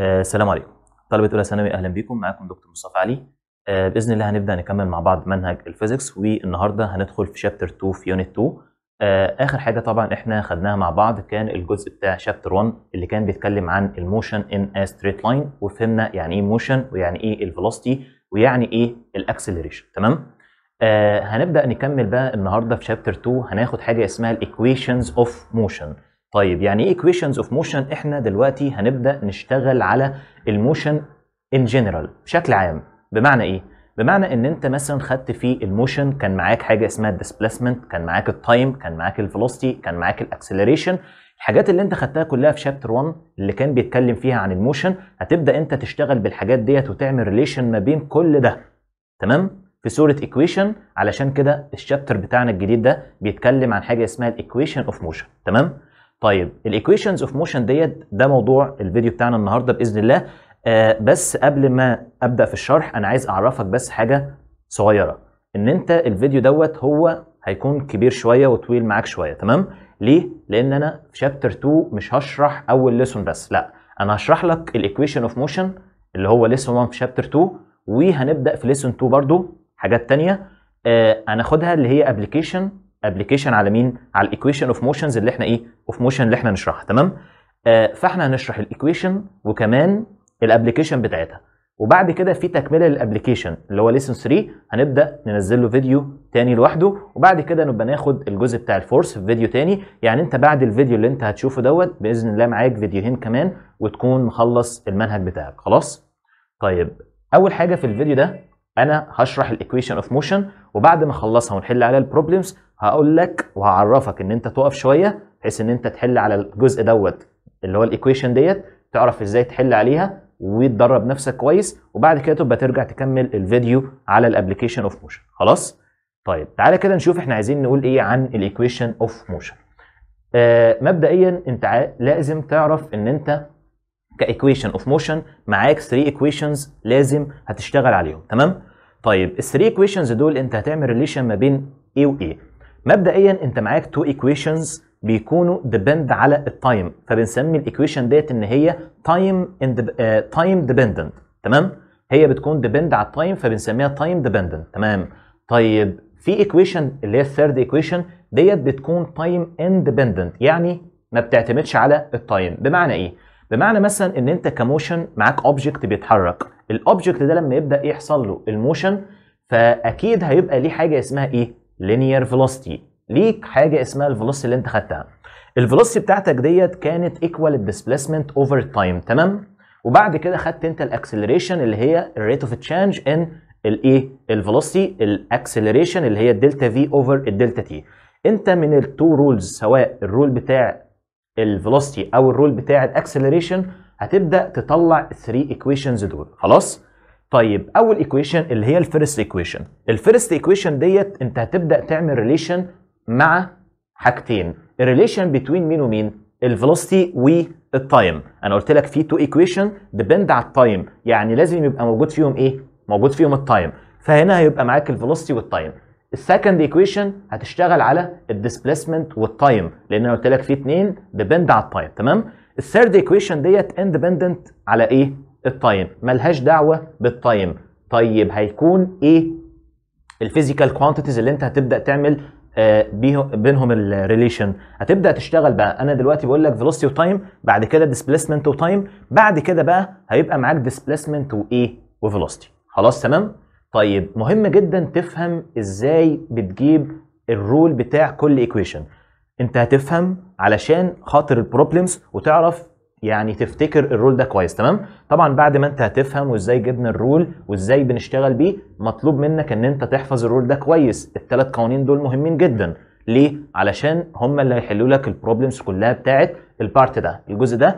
آه، السلام عليكم طلبة أولى ثانوي أهلا بكم معاكم دكتور مصطفى علي آه، بإذن الله هنبدأ نكمل مع بعض منهج الفيزيكس والنهاردة هندخل في شابتر 2 في يونت 2 آه، آخر حاجة طبعا إحنا خدناها مع بعض كان الجزء بتاع شابتر 1 اللي كان بيتكلم عن الموشن إن أ ستريت لاين وفهمنا يعني إيه موشن ويعني إيه الفيلوستي ويعني إيه الأكسلريشن تمام آه هنبدا نكمل بقى النهارده في شابتر 2 هناخد حاجه اسمها الايكويشنز اوف موشن طيب يعني ايه ايكويشنز اوف موشن احنا دلوقتي هنبدا نشتغل على الموشن ان جنرال بشكل عام بمعنى ايه بمعنى ان انت مثلا خدت في الموشن كان معاك حاجه اسمها الديسبلسمنت كان معاك التايم كان معاك الفيلوسيتي كان معاك الاكسلريشن الحاجات اللي انت خدتها كلها في شابتر 1 اللي كان بيتكلم فيها عن الموشن هتبدا انت تشتغل بالحاجات ديت وتعمل ريليشن ما بين كل ده تمام في صوره ايكويشن علشان كده الشابتر بتاعنا الجديد ده بيتكلم عن حاجه اسمها الايكويشن اوف موشن تمام طيب الايكويشنز اوف موشن ديت ده موضوع الفيديو بتاعنا النهارده باذن الله آه بس قبل ما ابدا في الشرح انا عايز اعرفك بس حاجه صغيره ان انت الفيديو دوت هو هيكون كبير شويه وطويل معاك شويه تمام ليه لان انا في شابتر 2 مش هشرح اول ليسون بس لا انا هشرح لك الايكويشن اوف موشن اللي هو ليسون 1 في شابتر 2 وهنبدا في ليسون 2 برضو حاجات تانية هناخدها آه، اللي هي ابلكيشن ابلكيشن على مين على الايكويشن اوف موشنز اللي احنا ايه اوف موشن اللي احنا نشرحها تمام آه، فاحنا هنشرح الايكويشن وكمان الابلكيشن بتاعتها وبعد كده في تكمله للابلكيشن اللي هو ليسن 3 هنبدا ننزل له فيديو تاني لوحده وبعد كده نبقى ناخد الجزء بتاع الفورس في فيديو تاني يعني انت بعد الفيديو اللي انت هتشوفه دوت باذن الله معاك فيديوهين كمان وتكون مخلص المنهج بتاعك خلاص طيب اول حاجه في الفيديو ده انا هشرح الايكويشن اوف موشن وبعد ما اخلصها ونحل عليها البروبلمز هقول لك وهعرفك ان انت تقف شويه بحيث ان انت تحل على الجزء دوت اللي هو الايكويشن ديت تعرف ازاي تحل عليها وتدرب نفسك كويس وبعد كده تبقى ترجع تكمل الفيديو على الابلكيشن اوف موشن خلاص طيب تعالى كده نشوف احنا عايزين نقول ايه عن الايكويشن اوف موشن مبدئيا انت لازم تعرف ان انت كايكويشن اوف موشن معاك 3 ايكويشنز لازم هتشتغل عليهم تمام طيب ال 3 ايكويشنز دول انت هتعمل ريليشن ما بين ايه وايه مبدئيا انت معاك 2 ايكويشنز بيكونوا ديبند على التايم فبنسمي الايكويشن ديت ان هي تايم تايم ديبندنت تمام هي بتكون ديبند على التايم فبنسميها تايم ديبندنت تمام طيب في ايكويشن اللي هي الثيرد ايكويشن ديت بتكون تايم اندبندنت يعني ما بتعتمدش على التايم بمعنى ايه بمعنى مثلا ان انت كموشن معاك اوبجكت بيتحرك الاوبجكت ده لما يبدا يحصل له الموشن فاكيد هيبقى ليه حاجه اسمها ايه لينير فيلوسيتي ليك حاجه اسمها الفيلوسيتي اللي انت خدتها الفيلوسيتي بتاعتك ديت كانت ايكوال الديسبيسمنت اوفر تايم تمام وبعد كده خدت انت الاكسلريشن اللي هي الريت اوف تشينج ان الايه الفيلوسيتي الاكسلريشن اللي هي الدلتا في اوفر الدلتا تي انت من التو رولز سواء الرول بتاع الفيلوسيتي او الرول بتاع الاكسلريشن هتبدا تطلع الثري ايكويشنز دول خلاص طيب اول ايكويشن اللي هي الفيرست ايكويشن الفيرست ايكويشن ديت انت هتبدا تعمل ريليشن مع حاجتين الريليشن بتوين مين ومين الفيلوسيتي والتايم انا قلت لك في تو ايكويشن ديبند على التايم يعني لازم يبقى موجود فيهم ايه موجود فيهم التايم فهنا هيبقى معاك الفيلوسيتي والتايم السكند ايكويشن هتشتغل على الديسبيسمنت والتايم لان انا قلت لك في اثنين ديبند على التايم تمام الثيرد ايكويشن ديت اندبندنت على ايه التايم ملهاش دعوه بالتايم طيب هيكون ايه الفيزيكال كوانتيتيز اللي انت هتبدا تعمل آه بينهم الريليشن هتبدا تشتغل بقى انا دلوقتي بقول لك فيلوسيتي وتايم بعد كده ديسبيسمنت وتايم بعد كده بقى هيبقى معاك ديسبيسمنت وايه وفيلوسيتي خلاص تمام طيب مهم جدا تفهم ازاي بتجيب الرول بتاع كل ايكويشن انت هتفهم علشان خاطر البروبلمز وتعرف يعني تفتكر الرول ده كويس تمام طبعا بعد ما انت هتفهم وازاي جبنا الرول وازاي بنشتغل بيه مطلوب منك ان انت تحفظ الرول ده كويس الثلاث قوانين دول مهمين جدا ليه علشان هم اللي هيحلوا لك البروبلمز كلها بتاعت البارت ده الجزء ده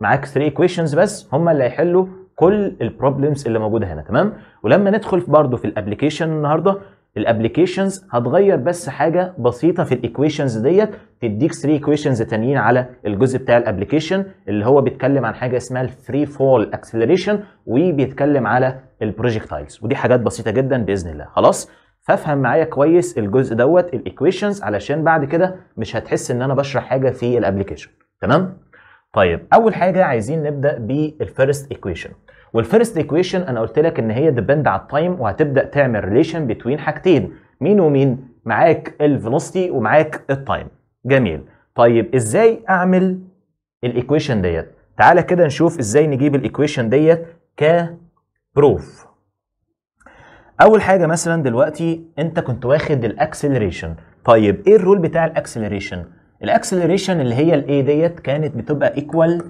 معاك 3 ايكويشنز بس هم اللي هيحلوا كل البروبلمز اللي موجوده هنا تمام ولما ندخل برضه في الابلكيشن النهارده الابلكيشنز هتغير بس حاجه بسيطه في الايكويشنز ديت تديك 3 ايكويشنز تانيين على الجزء بتاع الابلكيشن اللي هو بيتكلم عن حاجه اسمها الفري فول اكسلريشن وبيتكلم على البروجكتايلز ودي حاجات بسيطه جدا باذن الله خلاص فافهم معايا كويس الجزء دوت الايكويشنز علشان بعد كده مش هتحس ان انا بشرح حاجه في الابلكيشن تمام طيب اول حاجه عايزين نبدا بالفيرست ايكويشن والفيرست ايكويشن انا قلت لك ان هي ديبند على التايم وهتبدا تعمل ريليشن بين حاجتين مين ومين معاك الفيلوسيتي ومعاك التايم جميل طيب ازاي اعمل الايكويشن ديت تعالى كده نشوف ازاي نجيب الايكويشن ديت بروف اول حاجه مثلا دلوقتي انت كنت واخد الاكسلريشن طيب ايه الرول بتاع الاكسلريشن الاكسلريشن اللي هي الاي ديت كانت بتبقى ايكوال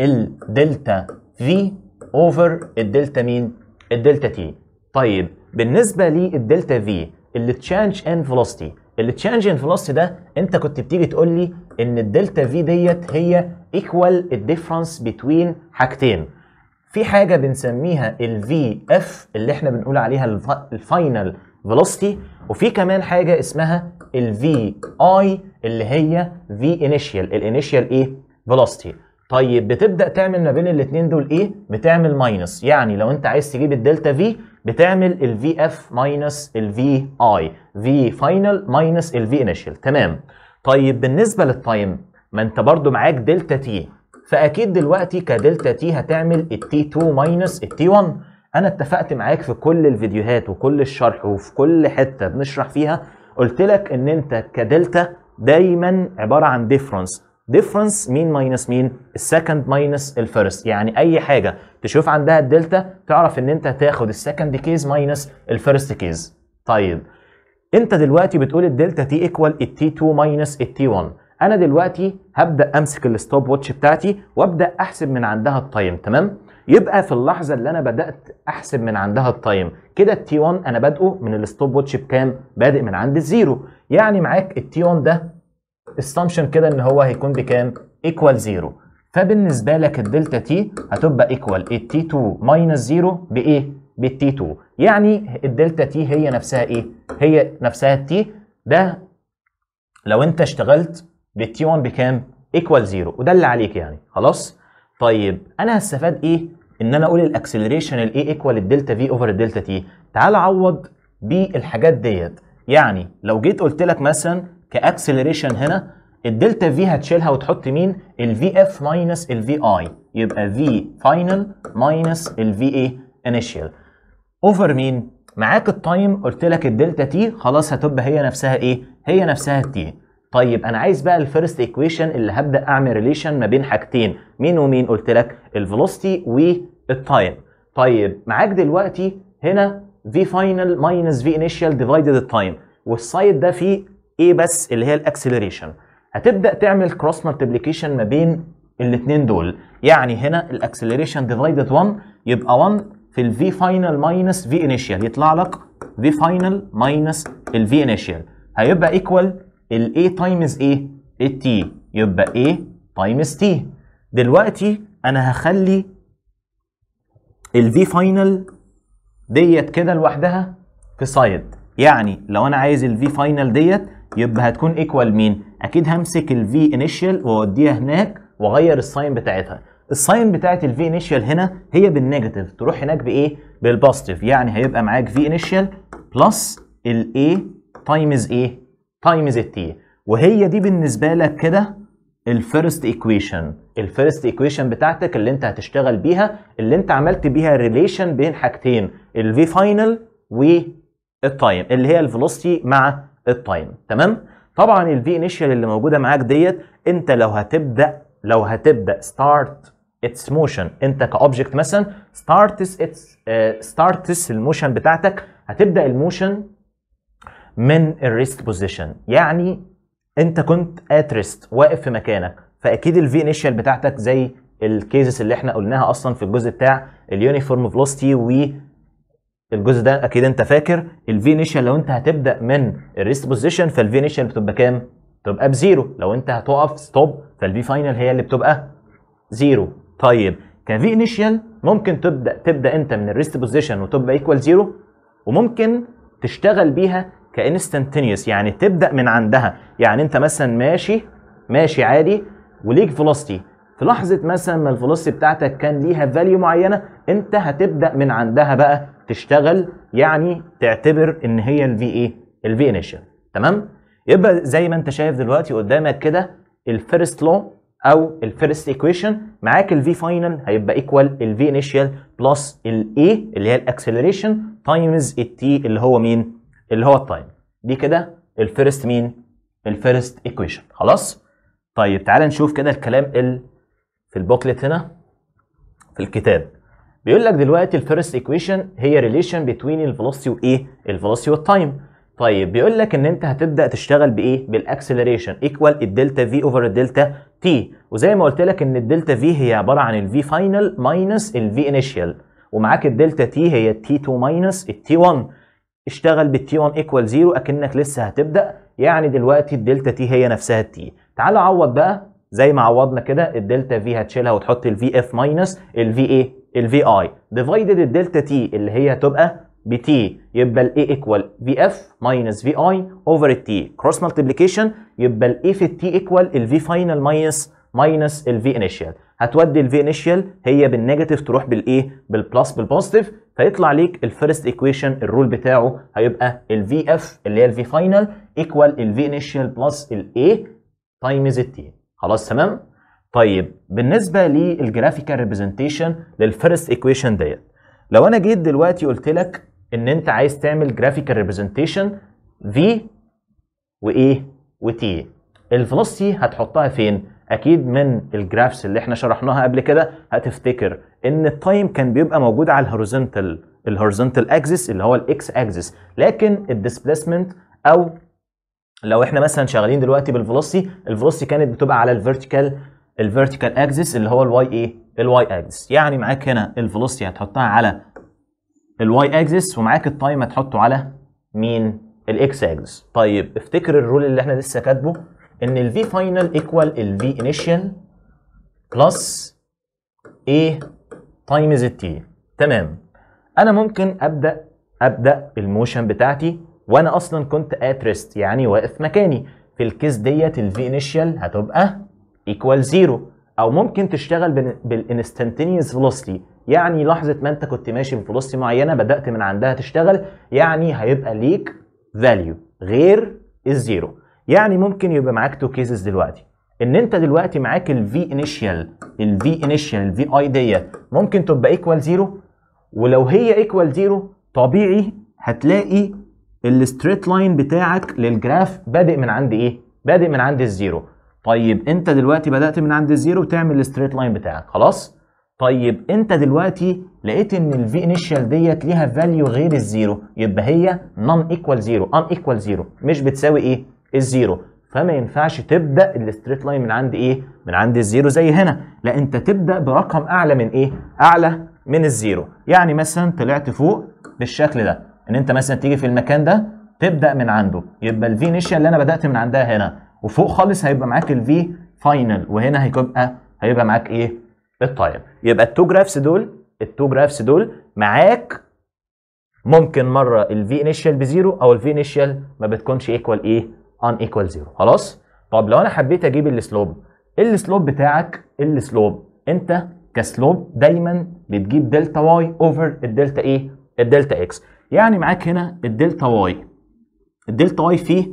الدلتا في اوفر الدلتا مين الدلتا تي طيب بالنسبه للدلتا في اللي تشانج ان فيلوسيتي اللي تشانج ان فيلوسيتي ده انت كنت بتيجي تقول لي ان الدلتا في ديت هي ايكوال الديفرنس بتوين حاجتين في حاجه بنسميها الفي اف اللي احنا بنقول عليها الفاينل فيلوسيتي وفي كمان حاجه اسمها الفي اي اللي هي في انيشيال الانيشيال ايه فيلوسيتي طيب بتبدا تعمل ما بين الاثنين دول ايه بتعمل ماينس يعني لو انت عايز تجيب الدلتا في بتعمل الفي اف ماينس الفي اي في فاينل ماينس الفي انيشيال تمام طيب بالنسبه للتايم ما انت برضو معاك دلتا تي فاكيد دلوقتي كدلتا تي هتعمل التي 2 ماينس التي 1 انا اتفقت معاك في كل الفيديوهات وكل الشرح وفي كل حته بنشرح فيها قلت لك ان انت كدلتا دايما عباره عن ديفرنس ديفرنس مين ماينس مين السكند ماينس الفيرست يعني اي حاجه تشوف عندها الدلتا تعرف ان انت هتاخد السكند كيز ماينس الفيرست كيز طيب انت دلوقتي بتقول الدلتا تي ايكوال التي 2 ماينس التي 1 انا دلوقتي هبدا امسك الستوب واتش بتاعتي وابدا احسب من عندها التايم تمام يبقى في اللحظه اللي انا بدات احسب من عندها التايم كده التي 1 انا بادئه من الستوب واتش بكام بادئ من عند الزيرو يعني معاك التي 1 ده استامشن كده ان هو هيكون بكام ايكوال زيرو فبالنسبه لك الدلتا تي هتبقى ايكوال التي 2 ماينس زيرو بايه بالتي 2 يعني الدلتا تي هي نفسها ايه هي نفسها التي ده لو انت اشتغلت بالتي 1 بكام ايكوال زيرو وده اللي عليك يعني خلاص طيب انا هستفاد ايه ان انا اقول الاكسلريشن الاي ايكوال الدلتا في اوفر الدلتا تي تعال عوض بالحاجات ديت يعني لو جيت قلت لك مثلا كاكسلريشن هنا الدلتا في هتشيلها وتحط مين الفي اف ماينس الفي اي يبقى في فاينل ماينس الفي ايه انيشال اوفر مين معاك التايم قلت لك الدلتا تي خلاص هتبقى هي نفسها ايه هي نفسها تي طيب انا عايز بقى الفيرست ايكويشن اللي هبدا اعمل ريليشن ما بين حاجتين مين ومين قلت لك الفيلوسيتي والتايم طيب معاك دلوقتي هنا في فاينل ماينس في انيشال ديفايدد التايم والسايد ده فيه ايه بس اللي هي الاكسلريشن هتبدا تعمل كروس مالتيبليكيشن ما بين الاثنين دول يعني هنا الاكسلريشن ديفايدد 1 يبقى 1 في الفي فاينل ماينس في انيشال يطلع لك في فاينل ماينس الفي انيشال هيبقى ايكوال ال A تايمز ايه؟ T يبقى A تايمز T دلوقتي انا هخلي ال V فاينل ديت كده لوحدها في سايد يعني لو انا عايز ال V فاينل ديت يبقى هتكون ايكوال مين؟ اكيد همسك ال V initial واوديها هناك واغير الساين بتاعتها الساين بتاعت V initial هنا هي بالنيجاتيف تروح هناك بايه بالبوزيتيف يعني هيبقى معاك V initial بلس A تايمز ايه تايمز تي وهي دي بالنسبه لك كده الفيرست ايكويشن الفيرست ايكويشن بتاعتك اللي انت هتشتغل بيها اللي انت عملت بيها ريليشن بين حاجتين الفي فاينل والتايم اللي هي الفيلوسيتي مع التايم تمام طبعا الفي انيشال اللي موجوده معاك ديت انت لو هتبدا لو هتبدا ستارت اتس موشن انت كاوبجكت مثلا ستارتس اتس ستارتس الموشن بتاعتك هتبدا الموشن من الريست بوزيشن يعني انت كنت ات ريست واقف في مكانك فاكيد الفي انيشال بتاعتك زي الكيسز اللي احنا قلناها اصلا في الجزء بتاع اليونيفورم فيلوستي و الجزء ده اكيد انت فاكر الفي انيشال لو انت هتبدا من الريست بوزيشن فالفي انيشال بتبقى كام؟ بتبقى بزيرو لو انت هتقف ستوب فالفي فاينل هي اللي بتبقى زيرو طيب كفي انيشال ممكن تبدا تبدا انت من الريست بوزيشن وتبقى ايكوال زيرو وممكن تشتغل بيها كانستنتينيوس يعني تبدا من عندها يعني انت مثلا ماشي ماشي عادي وليك فيلوسيتي في لحظه مثلا ما الفيلوسيتي بتاعتك كان ليها فاليو معينه انت هتبدا من عندها بقى تشتغل يعني تعتبر ان هي الفي ايه الفي انيشال تمام يبقى زي ما انت شايف دلوقتي قدامك كده الفيرست لو او الفيرست ايكويشن معاك الفي فاينل هيبقى ايكوال الفي انيشال بلس الاي اللي هي الاكسلريشن تايمز التي اللي هو مين اللي هو التايم دي كده الفيرست مين الفيرست ايكويشن خلاص طيب تعالى نشوف كده الكلام ال في البوكلت هنا في الكتاب بيقول لك دلوقتي الفيرست ايكويشن هي ريليشن بتوين الفيلوسيتي وايه الفيلوسيتي والتايم طيب بيقول لك ان انت هتبدا تشتغل بايه بالاكسلريشن ايكوال الدلتا في اوفر الدلتا تي وزي ما قلت لك ان الدلتا في هي عباره عن الفي فاينل ماينس الفي انيشال ومعاك الدلتا تي هي تي 2 ماينس التي 1 اشتغل بالتي اون ايكوال زيرو اكنك لسه هتبدا يعني دلوقتي الدلتا تي هي نفسها التي تعال عوض بقى زي ما عوضنا كده الدلتا في هتشيلها وتحط الفي اف ماينس الفي ايه الفي اي ديفايدد الدلتا تي اللي هي هتبقى بتي يبقى الاي ايكوال في اف ماينس في اي اوفر التي كروس مالتيبليكيشن يبقى الاي في التي ايكوال الفي فاينل ماينس ماينس الفي انيشال هتودي الفي انيشال هي بالنيجاتيف تروح بالايه بالبلس بالبوزيتيف فيطلع ليك الفيرست ايكويشن الرول بتاعه هيبقى الفي اف اللي هي الفي فاينل ايكوال الفي انيشال بلس الاي تايمز التي خلاص تمام طيب بالنسبه للجرافيكال ريبريزنتيشن للفيرست ايكويشن ديت لو انا جيت دلوقتي قلت لك ان انت عايز تعمل جرافيكال ريبريزنتيشن في وايه وتي الفلوسيتي هتحطها فين اكيد من الجرافس اللي احنا شرحناها قبل كده هتفتكر ان التايم كان بيبقى موجود على الهوريزونتال الهوريزونتال اكسس اللي هو الاكس اكسس لكن الديسبيسمنت او لو احنا مثلا شغالين دلوقتي بالفلوسي الفلوسي كانت بتبقى على الفيرتيكال الفيرتيكال اكسس اللي هو الواي ايه الواي اكسس يعني معاك هنا الفلوسي هتحطها على الواي اكسس ومعاك التايم هتحطه على مين الاكس اكسس طيب افتكر الرول اللي احنا لسه كاتبه ان ال V final equal ال V initial plus A times T تمام انا ممكن ابدا ابدا الموشن بتاعتي وانا اصلا كنت at rest يعني واقف مكاني في الكيس ديت ال V initial هتبقى equal 0 او ممكن تشتغل بالانستنتينيوس فيلوسيتي يعني لحظه ما انت كنت ماشي بفيلوسيتي معينه بدات من عندها تشتغل يعني هيبقى ليك فاليو غير الزيرو يعني ممكن يبقى معاك تو كيسز دلوقتي ان انت دلوقتي معاك الفي انيشال الفي انيشال الفي اي ديت ممكن تبقى ايكوال زيرو ولو هي ايكوال زيرو طبيعي هتلاقي الستريت لاين بتاعك للجراف بادئ من عند ايه؟ بادئ من عند الزيرو طيب انت دلوقتي بدات من عند الزيرو تعمل الستريت لاين بتاعك خلاص؟ طيب انت دلوقتي لقيت ان الفي انيشال ديت ليها فاليو غير الزيرو يبقى هي نون ايكوال زيرو ان ايكوال زيرو مش بتساوي ايه؟ الزيرو فما ينفعش تبدا الستريت لاين من عند ايه من عند الزيرو زي هنا لا انت تبدا برقم اعلى من ايه اعلى من الزيرو يعني مثلا طلعت فوق بالشكل ده ان انت مثلا تيجي في المكان ده تبدا من عنده يبقى الفي نيشيا اللي انا بدات من عندها هنا وفوق خالص هيبقى معاك الفي فاينل وهنا هيبقى هيبقى معاك ايه الطاير يبقى التو جرافس دول التو جرافس دول معاك ممكن مره الفي انيشال بزيرو او الفي انيشال ما بتكونش ايكوال ايه ان ايكوال زيرو خلاص طب لو انا حبيت اجيب السلوب السلوب بتاعك السلوب انت كسلوب دايما بتجيب دلتا واي اوفر الدلتا ايه الدلتا اكس يعني معاك هنا الدلتا واي الدلتا واي فيه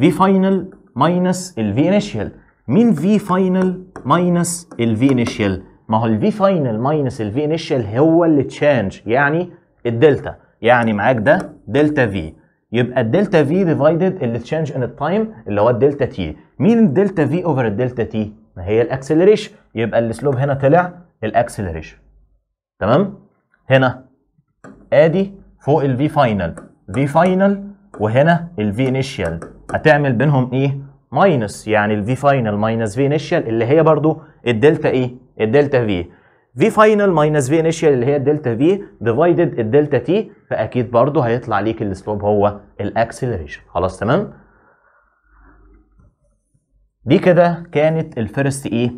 في فاينل ماينس الفي انيشال مين في فاينل ماينس الفي انيشال ما هو الفي فاينل ماينس الفي انيشال هو اللي تشانج يعني الدلتا يعني معاك ده دلتا في يبقى الدلتا في ديفايدد التشينج ان التايم اللي هو الدلتا تي مين الدلتا في اوفر الدلتا تي ما هي الاكسلريشن يبقى السلوب هنا طلع الاكسلريشن تمام هنا ادي فوق الفي فاينل في فاينل وهنا الفي انيشال هتعمل بينهم ايه ماينس يعني الفي فاينل ماينس في انيشال اللي هي برضو الدلتا ايه الدلتا في في فاينل ماينس في انيشال اللي هي الدلتا في ديفايدد الدلتا تي فاكيد برضو هيطلع ليك السلوب هو الاكسلريشن خلاص تمام دي كده كانت الفيرست ايه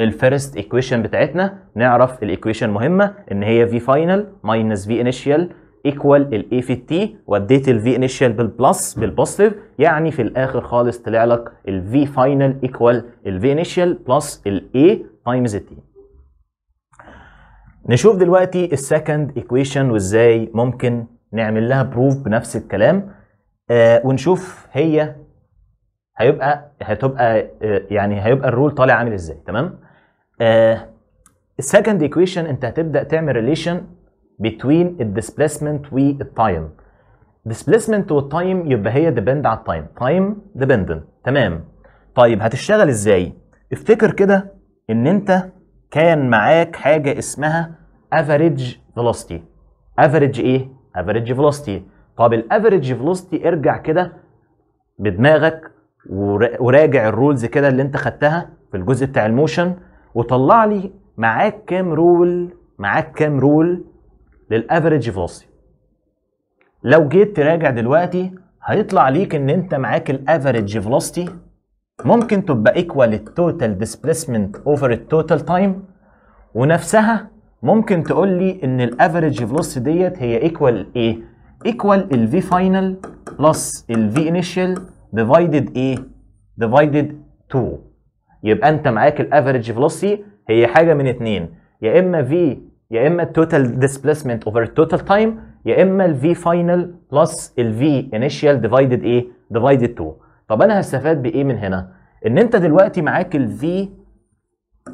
الفيرست ايكويشن بتاعتنا نعرف الايكويشن مهمه ان هي e في فاينل ماينس في انيشال ايكوال الاي في التي وديت الفي انيشال بالبلس بالبوزيتيف يعني في الاخر خالص طلع لك الفي فاينل ايكوال الفي انيشال بلس الاي تايمز التي نشوف دلوقتي السكند ايكويشن وازاي ممكن نعمل لها بروف بنفس الكلام آه ونشوف هي هيبقى هتبقى آه، يعني هيبقى الرول طالع عامل ازاي تمام آه السكند ايكويشن انت هتبدا تعمل ريليشن بين الديسبيسمنت والتايم displacement والتايم يبقى هي ديبند على التايم تايم ديبندنت تمام طيب هتشتغل ازاي افتكر كده ان انت كان معاك حاجه اسمها افريج فيلوسيتي افريج ايه افريج فيلوسيتي طب الافريج فيلوسيتي ارجع كده بدماغك وراجع الرولز كده اللي انت خدتها في الجزء بتاع الموشن وطلع لي معاك كام رول معاك كام رول للافريج فيلوسيتي لو جيت تراجع دلوقتي هيطلع ليك ان انت معاك الافريج فيلوسيتي ممكن تبقى ايكوال التوتال ديسبيسمنت اوفر التوتال تايم ونفسها ممكن تقول لي ان الافريج فلوس ديت هي ايكوال ايه؟ ايكوال الفي فاينل بلس الفي انيشال ديفايدد ايه؟ ديفايدد 2 يبقى انت معاك الافريج فلوسي هي حاجه من اتنين يا اما في يا اما التوتال ديسبيسمنت اوفر التوتال تايم يا اما الفي فاينل بلس الفي انيشال ديفايدد ايه؟ ديفايدد 2 طب انا هستفاد بايه من هنا ان انت دلوقتي معاك الفي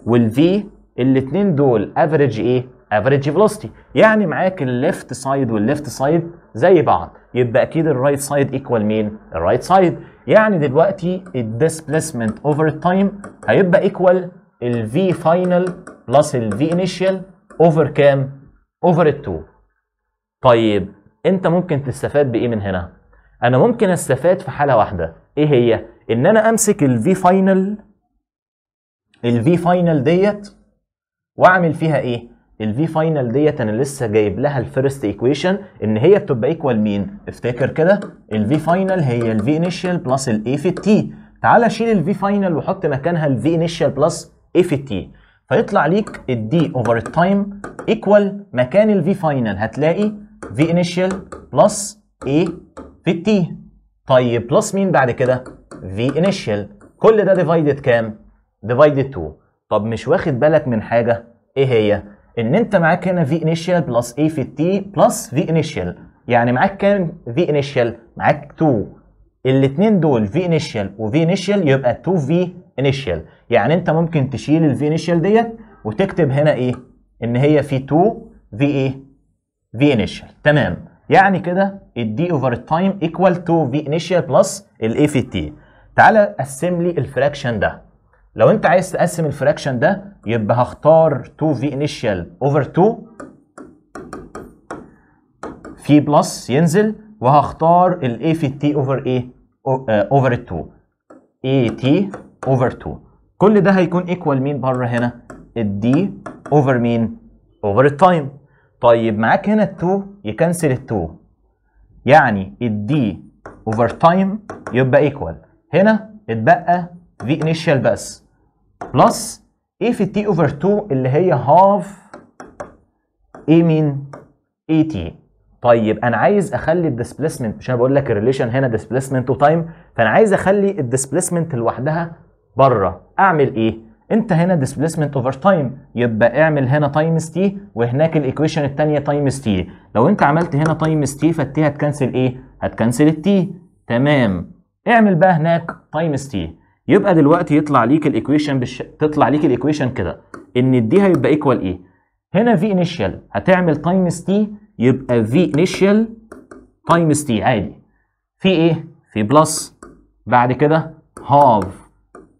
والفي الاثنين دول افريج ايه افريج فيلوستي يعني معاك الليفت سايد والليفت سايد زي بعض يبقى اكيد الرايت سايد ايكوال مين الرايت سايد يعني دلوقتي الديسبليسمنت اوفر تايم هيبقى ايكوال الفي فاينل بلس الفي انيشال اوفر كام اوفر ال2 طيب انت ممكن تستفاد بايه من هنا انا ممكن استفاد في حاله واحده ايه هي ان انا امسك الفي فاينل الفي فاينل ديت واعمل فيها ايه الفي فاينل ديت انا لسه جايب لها الفيرست ايكويشن ان هي بتبقى ايكوال مين افتكر كده الفي فاينل هي الفي انيشال بلس الاي في تي تعالى شيل الفي فاينل وحط مكانها الفي انيشال بلس اي في تي فيطلع ليك الدي اوفر التايم ايكوال مكان الفي فاينل هتلاقي في انيشال بلس اي في التي طيب بلس مين بعد كده في انيشال كل ده ديفايدد كام ديفايدد 2 طب مش واخد بالك من حاجه ايه هي ان انت معاك هنا في انيشال بلس ايه في التي بلس في انيشال يعني معاك كام في انيشال معاك 2 الاثنين دول في انيشال وفي انيشال يبقى 2 في انيشال يعني انت ممكن تشيل الفي انيشال ديت وتكتب هنا ايه ان هي في 2 في ايه في انيشال تمام يعني كده دي اوفر التايم ايكوال تو في انيشال بلس الاي في تي تعالى قسم لي الفراكشن ده لو انت عايز تقسم الفراكشن ده يبقى هختار 2 في انيشال اوفر 2 في بلس ينزل وهختار الاي في تي اوفر ايه اوفر 2 اي تي اوفر 2 كل ده هيكون ايكوال مين بره هنا الدي اوفر مين اوفر التايم طيب معاك هنا التو يكنسل التو يعني الدي اوفر تايم يبقى ايكوال هنا اتبقى في انيشال بس بلس ايه في تي اوفر 2 اللي هي هاف اي مين؟ اي تي طيب انا عايز اخلي الديسبيسمنت مش انا بقول لك الريليشن هنا ديسبيسمنت وتايم فانا عايز اخلي الديسبيسمنت لوحدها بره اعمل ايه؟ انت هنا displacement over time يبقى اعمل هنا تايمز t وهناك الايكويشن الثانيه تايمز t لو انت عملت هنا تايمز t فالتي هتكنسل ايه هتكنسل التي تمام اعمل بقى هناك تايمز t يبقى دلوقتي يطلع ليك الايكويشن بش... تطلع ليك الايكويشن كده ان الدي هيبقى ايكوال ايه هنا في انيشال هتعمل تايمز تي يبقى في انيشال تايمز تي عادي في ايه في بلس بعد كده هاف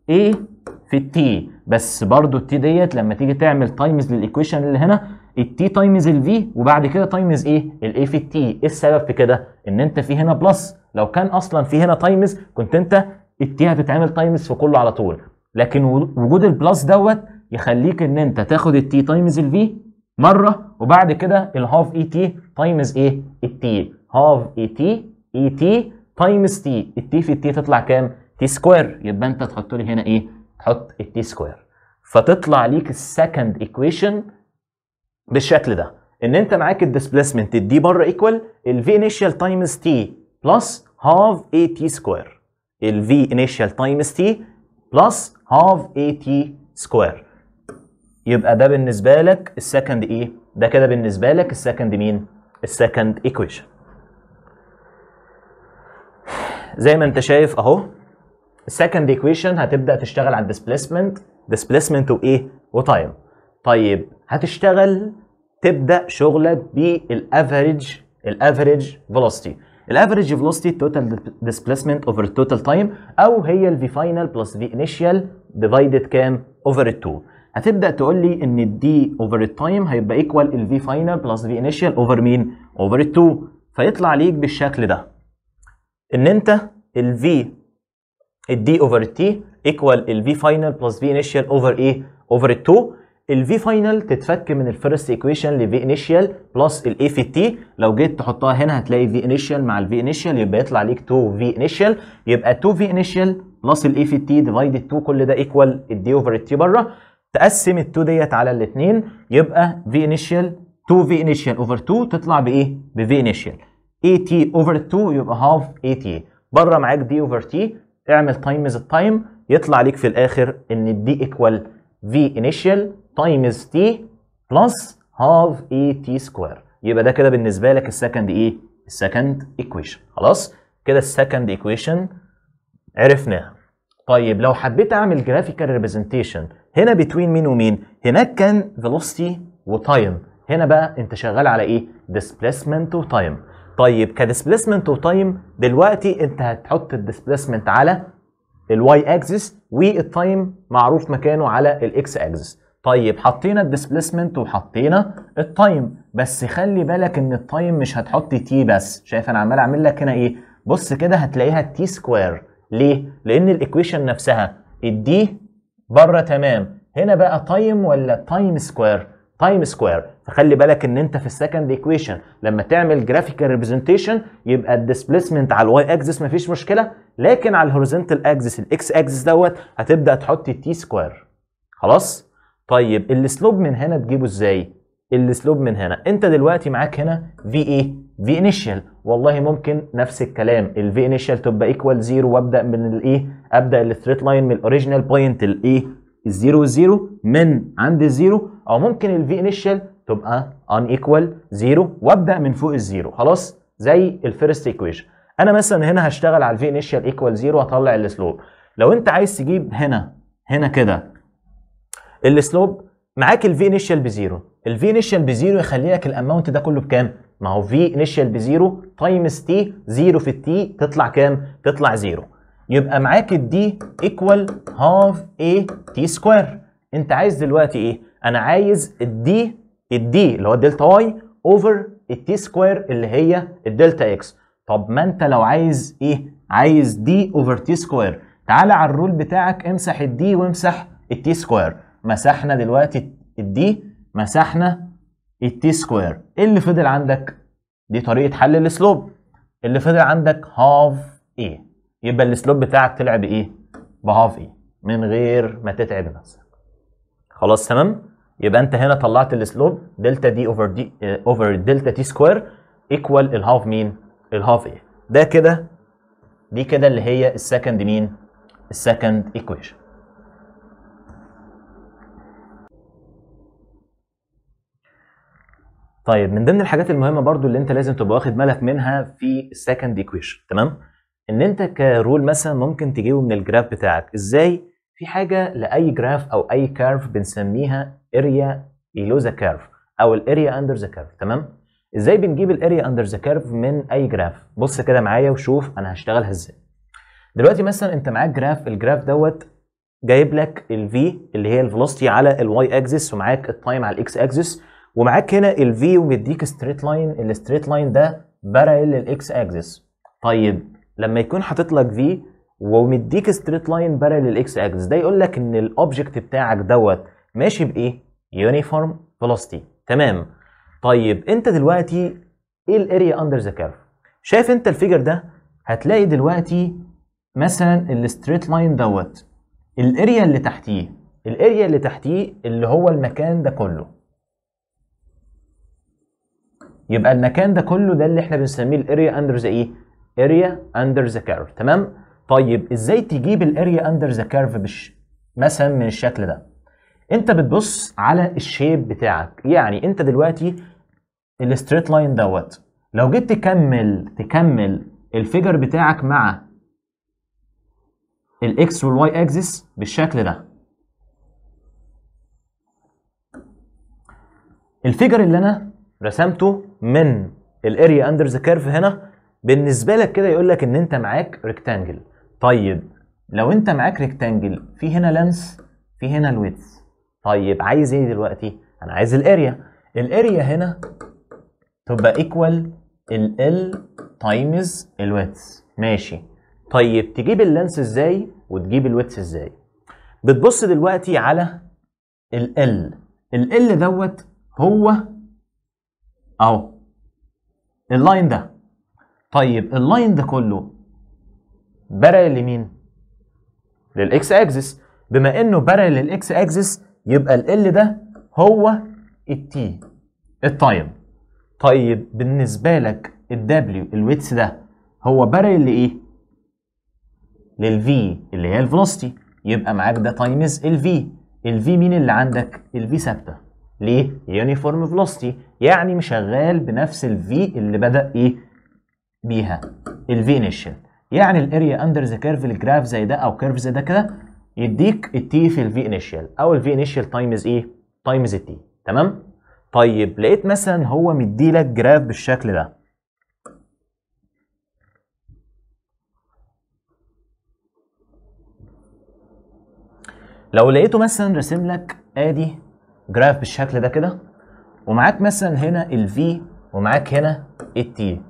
ايه في التي بس برضو التي ديت لما تيجي تعمل تايمز للايكويشن اللي هنا التي تايمز الفي وبعد كده تايمز ايه الاي في التي ايه السبب في كده ان انت في هنا بلس لو كان اصلا في هنا تايمز كنت انت التي هتتعمل تايمز في كله على طول لكن وجود البلس دوت يخليك ان انت تاخد التي تايمز الفي مره وبعد كده الهاف اي تي تايمز ايه التي هاف اي تي اي تي تايمز تي التي في التي تطلع كام تي سكوير يبقى انت تحط لي هنا ايه تحط التي سكوير فتطلع ليك السكند ايكويشن بالشكل ده ان انت معاك الديسبلسمنت الدي بره ايكوال الفي انيشال تايمز تي بلس هاف اي تي سكوير الفي انيشال تايمز تي بلس هاف اي تي سكوير يبقى ده بالنسبه لك السكند ايه e، ده كده بالنسبه لك السكند مين السكند ايكويشن زي ما انت شايف اهو السكند ايكويشن هتبدا تشتغل على الديسبيسمنت ديسبيسمنت وايه وتايم طيب هتشتغل تبدا شغلك بالافريج الافريج فيلوسيتي الافريج فيلوسيتي التوتال ديسبيسمنت اوفر التوتال تايم او هي الفي فاينل بلس في انيشال ديفايدد كام اوفر التو هتبدا تقول لي ان الدي اوفر التايم هيبقى ايكوال الفي فاينل بلس في انيشال اوفر مين اوفر التو فيطلع ليك بالشكل ده ان انت الفي الدي اوفر التي ايكوال الفي فاينل بلس في انيشال اوفر ايه؟ اوفر ال2 الفي فاينل تتفك من الفيرست ايكويشن لفي انيشال بلس الاي في تي لو جيت تحطها هنا هتلاقي في انيشال مع الفي انيشال يبقى يطلع عليك 2 e في انيشال يبقى 2 في انيشال بلس الاي في تي ديفايد 2 كل ده ايكوال الدي اوفر التي بره تقسم ال2 ديت على الاثنين يبقى في انيشال 2 في انيشال اوفر 2 تطلع بايه؟ بفي انيشال اي تي اوفر 2 يبقى هاف اي تي بره معاك دي اوفر تي اعمل تايمز التايم يطلع ليك في الاخر ان الدي ايكوال في انيشال تايمز تي بلس هاف اي تي سكوير يبقى ده كده بالنسبه لك السكند ايه السكند ايكويشن خلاص كده السكند ايكويشن عرفناها طيب لو حبيت اعمل جرافيكال ريبريزنتيشن هنا بتوين مين ومين هناك كان فيلوستي وتايم هنا بقى انت شغال على ايه ديسبيسمنت وتايم طيب كديسبليسمنت وتايم دلوقتي انت هتحط الديسبليسمنت على الواي اكسس والتايم معروف مكانه على الاكس اكسس طيب حطينا الديسبليسمنت وحطينا التايم بس خلي بالك ان التايم مش هتحط تي بس شايف انا عمال اعمل لك هنا ايه بص كده هتلاقيها تي سكوير ليه لان الايكويشن نفسها الدي بره تمام هنا بقى تايم ولا تايم سكوير تايم سكوير فخلي بالك ان انت في السكند ايكويشن لما تعمل جرافيكال ريبريزنتيشن يبقى الديسبيسمنت على الواي اكسس مفيش مشكله لكن على الهوريزونتال اكسس الاكس اكسس دوت هتبدا تحط التي سكوير خلاص طيب السلوب من هنا تجيبه ازاي السلوب من هنا انت دلوقتي معاك هنا في ايه في انيشال والله ممكن نفس الكلام الفي انيشال تبقى ايكوال زيرو وابدا من الايه ابدا الستريت لاين من الاوريجينال بوينت الايه الزيرو زيرو من عند الزيرو او ممكن الفي انيشال تبقى ان ايكوال 0 وابدا من فوق الزيرو خلاص زي الفيرست ايكويشن انا مثلا هنا هشتغل على الفي انيشال ايكوال 0 هطلع السلوب لو انت عايز تجيب هنا هنا كده السلوب معاك الفي انيشال بزيرو الفي انيشال بزيرو يخلي لك الاماونت ده كله بكام ما هو في انيشال بزيرو تايمز تي زيرو في التي تطلع كام تطلع زيرو يبقى معاك الدي ايكوال هاف اي تي سكوير انت عايز دلوقتي ايه انا عايز الدي الدي اللي هو الدلتا واي اوفر التي سكوير اللي هي الدلتا اكس طب ما انت لو عايز ايه عايز دي اوفر تي سكوير تعالى على الرول بتاعك امسح الدي وامسح التي سكوير مسحنا دلوقتي الدي مسحنا التي سكوير ايه اللي فضل عندك دي طريقه حل السلوب اللي فضل عندك هاف ايه يبقى السلوب بتاعك طلع بايه بهاف ايه من غير ما تتعب نفسك خلاص تمام يبقى انت هنا طلعت السلوب دلتا دي اوفر دي اوفر آه، دلتا تي سكوير ايكوال الهاف مين؟ الهاف ايه؟ ده كده دي كده اللي هي السكند مين؟ السكند ايكويشن. طيب من ضمن الحاجات المهمه برضو اللي انت لازم تبقى واخد بالك منها في السكند ايكويشن تمام؟ ان انت كرول مثلا ممكن تجيبه من الجراف بتاعك ازاي في حاجه لاي جراف او اي كيرف بنسميها اريا بيلو ذا كيرف او الاريا اندر ذا كيرف تمام ازاي بنجيب الاريا اندر ذا كيرف من اي جراف بص كده معايا وشوف انا هشتغلها ازاي دلوقتي مثلا انت معاك جراف الجراف دوت جايب لك الفي اللي هي الفيلوسيتي على الواي اكسس ومعاك التايم على الاكس اكسس ومعاك هنا الفي ومديك ستريت لاين الستريت لاين ده بارل للاكس اكسس طيب لما يكون حاطط لك في ومديك ستريت لاين بارل الاكس اكسس ده يقول لك ان الاوبجكت بتاعك دوت ماشي بايه يونيفورم فيلوسيتي تمام طيب انت دلوقتي ايه الاريا اندر ذا كيرف شايف انت الفيجر ده هتلاقي دلوقتي مثلا الستريت لاين دوت الاريا اللي تحتيه الاريا اللي تحتيه اللي هو المكان ده كله يبقى المكان ده كله ده اللي احنا بنسميه الاريا اندر ذا ايه اريا اندر ذا كيرف تمام طيب ازاي تجيب الاريا اندر ذا كيرف بش... مثلا من الشكل ده انت بتبص على الشيب بتاعك يعني انت دلوقتي الستريت لاين دوت لو جيت تكمل تكمل الفيجر بتاعك مع الاكس والواي اكسس بالشكل ده الفيجر اللي انا رسمته من الاريا اندر ذا كيرف هنا بالنسبه لك كده يقول لك ان انت معاك ريكتانجل طيب لو انت معاك ريكتانجل في هنا لانس في هنا الويدث طيب عايز ايه دلوقتي انا عايز الاريا الاريا هنا تبقى ايكوال ال ال تايمز الويدث ماشي طيب تجيب اللانس ازاي وتجيب الويدث ازاي بتبص دلوقتي على ال ال ال ال دوت هو اهو اللاين ده طيب اللاين ده كله بارل لمين؟ للاكس اكسس بما انه بارل للاكس اكسس يبقى ال ده هو التي التايم طيب بالنسبه لك الدبليو الويتس ده هو بارل لايه؟ للفي اللي هي الفلوستي يبقى معاك ده تايمز الفي الفي مين اللي عندك؟ الفي ثابته ليه؟ يونيفورم فلوستي يعني مشغال بنفس الفي اللي بدا ايه؟ بيها الفي انيشال يعني الاريا اندر ذا كيرف الجراف زي ده او كيرف زي ده كده يديك التي في الفي انيشال او الفي انيشال تايمز ايه تايمز التي تمام طيب لقيت مثلا هو مديلك جراف بالشكل ده لو لقيته مثلا رسم لك ادي جراف بالشكل ده كده ومعاك مثلا هنا الفي ومعاك هنا التي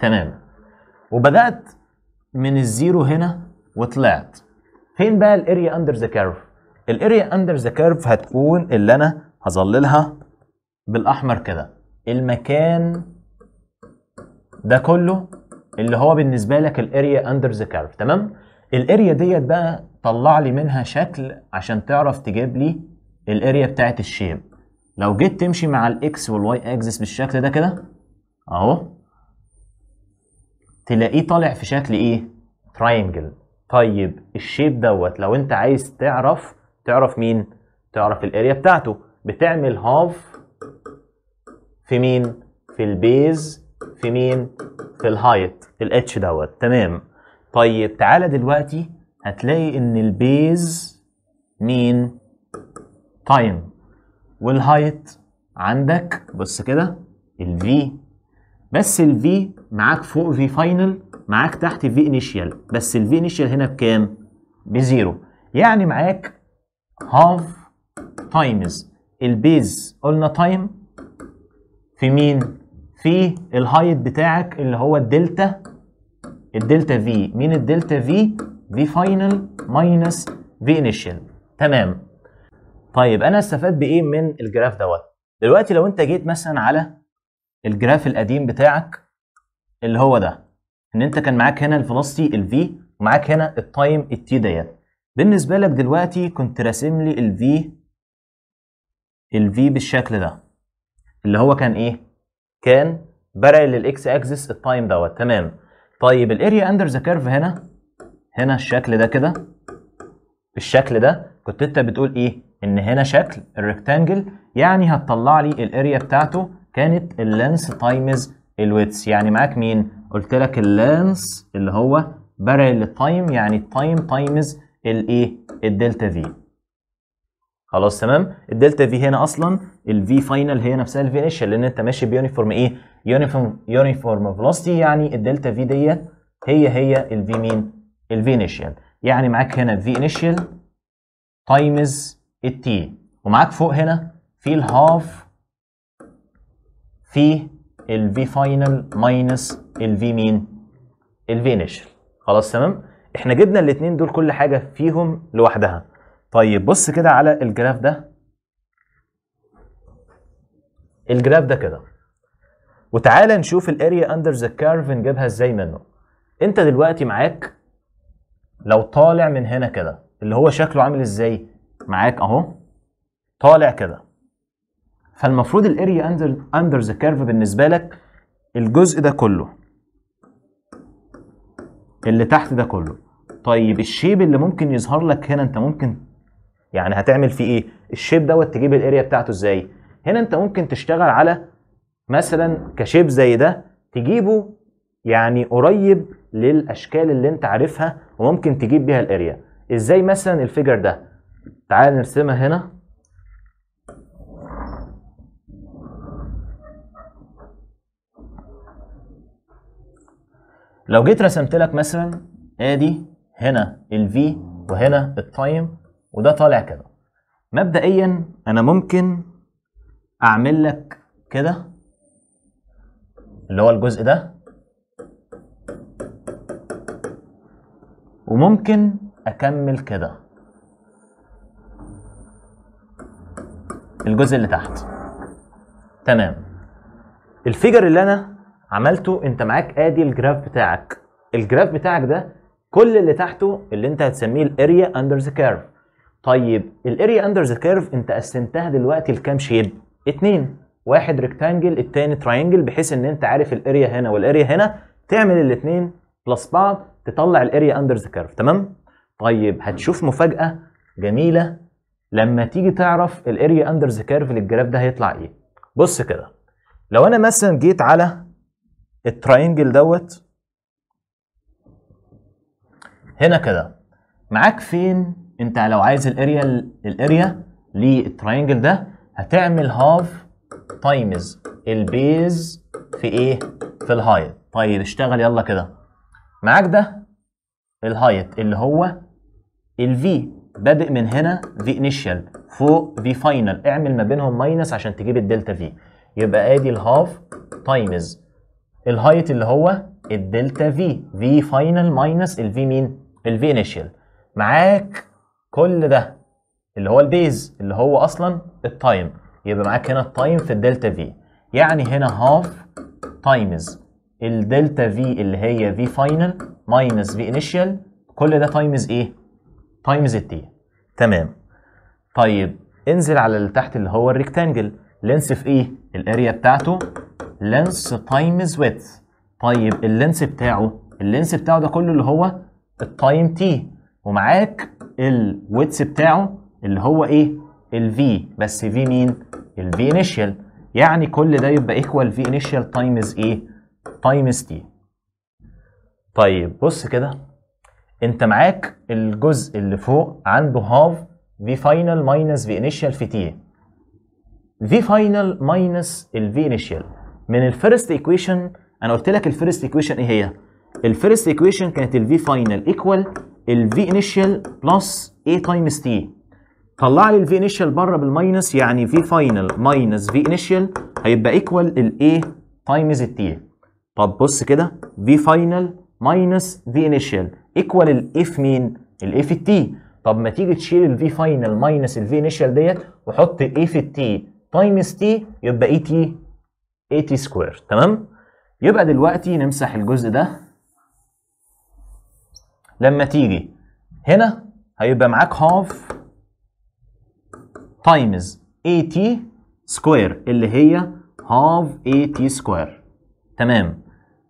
تمام وبدات من الزيرو هنا وطلعت فين بقى الاريا اندر ذا كيرف الاريا اندر ذا كيرف هتكون اللي انا هظللها بالاحمر كده المكان ده كله اللي هو بالنسبه لك الاريا اندر ذا كيرف تمام الاريا ديت بقى طلع لي منها شكل عشان تعرف تجيب لي الاريا بتاعت الشيب لو جيت تمشي مع الاكس والواي اكسس بالشكل ده كده اهو تلاقيه طالع في شكل ايه تراينجل طيب الشيب دوت لو انت عايز تعرف تعرف مين تعرف الاريا بتاعته بتعمل هاف في مين في البيز في مين في الهايت الاتش دوت تمام طيب تعالى دلوقتي هتلاقي ان البيز مين تايم والهايت عندك بص كده الفي بس الفي معاك فوق في فاينل معاك تحت في انيشيال بس الفي انيشيال هنا بكام؟ بزيرو يعني معاك هاف تايمز البيز قلنا تايم في مين؟ في الهايت بتاعك اللي هو الدلتا الدلتا في مين الدلتا في؟ في فاينل ماينس في انيشيال تمام طيب انا استفاد بايه من الجراف دوت؟ دلوقتي لو انت جيت مثلا على الجراف القديم بتاعك اللي هو ده ان انت كان معاك هنا الفلوسيتي الفي ومعاك هنا التايم التي ديت بالنسبه لك دلوقتي كنت راسم لي الفي الفي بالشكل ده اللي هو كان ايه كان بارل للاكس اكسس التايم دوت تمام طيب الاريا اندر ذا كيرف هنا هنا الشكل ده كده بالشكل ده كنت انت بتقول ايه ان هنا شكل الريكتانجل يعني هتطلع لي الاريا بتاعته كانت اللانس تايمز الويتس يعني معاك مين قلت لك اللانس اللي هو بارل تايم يعني التايم تايمز الايه الدلتا في خلاص تمام الدلتا في هنا اصلا الفي فاينل هي نفسها انيشال لان انت ماشي بيونيفورم ايه يونيفورم يونيفورم فلوستي يعني الدلتا في ديت هي هي الفي مين الفي انيشال يعني معاك هنا في انيشال تايمز التي ومعاك فوق هنا في الهاف في final minus ال ماينس mean مين V initial خلاص تمام احنا جبنا الاثنين دول كل حاجه فيهم لوحدها طيب بص كده على الجراف ده الجراف ده كده وتعالى نشوف الاريا اندر ذا كيرف نجيبها ازاي منه انت دلوقتي معاك لو طالع من هنا كده اللي هو شكله عامل ازاي معاك اهو طالع كده فالمفروض الاريا اندر اندر ذا كيرف بالنسبه لك الجزء ده كله اللي تحت ده كله طيب الشيب اللي ممكن يظهر لك هنا انت ممكن يعني هتعمل فيه ايه الشيب دوت تجيب الاريا بتاعته ازاي هنا انت ممكن تشتغل على مثلا كشيب زي ده تجيبه يعني قريب للاشكال اللي انت عارفها وممكن تجيب بيها الاريا ازاي مثلا الفيجر ده تعال نرسمها هنا لو جيت رسمت لك مثلا ادي هنا الفي وهنا التايم وده طالع كده مبدئيا انا ممكن اعمل لك كده اللي هو الجزء ده وممكن اكمل كده الجزء اللي تحت تمام الفيجر اللي انا عملته انت معاك ادي الجراف بتاعك الجراف بتاعك ده كل اللي تحته اللي انت هتسميه الاريا اندر ذا كيرف طيب الاريا اندر ذا كيرف انت قسمتها دلوقتي لكام شيب اتنين واحد ريكتانجل التاني تراينجل بحيث ان انت عارف الاريا هنا والاريا هنا تعمل الاتنين بلس بعض تطلع الاريا اندر ذا كيرف تمام طيب هتشوف مفاجاه جميله لما تيجي تعرف الاريا اندر ذا كيرف للجراف ده هيطلع ايه بص كده لو انا مثلا جيت على الترينجل دوت هنا كده معاك فين انت لو عايز الاريا الاريا للترينجل ده هتعمل هاف تايمز البيز في ايه في الهايت طيب اشتغل يلا كده معاك ده الهايت اللي هو الفي بادئ من هنا في انيشال فوق في فاينل اعمل ما بينهم ماينس عشان تجيب الدلتا في يبقى ادي الهاف تايمز الهايت اللي هو الدلتا في في فاينل ماينس الفي مين الفي انيشال معاك كل ده اللي هو البيز اللي هو اصلا التايم يبقى معاك هنا التايم في الدلتا في يعني هنا هاف تايمز الدلتا في اللي هي في فاينل ماينس في انيشال كل ده تايمز ايه تايمز التي تمام طيب انزل على اللي تحت اللي هو الريكتانجل لينس في ايه الاريا بتاعته لينس تايمز ويدث طيب اللينس بتاعه اللينس بتاعه ده كله اللي هو التايم تي ومعاك الويتس بتاعه اللي هو ايه الفي بس في مين الفي انيشال يعني كل ده يبقى ايكوال في انيشال تايمز ايه تايمز تي طيب بص كده انت معاك الجزء اللي فوق عنده هاف في فاينل ماينس في انيشال في تي في فاينل ماينس الفي انيشال من الفيرست ايكويشن انا قلت لك الفيرست ايكويشن ايه هي الفيرست ايكويشن كانت الفي فاينل ايكوال الفي انيشال بلس اي تايمز تي طلع لي الفي انيشال بره بالماينس يعني في فاينل ماينس في انيشال هيبقى ايكوال الاي تايمز التي طب بص كده في فاينل ماينس في انيشال ايكوال الاي في مين؟ الاي في التي طب ما تيجي تشيل الفي فاينل ماينس الفي انيشال ديت وحط اي في التي تايمز تي يبقى اي e تي 80 سكوير تمام يبقى دلوقتي نمسح الجزء ده لما تيجي هنا هيبقى معاك هاف تايمز 80 سكوير اللي هي هاف 80 سكوير تمام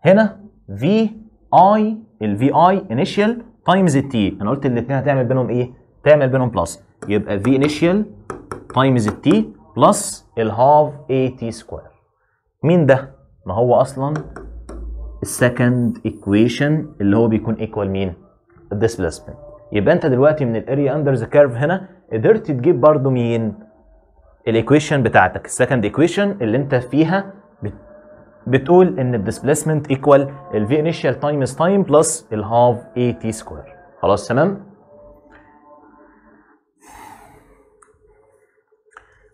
هنا في اي الفي اي انيشال تايمز التي انا قلت الاثنين هتعمل بينهم ايه تعمل بينهم بلس يبقى في انيشال تايمز التي بلس الهاف 80 سكوير مين ده؟ ما هو اصلا السكند ايكويشن اللي هو بيكون ايكوال مين؟ الديسبلاسمنت يبقى انت دلوقتي من الاريا اندر ذا كيرف هنا قدرت تجيب برضو مين؟ الايكويشن بتاعتك السكند ايكويشن اللي انت فيها بتقول ان الديسبلاسمنت ايكوال الفي انيشال تايمز تايم بلس الهاف اي تي سكوير خلاص تمام؟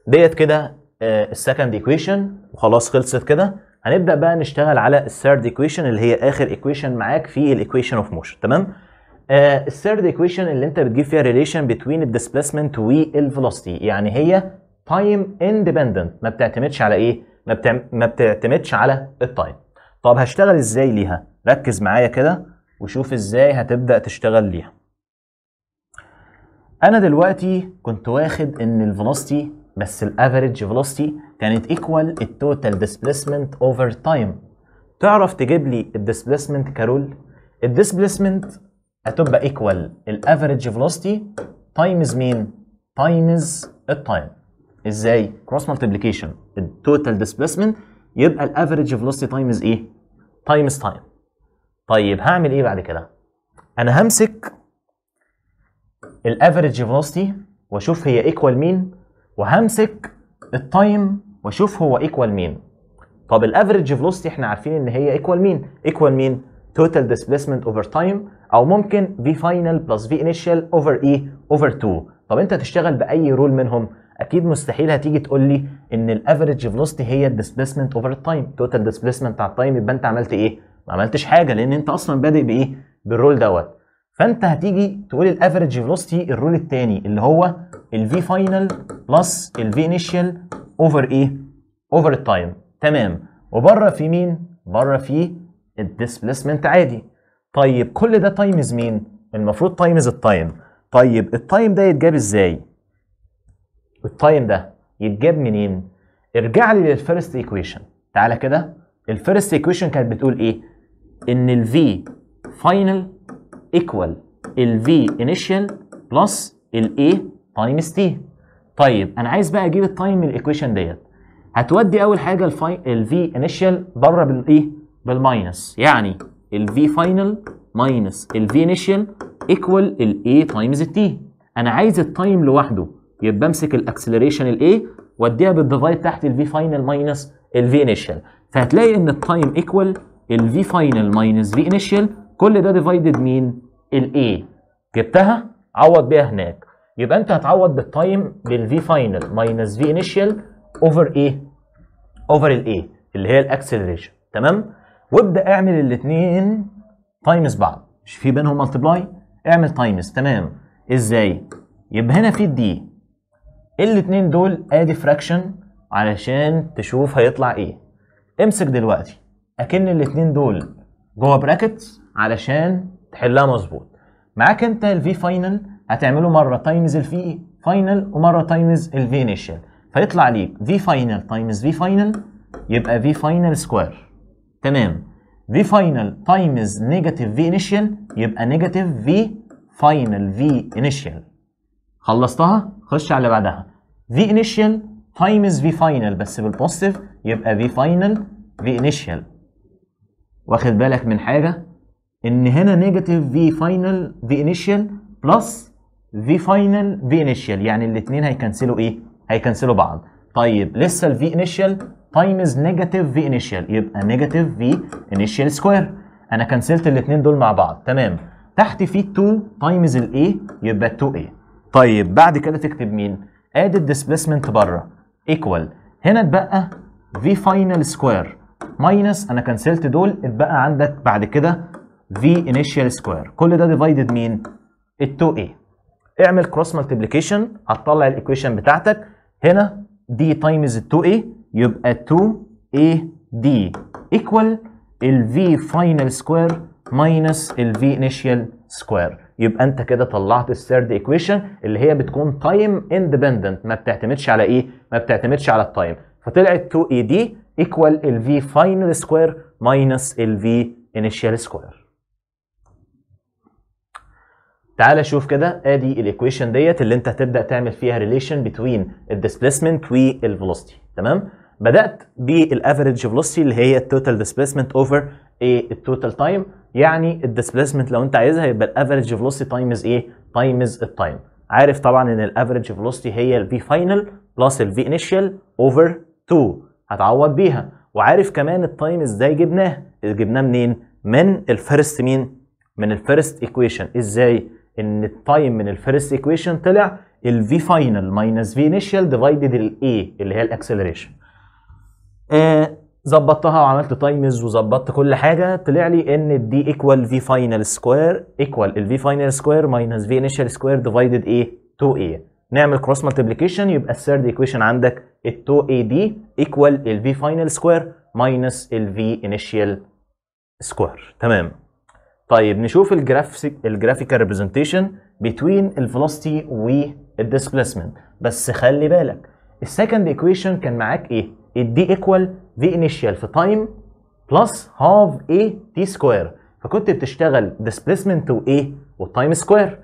ديت كده السكند آه، ايكويشن وخلاص خلصت كده هنبدا بقى نشتغل على الثيرد ايكويشن اللي هي اخر ايكويشن معاك في الايكويشن اوف موشن تمام آه، الثيرد ايكويشن اللي انت بتجيب فيها ريليشن بتوين الديسبيسمنت والفيلوسيتي يعني هي تايم اندبندنت ما بتعتمدش على ايه ما, بتعم... ما بتعتمدش على التايم طب هشتغل ازاي ليها ركز معايا كده وشوف ازاي هتبدا تشتغل ليها انا دلوقتي كنت واخد ان الفيلوسيتي بس الافريج فيلوسيتي كانت ايكوال التوتال ديسبيسمنت اوفر تايم تعرف تجيب لي الديسبيسمنت كارول الديسبيسمنت هتبقى ايكوال الافريج فيلوسيتي تايمز مين تايمز التايم ازاي كروس مالتيبليكيشن التوتال ديسبيسمنت يبقى الافريج فيلوسيتي تايمز ايه تايمز تايم طيب هعمل ايه بعد كده انا همسك الافريج فيلوسيتي واشوف هي ايكوال مين وهمسك التايم واشوف هو ايكوال مين طب الافريج فيلوسيتي احنا عارفين ان هي ايكوال مين ايكوال مين توتال ديسبيسمنت اوفر تايم او ممكن في فاينل بلس في انيشال اوفر اي اوفر 2 طب انت تشتغل باي رول منهم اكيد مستحيل هتيجي تقول لي ان الافريج فيلوسيتي هي الديسبيسمنت اوفر التايم توتال ديسبيسمنت على التايم يبقى انت عملت ايه ما عملتش حاجه لان انت اصلا بادئ بايه بالرول دوت فانت هتيجي تقول الافريج فيلوسيتي الرول الثاني اللي هو ال V final plus ال V initial over ايه؟ over التايم تمام وبره في مين؟ بره في displacement عادي طيب كل ده تايمز مين؟ المفروض تايمز التايم طيب التايم ده يتجاب ازاي؟ التايم ده يتجاب منين؟ ارجع لي للفيرست ايكويشن تعالى كده الفيرست ايكويشن كانت بتقول ايه؟ ان ال V equal ال V initial plus ال الايه تايمز تي طيب انا عايز بقى اجيب التايم من الايكويشن ديت هتودي اول حاجه الفي الفي انيشال بره بالايه e، بالماينس يعني الفي فاينل ماينس الفي انيشال ايكوال الاي تايمز تي انا عايز التايم لوحده يبقى امسك الاكسلريشن الاي واديها بالديفايد تحت الفي فاينل ماينس الفي انيشال فهتلاقي ان التايم ايكوال الفي فاينل ماينس في انيشال كل ده ديفايدد مين الاي جبتها عوض بيها هناك يبقى انت هتعوض بالتايم بالفي فاينل ماينس في انيشال اوفر ايه؟ اوفر الايه اللي هي الاكسلريشن تمام؟ وابدا اعمل الاثنين تايمز بعض مش في بينهم ملتبلاي؟ اعمل تايمز تمام ازاي؟ يبقى هنا في الدي الاثنين دول ادي فراكشن علشان تشوف هيطلع ايه امسك دلوقتي اكن الاثنين دول جوه براكتس علشان تحلها مظبوط معاك انت الفي فاينل هتعمله مره تايمز الفي فاينل ومره تايمز الفي انيشال فيطلع ليك في فاينل تايمز في فاينل يبقى في فاينل سكوير تمام في فاينل تايمز نيجاتيف في انيشال يبقى نيجاتيف في فاينل في انيشال خلصتها خش على بعدها في انيشال تايمز في فاينل بس بالبوزيتيف يبقى في فاينل في انيشال واخد بالك من حاجه ان هنا نيجاتيف في فاينل في انيشال بلس في فاينل في انيشال يعني الاثنين هيكنسلوا ايه؟ هيكنسلوا بعض طيب لسه الفي انيشال تايمز نيجاتيف في انيشال يبقى نيجاتيف في انيشال سكوير انا كنسلت الاثنين دول مع بعض تمام تحت في 2 تايمز الايه يبقى 2 ايه طيب بعد كده تكتب مين؟ ادي الديسبيسمنت بره ايكوال هنا اتبقى في فاينل سكوير ماينس انا كنسلت دول اتبقى عندك بعد كده في انيشال سكوير كل ده ديفايدد مين؟ ال 2 a اعمل كروس مالتيبليكيشن هتطلع الايكويشن بتاعتك هنا دي تايمز 2a يبقى دي ايكوال الفي فاينل سكوير ماينس الفي انيشال سكوير يبقى انت كده طلعت الثيرد ايكويشن اللي هي بتكون تايم اندبندنت ما بتعتمدش على ايه؟ ما بتعتمدش على التايم فطلعت 2 اي دي ايكوال الفي فاينل سكوير ماينس الفي انيشال سكوير تعال شوف كده ادي الايكويشن ديت اللي انت هتبدا تعمل فيها ريليشن بتوين الديسبيسمنت والفيلوسيتي تمام بدات بالافريج فيلوسيتي اللي هي التوتال ديسبيسمنت اوفر ايه التوتال تايم يعني الديسبيسمنت لو انت عايزها يبقى الافريج فيلوسيتي تايمز ايه تايمز التايم عارف طبعا ان الافريج فيلوسيتي هي الفي فاينل بلس الفي انيشال اوفر 2 هتعوض بيها وعارف كمان التايم ازاي جبناه جبناه منين من الفيرست مين من الفيرست ايكويشن ازاي ان التايم من الفيرست ايكويشن طلع الفي فاينل ماينس في انيشال ديفايدد الاي اللي هي الاكسلريشن آه، ظبطتها وعملت تايمز وظبطت كل حاجه طلع لي ان دي ايكوال في فاينل سكوير ايكوال الفي فاينل سكوير ماينس في انيشال سكوير ديفايدد ايه 2 a نعمل كروس مالتيبليكيشن يبقى الثيرد ايكويشن عندك ال 2 اي دي ايكوال الفي فاينل سكوير ماينس الفي انيشال سكوير تمام طيب نشوف الجرافيك الجرافيكال ريبريزنتيشن بتوين الفيلوسيتي والديسبلسمنت بس خلي بالك السكند ايكويشن كان معاك ايه؟ الدي ايكوال في انيشال في تايم بلس هاف اي تي سكوير فكنت بتشتغل ديسبيسمنت وايه؟ والتايم سكوير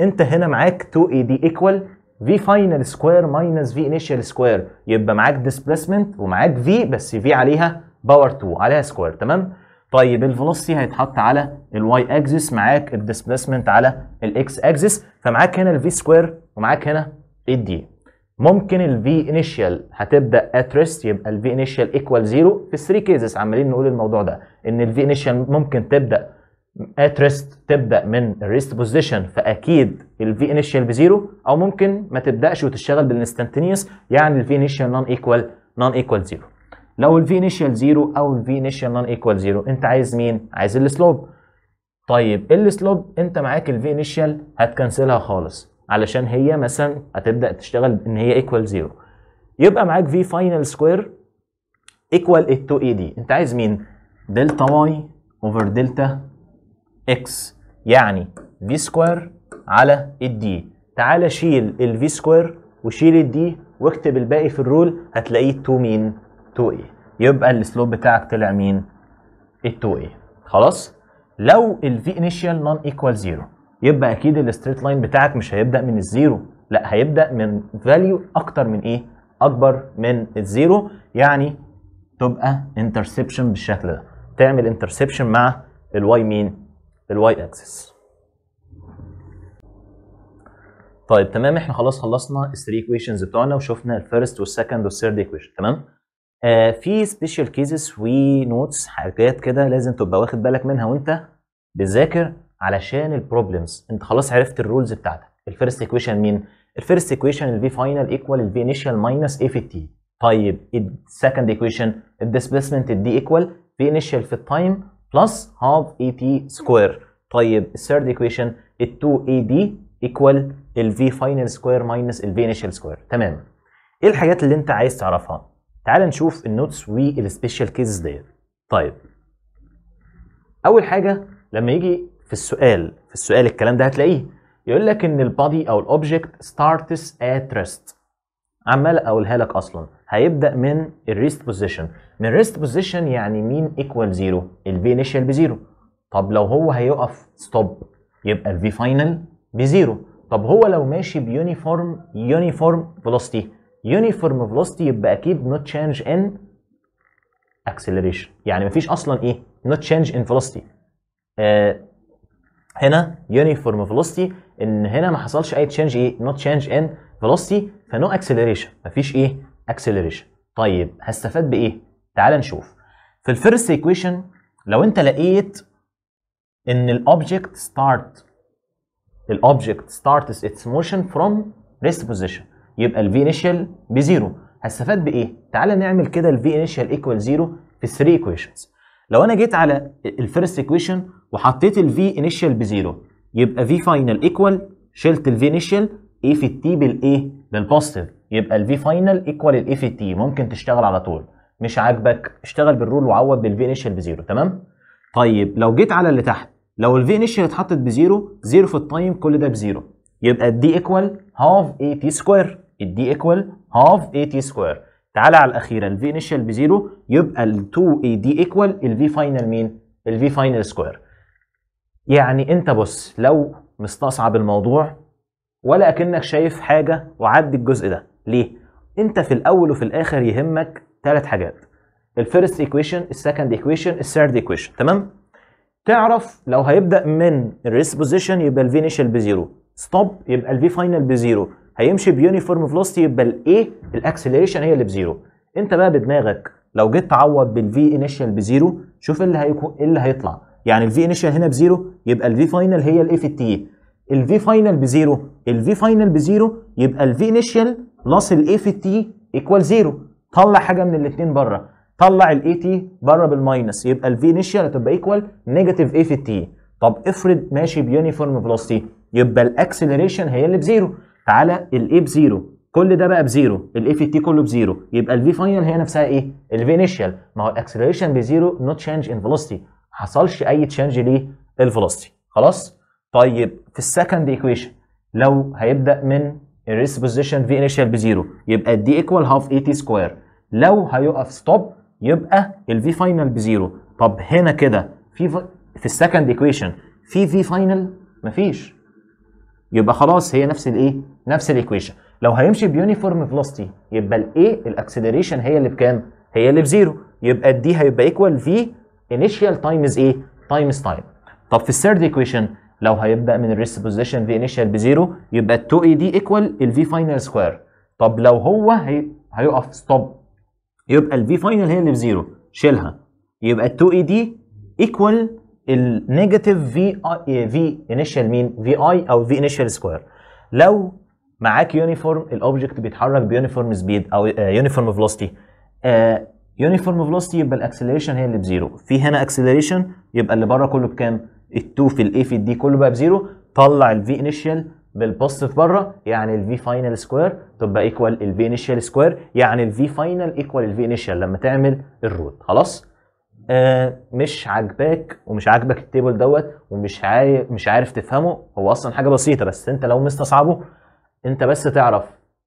انت هنا معاك 2 اي دي ايكوال في فاينل سكوير ماينس في انيشال سكوير يبقى معاك ديسبلسمنت ومعاك في بس في عليها باور 2 عليها سكوير تمام؟ طيب الفيلوسيتي هيتحط على الواي اكسس معاك الديسبيسمنت على الاكس اكسس فمعاك هنا الفي سكوير ومعاك هنا الدي ممكن الفي انيشال هتبدا ات يبقى الفي انيشال ايكوال زيرو في 3 كيسز عمالين نقول الموضوع ده ان الفي انيشال ممكن تبدا ات تبدا من الريست بوزيشن فاكيد الفي انيشال بزيرو او ممكن ما تبداش وتشتغل بالانستنتينيوس يعني الفي انيشال نون ايكوال نون ايكوال زيرو لو الفي انيشال زيرو او الفي انيشال نون ايكوال زيرو انت عايز مين عايز السلوب طيب السلوب انت معاك الفي انيشال هتكنسلها خالص علشان هي مثلا هتبدا تشتغل ان هي ايكوال زيرو. يبقى معاك في فاينل سكوير ايكوال 2 اي دي انت عايز مين دلتا واي اوفر دلتا اكس يعني في سكوير على الدي تعال شيل الفي سكوير وشيل الدي واكتب الباقي في الرول هتلاقيه 2 مين 2 a يبقى السلوب بتاعك طلع مين؟ ال 2 a خلاص؟ لو V انيشال نون ايكوال زيرو يبقى اكيد الستريت لاين بتاعك مش هيبدا من الزيرو لا هيبدا من فاليو اكتر من ايه؟ اكبر من الزيرو يعني تبقى انترسبشن بالشكل ده تعمل انترسبشن مع الواي مين؟ الواي اكسس طيب تمام احنا خلاص خلصنا الثري 3 equations بتوعنا وشفنا الفيرست والسكند والثيرد equation تمام؟ آه، في سبيشال كيسز ونوتس حاجات كده لازم تبقى واخد بالك منها وانت بتذاكر علشان البروبلمز انت خلاص عرفت الرولز بتاعتك الفيرست ايكويشن مين الفيرست ايكويشن الفي فاينل ايكوال الفي انيشال ماينس اي في تي طيب السكند ايكويشن الديسبيسمنت الدي ايكوال في انيشال في التايم بلس هاف اي تي سكوير طيب الثيرد ايكويشن ال 2 اي دي ايكوال الفي فاينل سكوير ماينس الفي انيشال سكوير تمام ايه الحاجات اللي انت عايز تعرفها تعال نشوف النوتس والسبيشال كيسز ديت طيب اول حاجه لما يجي في السؤال في السؤال الكلام ده هتلاقيه يقول لك ان البادي او الاوبجكت ستارتس ات ريست عمال اقولها لك اصلا هيبدا من الريست بوزيشن من ريست بوزيشن يعني مين ايكوال زيرو الفي انيشال بزيرو طب لو هو هيقف ستوب يبقى الفي فاينل بزيرو طب هو لو ماشي بيونيفورم يونيفورم فيلوستي يونيفورم velocity يبقى اكيد نوت change ان اكسلريشن يعني مفيش اصلا ايه نوت تشانج ان فيلوسيتي هنا يونيفورم velocity ان هنا ما حصلش اي change ايه نوت تشانج ان فيلوسيتي فنو اكسلريشن مفيش ايه اكسلريشن طيب هستفاد بايه تعال نشوف في الفيرست ايكويشن لو انت لقيت ان الاوبجكت ستارت الاوبجكت ستارتس اتس موشن فروم ريست بوزيشن يبقى الفي انيشال بزيرو هستفاد بايه؟ تعالى نعمل كده الفي انيشال ايكوال زيرو في 3 ايكويشنز لو انا جيت على الفيرست ايكويشن وحطيت الفي انيشال بزيرو يبقى في فاينل ايكوال شلت الفي انيشال ايه في التي بالايه؟ بالبوزيتيف يبقى الفي فاينل ايكوال الاي في التي ممكن تشتغل على طول مش عاجبك اشتغل بالرول وعوض بالفي انيشال بزيرو تمام؟ طيب لو جيت على اللي تحت لو الفي انيشال اتحطت بزيرو زيرو في التايم كل ده بزيرو يبقى الدي ايكوال هاف اي تي سكوير الدي ايكوال هاف اي تي سكوير تعالى على الاخيره الفي انيشال بزيرو يبقى ال 2 اي دي ايكوال الفي فاينل مين؟ الفي فاينل سكوير يعني انت بص لو مستصعب الموضوع ولا اكنك شايف حاجه وعدي الجزء ده ليه؟ انت في الاول وفي الاخر يهمك ثلاث حاجات الفيرست ايكويشن السكند ايكويشن الثيرد ايكويشن تمام؟ تعرف لو هيبدا من الريس بوزيشن يبقى الفي انيشال بزيرو ستوب يبقى الفي فاينل بزيرو هيمشي بيونيفورم فيلوسيتي يبقى الايه الاكسلريشن هي اللي بزيرو انت بقى بدماغك لو جيت تعوض بالفي انيشال بزيرو شوف ايه اللي هيكون ايه اللي هيطلع يعني الفي انيشال هنا بزيرو يبقى الفي فاينل هي الايه في التي الفي فاينل بزيرو الفي فاينل بزيرو يبقى الفي انيشال بلس الاي في التي ايكوال زيرو طلع حاجه من الاثنين بره طلع الاي تي بره بالماينس يبقى الفي انيشال هتبقى ايكوال نيجاتيف اي في التي طب افرض ماشي بيونيفورم فيلوسيتي يبقى الاكسلريشن هي اللي بزيرو على الاي بزيرو كل ده بقى بزيرو الاي في تي كله بزيرو يبقى الفي فاينل هي نفسها ايه؟ الفي انيشال ما هو الاكسلريشن بزيرو نو تشينج ان فيلوسيتي ما حصلش اي تشينج للفيلوسيتي خلاص؟ طيب في السكند ايكويشن لو هيبدا من الريس بوزيشن في انيشال بزيرو يبقى الدي ايكوال هاف اي تي سكوير لو هيقف ستوب يبقى الفي فاينل بزيرو طب هنا كده في في السكند ايكويشن في في فاينل مفيش يبقى خلاص هي نفس الايه نفس الايكويشن لو هيمشي بيونيفورم فيلوسيتي يبقى الايه الاكسلريشن هي اللي بكام هي اللي بزيرو يبقى الدي هيبقى ايكوال في انيشال تايمز ايه تايمز تايم طب في الثيرد ايكويشن لو هيبدا من الريست بوزيشن في انيشال بزيرو يبقى ال 2 اي دي ايكوال الفي فاينل سكوير طب لو هو هي... هيقف ستوب يبقى الفي فاينل هي اللي بزيرو شيلها يبقى ال 2 اي دي ايكوال النيجاتيف في اي في انيشال مين في اي او في انيشال سكوير لو معاك يونيفورم الاوبجكت بيتحرك بيونيفورم سبيد او يونيفورم فيلوسيتي يونيفورم فيلوسيتي يبقى الاكسلريشن هي اللي بزيرو في هنا اكسلريشن يبقى اللي بره كله بكام ال2 في الاي في الدي كله بقى بزيرو طلع الفي انيشال بالبوزيتيف بره يعني الفي فاينل سكوير تبقى ايكوال الفي انيشال سكوير يعني الفي فاينل ايكوال الفي انيشال لما تعمل الروت خلاص آه، مش عاجباك ومش عاجبك التيبل دوت ومش عارف مش عارف تفهمه هو اصلا حاجه بسيطه بس انت لو مستصعبه انت بس تعرف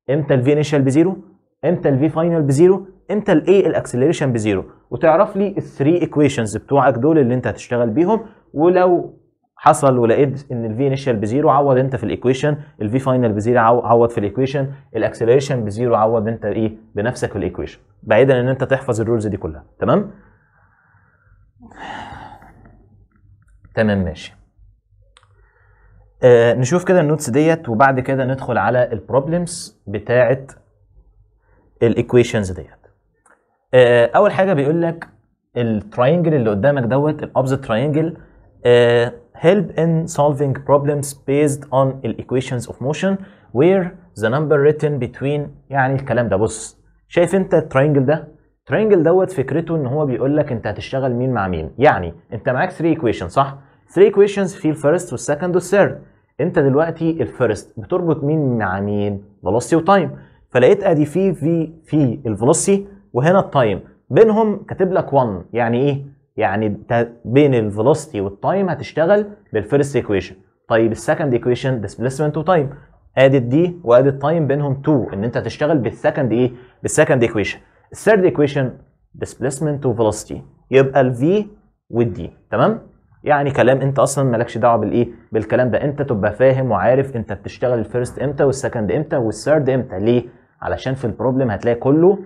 امتى الفي انيشال بزيرو امتى الفي فاينل بزيرو امتى الاي الاكسلريشن بزيرو وتعرف لي الثري ايكويشنز بتوعك دول اللي انت هتشتغل بيهم ولو حصل ولقيت ان الفي انيشال بزيرو عوض انت في الايكويشن الفي فاينل بزيرو عوض في الايكويشن الاكسلريشن بزيرو عوض انت ايه بنفسك في الايكويشن بعيدا ان انت تحفظ الرولز دي كلها تمام تمام ماشي آه نشوف كده النوتس ديت وبعد كده ندخل على البروبلمز بتاعه الايكويشنز ديت آه اول حاجه بيقول لك التراينجل اللي قدامك دوت الابزت آه، تراينجل help in solving problems based on equations of motion where the number written between يعني الكلام ده بص شايف انت التراينجل ده الترينجل دوت فكرته ان هو بيقول لك انت هتشتغل مين مع مين يعني انت معاك 3 ايكويشن صح 3 ايكويشنز في الفيرست والسكند والثيرد انت دلوقتي الفيرست بتربط مين مع مين فيلوسيتي وتايم فلقيت ادي في في في الفيلوسيتي وهنا التايم بينهم كاتب لك 1 يعني ايه يعني بين الفيلوسيتي والتايم هتشتغل بالفيرست ايكويشن طيب السكند ايكويشن ديسبيسمنت وتايم ادي دي وادي التايم بينهم 2 ان انت هتشتغل بالسكند ايه بالسكند ايكويشن الثيرد ايكويشن displacement وفيلوسيتي يبقى ال v والدي تمام يعني كلام انت اصلا مالكش دعوه بالايه e، بالكلام ده انت تبقى فاهم وعارف انت بتشتغل الفيرست امتى والسكند امتى والثيرد امتى ليه علشان في البروبلم هتلاقي كله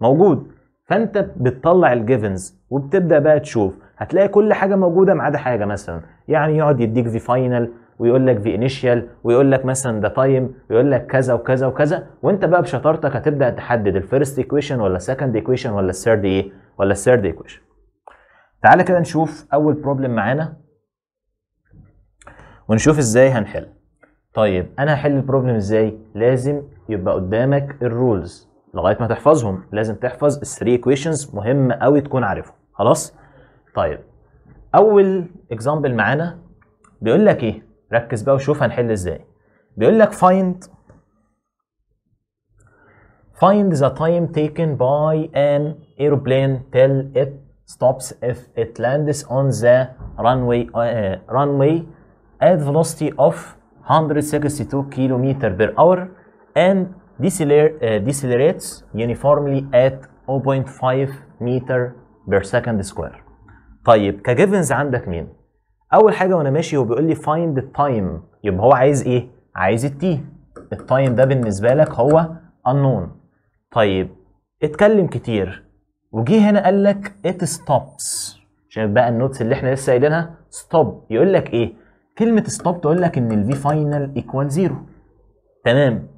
موجود فانت بتطلع الجيفنز وبتبدا بقى تشوف هتلاقي كل حاجه موجوده ما عدا حاجه مثلا يعني يقعد يديك في فاينل ويقول لك في انيشال ويقول لك مثلا ده تايم ويقول لك كذا وكذا وكذا وانت بقى بشطارتك هتبدا تحدد الفيرست ايكويشن ولا السكند ايكويشن ولا الثيرد ايه e ولا الثيرد ايكويشن تعالى كده نشوف اول بروبلم معانا ونشوف ازاي هنحل طيب انا هحل البروبلم ازاي لازم يبقى قدامك الرولز لغايه ما تحفظهم لازم تحفظ الثري ايكويشنز مهم قوي تكون عارفهم خلاص طيب اول اكزامبل معانا بيقول لك ايه ركز بقى وشوف هنحل ازاي بيقول لك find find the time taken by an airplane till it stops if it lands on the runway uh, runway at velocity of 162 km per hour and deceler uh, decelerates uniformly at 0.5 meter per second square. طيب كجيفنز عندك مين؟ اول حاجه وانا ماشي هو بيقول لي فايند التايم يبقى هو عايز ايه عايز التي التايم ده بالنسبه لك هو انون طيب اتكلم كتير وجه هنا قال لك ات ستوبس شايف بقى النوتس اللي احنا لسه قايلينها ستوب يقول لك ايه كلمه ستوب تقول لك ان الفي فاينل ايكوال زيرو تمام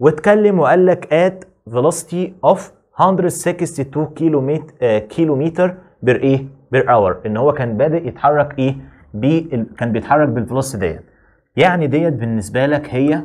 واتكلم وقال لك ات فيلوستي اوف 162 كيلومتر كيلومتر بير ايه بير اور ان هو كان بادئ يتحرك ايه بال... كان بيتحرك بالفلوس ديت يعني ديت بالنسبه لك هي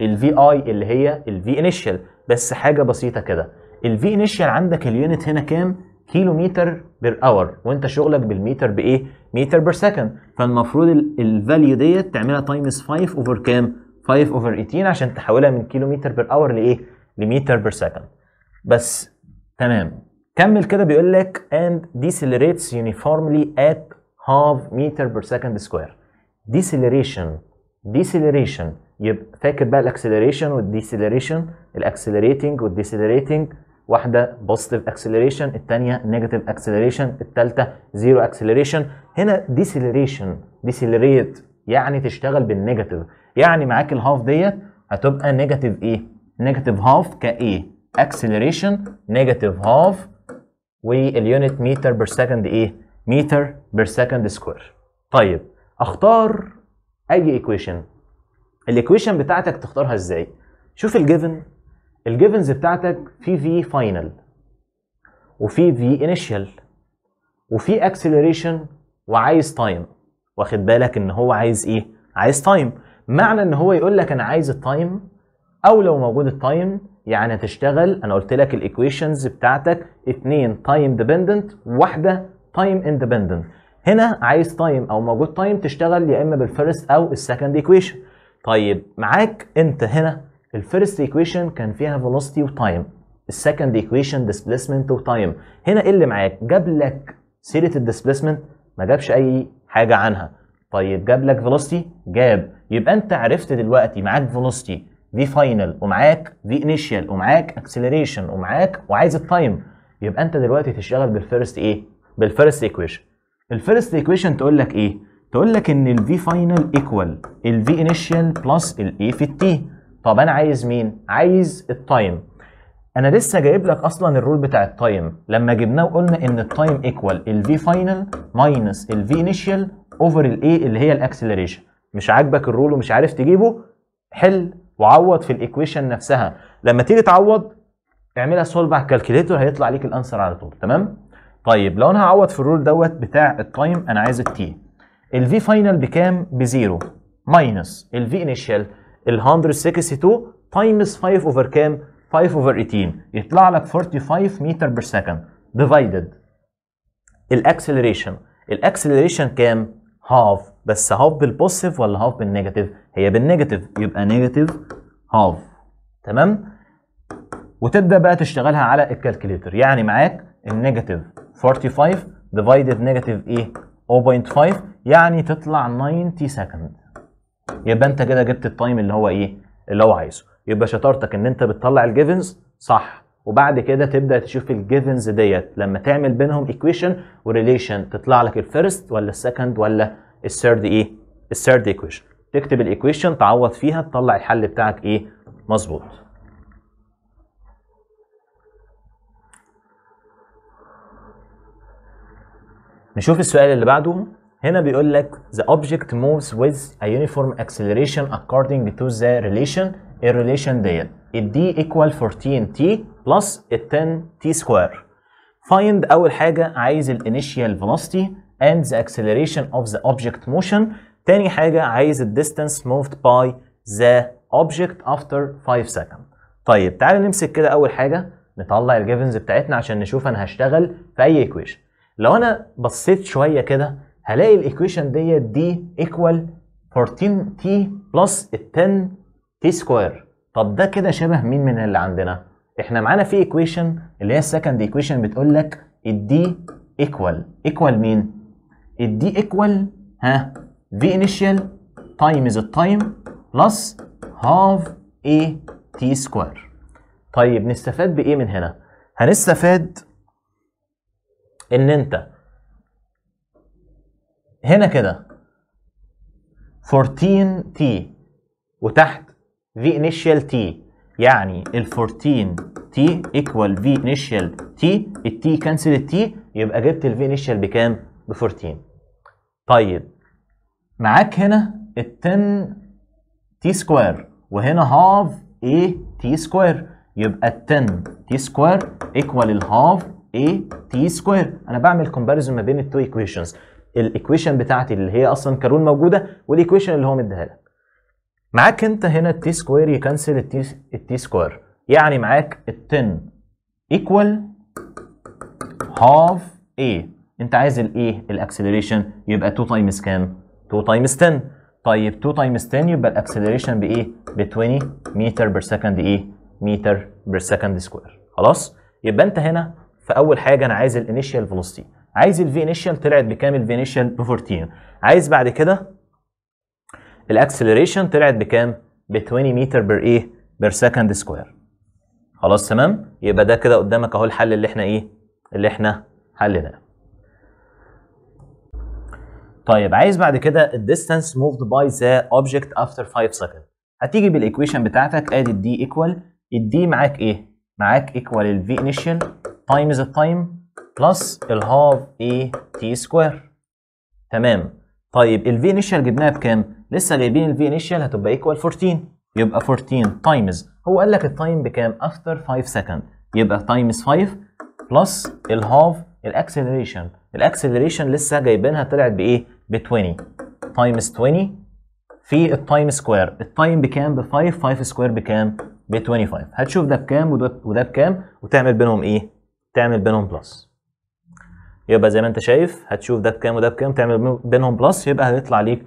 الفي اي اللي هي الفي انيشال بس حاجه بسيطه كده الفي انيشال عندك اليونت هنا كام كيلو متر بير اور وانت شغلك بالمتر بايه متر بير سكند فالمفروض الفاليو ديت تعملها تايمز 5 اوفر كام 5 اوفر 18 عشان تحولها من كيلو متر بير اور لايه لمتر بير سكند بس تمام كمل كده بيقول لك اند ديسيليريتس يونيفورملي ات half meter per second square deceleration deceleration يبقى فاكر بقى الاكسلريشن والديسلريشن الاكسلريتنج والديسلريتنج واحده بوزيتيف اكسلريشن الثانيه نيجاتيف اكسلريشن الثالثه زيرو اكسلريشن هنا ديسلريشن ديسلريت يعني تشتغل بالنيجاتيف يعني معاك الهاف ديت هتبقى نيجاتيف ايه نيجاتيف هاف كايه اكسلريشن نيجاتيف هاف واليونت متر بير سكند ايه متر بير سكند سكوير طيب اختار اي ايكويشن الايكويشن بتاعتك تختارها ازاي شوف الجيفن الجيفنز بتاعتك في في فاينل وفي في انيشال وفي اكسلريشن وعايز تايم واخد بالك ان هو عايز ايه عايز تايم معنى ان هو يقول لك انا عايز التايم او لو موجود التايم يعني هتشتغل انا قلت لك الايكويشنز بتاعتك اتنين تايم ديبندنت واحده تايم اندبندنت هنا عايز تايم او موجود تايم تشتغل يا اما بالفيرست او السكند ايكويشن طيب معاك انت هنا الفيرست ايكويشن كان فيها فيلوسيتي وتايم السكند ايكويشن ديسبيسمنت وتايم هنا ايه اللي معاك جاب لك سيره الديسبيسمنت ما جابش اي حاجه عنها طيب جاب لك فيلوسيتي جاب يبقى انت عرفت دلوقتي معاك فيلوسيتي في فاينل ومعاك في انيشال ومعاك اكسلريشن ومعاك وعايز التايم يبقى انت دلوقتي تشتغل بالفيرست ايه بالفيرست ايكويشن الفيرست ايكويشن تقول لك ايه تقول لك ان الفي فاينل ايكوال الفي انيشال بلس الاي في التي طب انا عايز مين عايز التايم انا لسه جايب لك اصلا الرول بتاع التايم لما جبناه وقلنا ان التايم ايكوال الفي فاينل ماينس الفي انيشال اوفر الاي اللي هي الاكسلريشن مش عاجبك الرول ومش عارف تجيبه حل وعوض في الايكويشن نفسها لما تيجي تعوض اعملها سولف على الكالكوليتور هيطلع عليك الانسر على طول تمام طيب لو انا هعوض في الرول دوت بتاع التايم انا عايز التي الفي فاينل بكام بزيرو ماينس الفي انيشال ال 162 تايمز 5 اوفر كام 5 اوفر 18 يطلع لك 45 متر بير سكند ديفايدد الاكسلريشن الاكسلريشن كام هاف بس هاف بالبوزيتيف ولا هاف بالنيجاتيف هي بالنيجاتيف يبقى نيجاتيف هاف تمام وتبدا بقى تشتغلها على الكالكوليتر يعني معاك النيجاتيف 45 divided negative ايه 0.5 يعني تطلع 90 second يبقى انت كده جبت التايم اللي هو ايه اللي هو عايزه يبقى شطارتك ان انت بتطلع الجيفنز صح وبعد كده تبدا تشوف الجيفنز ديت لما تعمل بينهم ايكويشن وريليشن تطلع لك الفيرست ولا السكند ولا الثيرد ايه الثيرد ايكويشن تكتب الايكويشن تعوض فيها تطلع الحل بتاعك ايه مظبوط نشوف السؤال اللي بعده هنا بيقول لك the object moves with a uniform acceleration according to the relation الريليشن ديت d equal 14t plus ال 10t square find اول حاجه عايز ال initial velocity and the acceleration of the object motion تاني حاجه عايز ال distance moved by the object after 5 seconds طيب تعالى نمسك كده اول حاجه نطلع الجيفنز بتاعتنا عشان نشوف انا هشتغل في اي equation لو انا بصيت شويه كده هلاقي الايكويشن ديت دي ايكوال 14 تي بلس 10 تي سكوير طب ده كده شبه مين من اللي عندنا احنا معانا في ايكويشن اللي هي السكند ايكويشن بتقول لك الدي ايكوال ايكوال مين الدي ايكوال ها في انيشال از التايم بلس هاف اي تي سكوير طيب نستفاد بايه من هنا هنستفاد ان انت هنا كده 14 تي وتحت v initial t يعني ال 14 t equal v initial t التي كانسل التي يبقى جبت ال v initial بكام؟ ب 14 طيب معاك هنا ال 10 t سكوير وهنا هاف a t سكوير يبقى ال 10 t سكوير equal الهاف half a t سكوير انا بعمل كومباريزون ما بين التو ايكويشنز الايكويشن بتاعتي اللي هي اصلا كارون موجوده والايكويشن اللي هو مديها لك معاك انت هنا التي سكوير يكنسل التي التي سكوير يعني معاك ال 10 ايكوال هاف a انت عايز الايه الاكسلريشن يبقى 2 تايمز كام 2 تايمز 10 طيب 2 تايمز 10 يبقى الاكسلريشن بايه ب 20 متر بير سكند ايه متر بير سكند سكوير خلاص يبقى انت هنا فاول حاجه انا عايز الانيشال فيلوسيتي عايز الفي انيشال طلعت بكام الفي انيشال ب 14 عايز بعد كده الاكسلريشن طلعت بكام ب 20 متر بير ايه بير سكند سكوير خلاص تمام يبقى ده كده قدامك اهو الحل اللي احنا ايه اللي احنا حلناه طيب عايز بعد كده الديستانس موفد باي ذا اوبجكت افتر 5 سكند هتيجي بالايكويشن بتاعتك ادي الدي ايكوال الدي معاك ايه معاك ايكوال الفي انيشال تايمز التايم بلس الهاف اي تي سكوير تمام طيب الفي انيشال جبناها بكام؟ لسه جايبين الفي انيشال هتبقى ايكوال 14 يبقى 14 تايمز هو قال لك التايم بكام؟ افتر 5 سكند يبقى تايمز 5 بلس الهاف الاكسلريشن الاكسلريشن لسه جايبينها طلعت بايه؟ ب 20 تايمز 20 في التايم سكوير التايم بكام؟ ب 5 5 سكوير بكام؟ ب 25 هتشوف ده بكام وده بكام وتعمل بينهم ايه؟ تعمل بينهم بلس يبقى زي ما انت شايف هتشوف ده بكام وده بكام تعمل بينهم بلس يبقى هيطلع ليك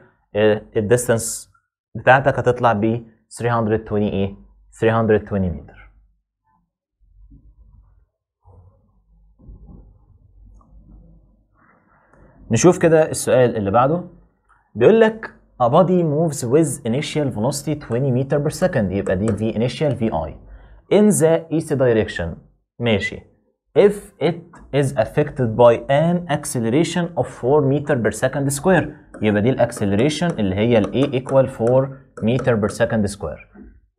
الديستنس بتاعتك هتطلع ب 320 ايه 320 متر نشوف كده السؤال اللي بعده بيقول لك a body moves with initial velocity 20 meter per second يبقى دي v initial vi in the east direction ماشي if it is affected by an acceleration of 4 meter per second square يبقى دي الاكسلريشن اللي هي ال a equal 4 meter per second square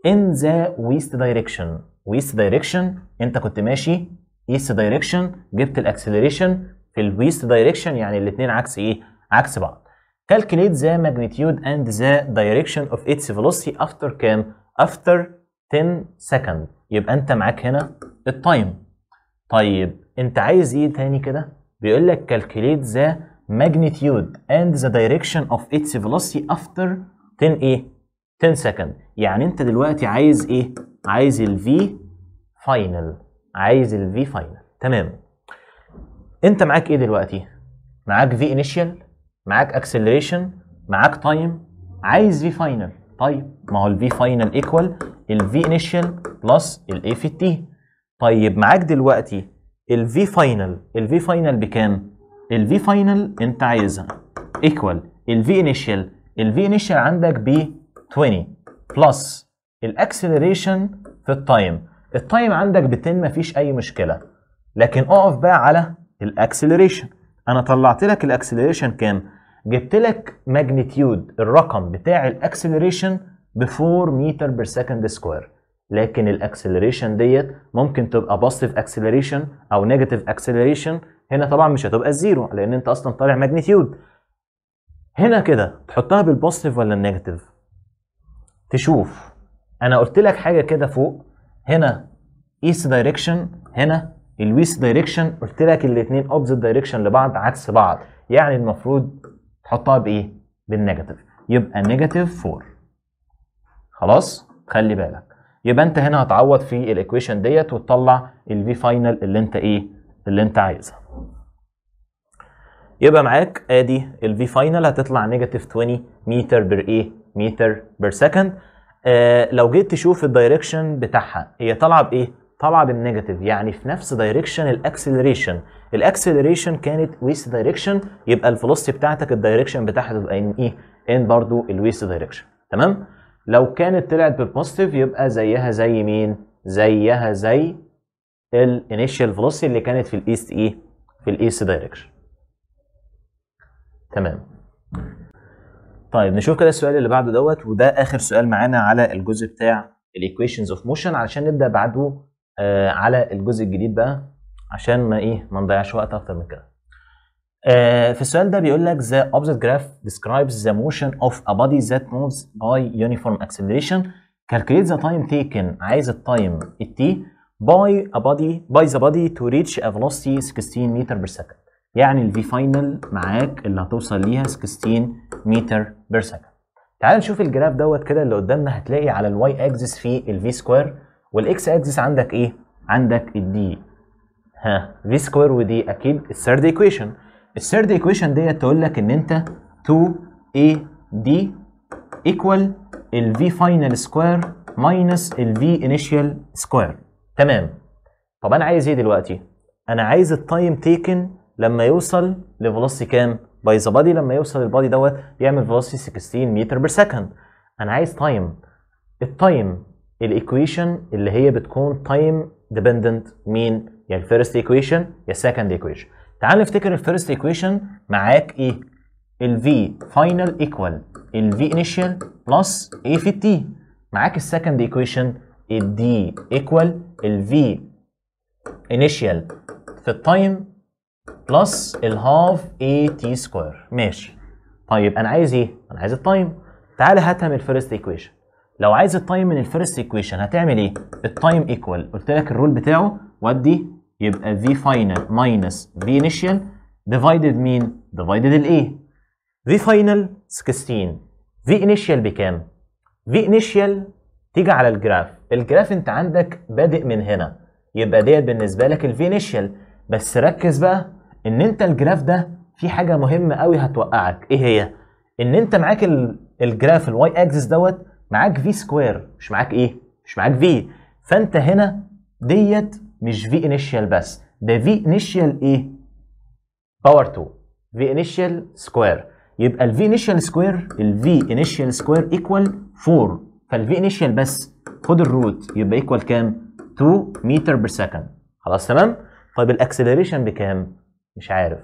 in the west direction west direction انت كنت ماشي east direction جبت الاكسلريشن في ال west direction يعني الاثنين عكس ايه عكس بعض calculate the magnitude and the direction of its velocity after كام after 10 second يبقى انت معاك هنا التايم طيب انت عايز ايه تاني كده بيقول لك calculate the magnitude and the direction of its velocity after 10 ايه 10 second يعني انت دلوقتي عايز ايه عايز الفي فاينل عايز الفي فاينل تمام انت معاك ايه دلوقتي معاك في انيشال معاك اكسلريشن معاك تايم عايز في فاينل طيب ما هو الفي فاينل ايكوال الفي انيشال بلس الاي في تي طيب معاك دلوقتي الفي فاينل الفي فاينل بكام الفي فاينل انت عايزها ايكوال الفي انيشال الفي انيشال عندك ب 20 بلس الاكسلريشن في التايم التايم عندك ب 10 مفيش اي مشكله لكن اقف بقى على الاكسلريشن انا طلعت لك الاكسلريشن كام جبت لك ماجنتيود الرقم بتاع الاكسلريشن ب 4 متر بير سكند سكوير لكن الاكسلريشن ديت ممكن تبقى بوزيتيف اكسلريشن او نيجاتيف اكسلريشن هنا طبعا مش هتبقى الزيرو لان انت اصلا طالع ماجنتيود هنا كده تحطها بالبوزيتيف ولا النيجاتيف تشوف انا قلت لك حاجه كده فوق هنا ايست دايركشن هنا الويست دايركشن قلت لك الاثنين اوبزيت دايركشن لبعض عكس بعض يعني المفروض تحطها بايه بالنيجاتيف يبقى نيجاتيف 4 خلاص خلي بالك يبقى انت هنا هتعوض في الايكويشن ديت وتطلع الفي فاينل اللي انت ايه اللي انت عايزها يبقى معاك ادي الفي فاينل هتطلع نيجاتيف 20 متر بر ايه متر بر سكند آه لو جيت تشوف الدايركشن بتاعها هي طالعه بايه طالعه بالنيجاتيف يعني في نفس دايركشن الاكسلريشن الاكسلريشن كانت ويست دايركشن يبقى الفلوسيتي بتاعتك الدايركشن بتاعها تبقى ان ايه ان برضو الويست دايركشن تمام لو كانت طلعت بالبوزيتيف يبقى زيها زي مين؟ زيها زي الانيشال فيلوسيتي اللي كانت في الايست ايه؟ e، في الايست دايركشن. تمام. طيب نشوف كده السؤال اللي بعده دوت وده اخر سؤال معانا على الجزء بتاع الايكويشنز اوف موشن علشان نبدا بعده آه على الجزء الجديد بقى عشان ما ايه ما نضيعش وقت اكتر من كده. آه، في السؤال ده بيقول لك the object graph describes the motion of a body that moves by uniform acceleration calculate the time taken عايز التايم t by a body by the body to reach a velocity 16 meter per second يعني الفي فاينل معاك اللي هتوصل ليها 16 متر بير سكند تعال نشوف الجراف دوت كده اللي قدامنا هتلاقي على الواي اكسس v الفي سكوير والاكس اكسس عندك ايه عندك الدي ها في سكوير ودي اكيد الثيرد ايكويشن الثيرد ايكويشن ديت تقول لك ان انت 2 ad d ال v final square ماينس ال v initial square تمام طب انا عايز ايه دلوقتي انا عايز التايم تيكن لما يوصل لفلوسي كام باي ذا بادي لما يوصل البادي دوت يعمل فلوسي 16 متر بير سكند انا عايز تايم التايم الايكويشن اللي هي بتكون تايم ديبندنت مين يا الفيرست ايكويشن يا سكند ايكويشن تعال نفتكر الفيرست ايكويشن معاك ايه final فاينل ايكوال V انيشال بلس A في T معاك السكند ايكويشن equal ايكوال V انيشال في التايم بلس الهاف اي تي سكوير ماشي طيب انا عايز ايه انا عايز التايم تعالى هاتها من الفيرست ايكويشن لو عايز التايم من الفيرست ايكويشن هتعمل ايه التايم ايكوال قلت لك الرول بتاعه ودي يبقى في final minus v initial divided مين؟ divided الايه؟ v final 16 v initial بكام؟ v initial تيجي على الجراف الجراف انت عندك بادئ من هنا يبقى ديت بالنسبه لك الفي initial بس ركز بقى ان انت الجراف ده في حاجه مهمه قوي هتوقعك ايه هي؟ ان انت معاك الجراف الواي اكسس دوت معاك في سكوير مش معاك ايه؟ مش معاك في فانت هنا ديت مش في انيشال بس ده في انيشال ايه باور 2 في انيشال سكوير يبقى الفي انيشال سكوير الفي انيشال سكوير ايكوال 4 فالفي انيشال بس خد الروت يبقى ايكوال كام 2 متر بير سكند خلاص تمام طيب الاكسلريشن بكام مش عارف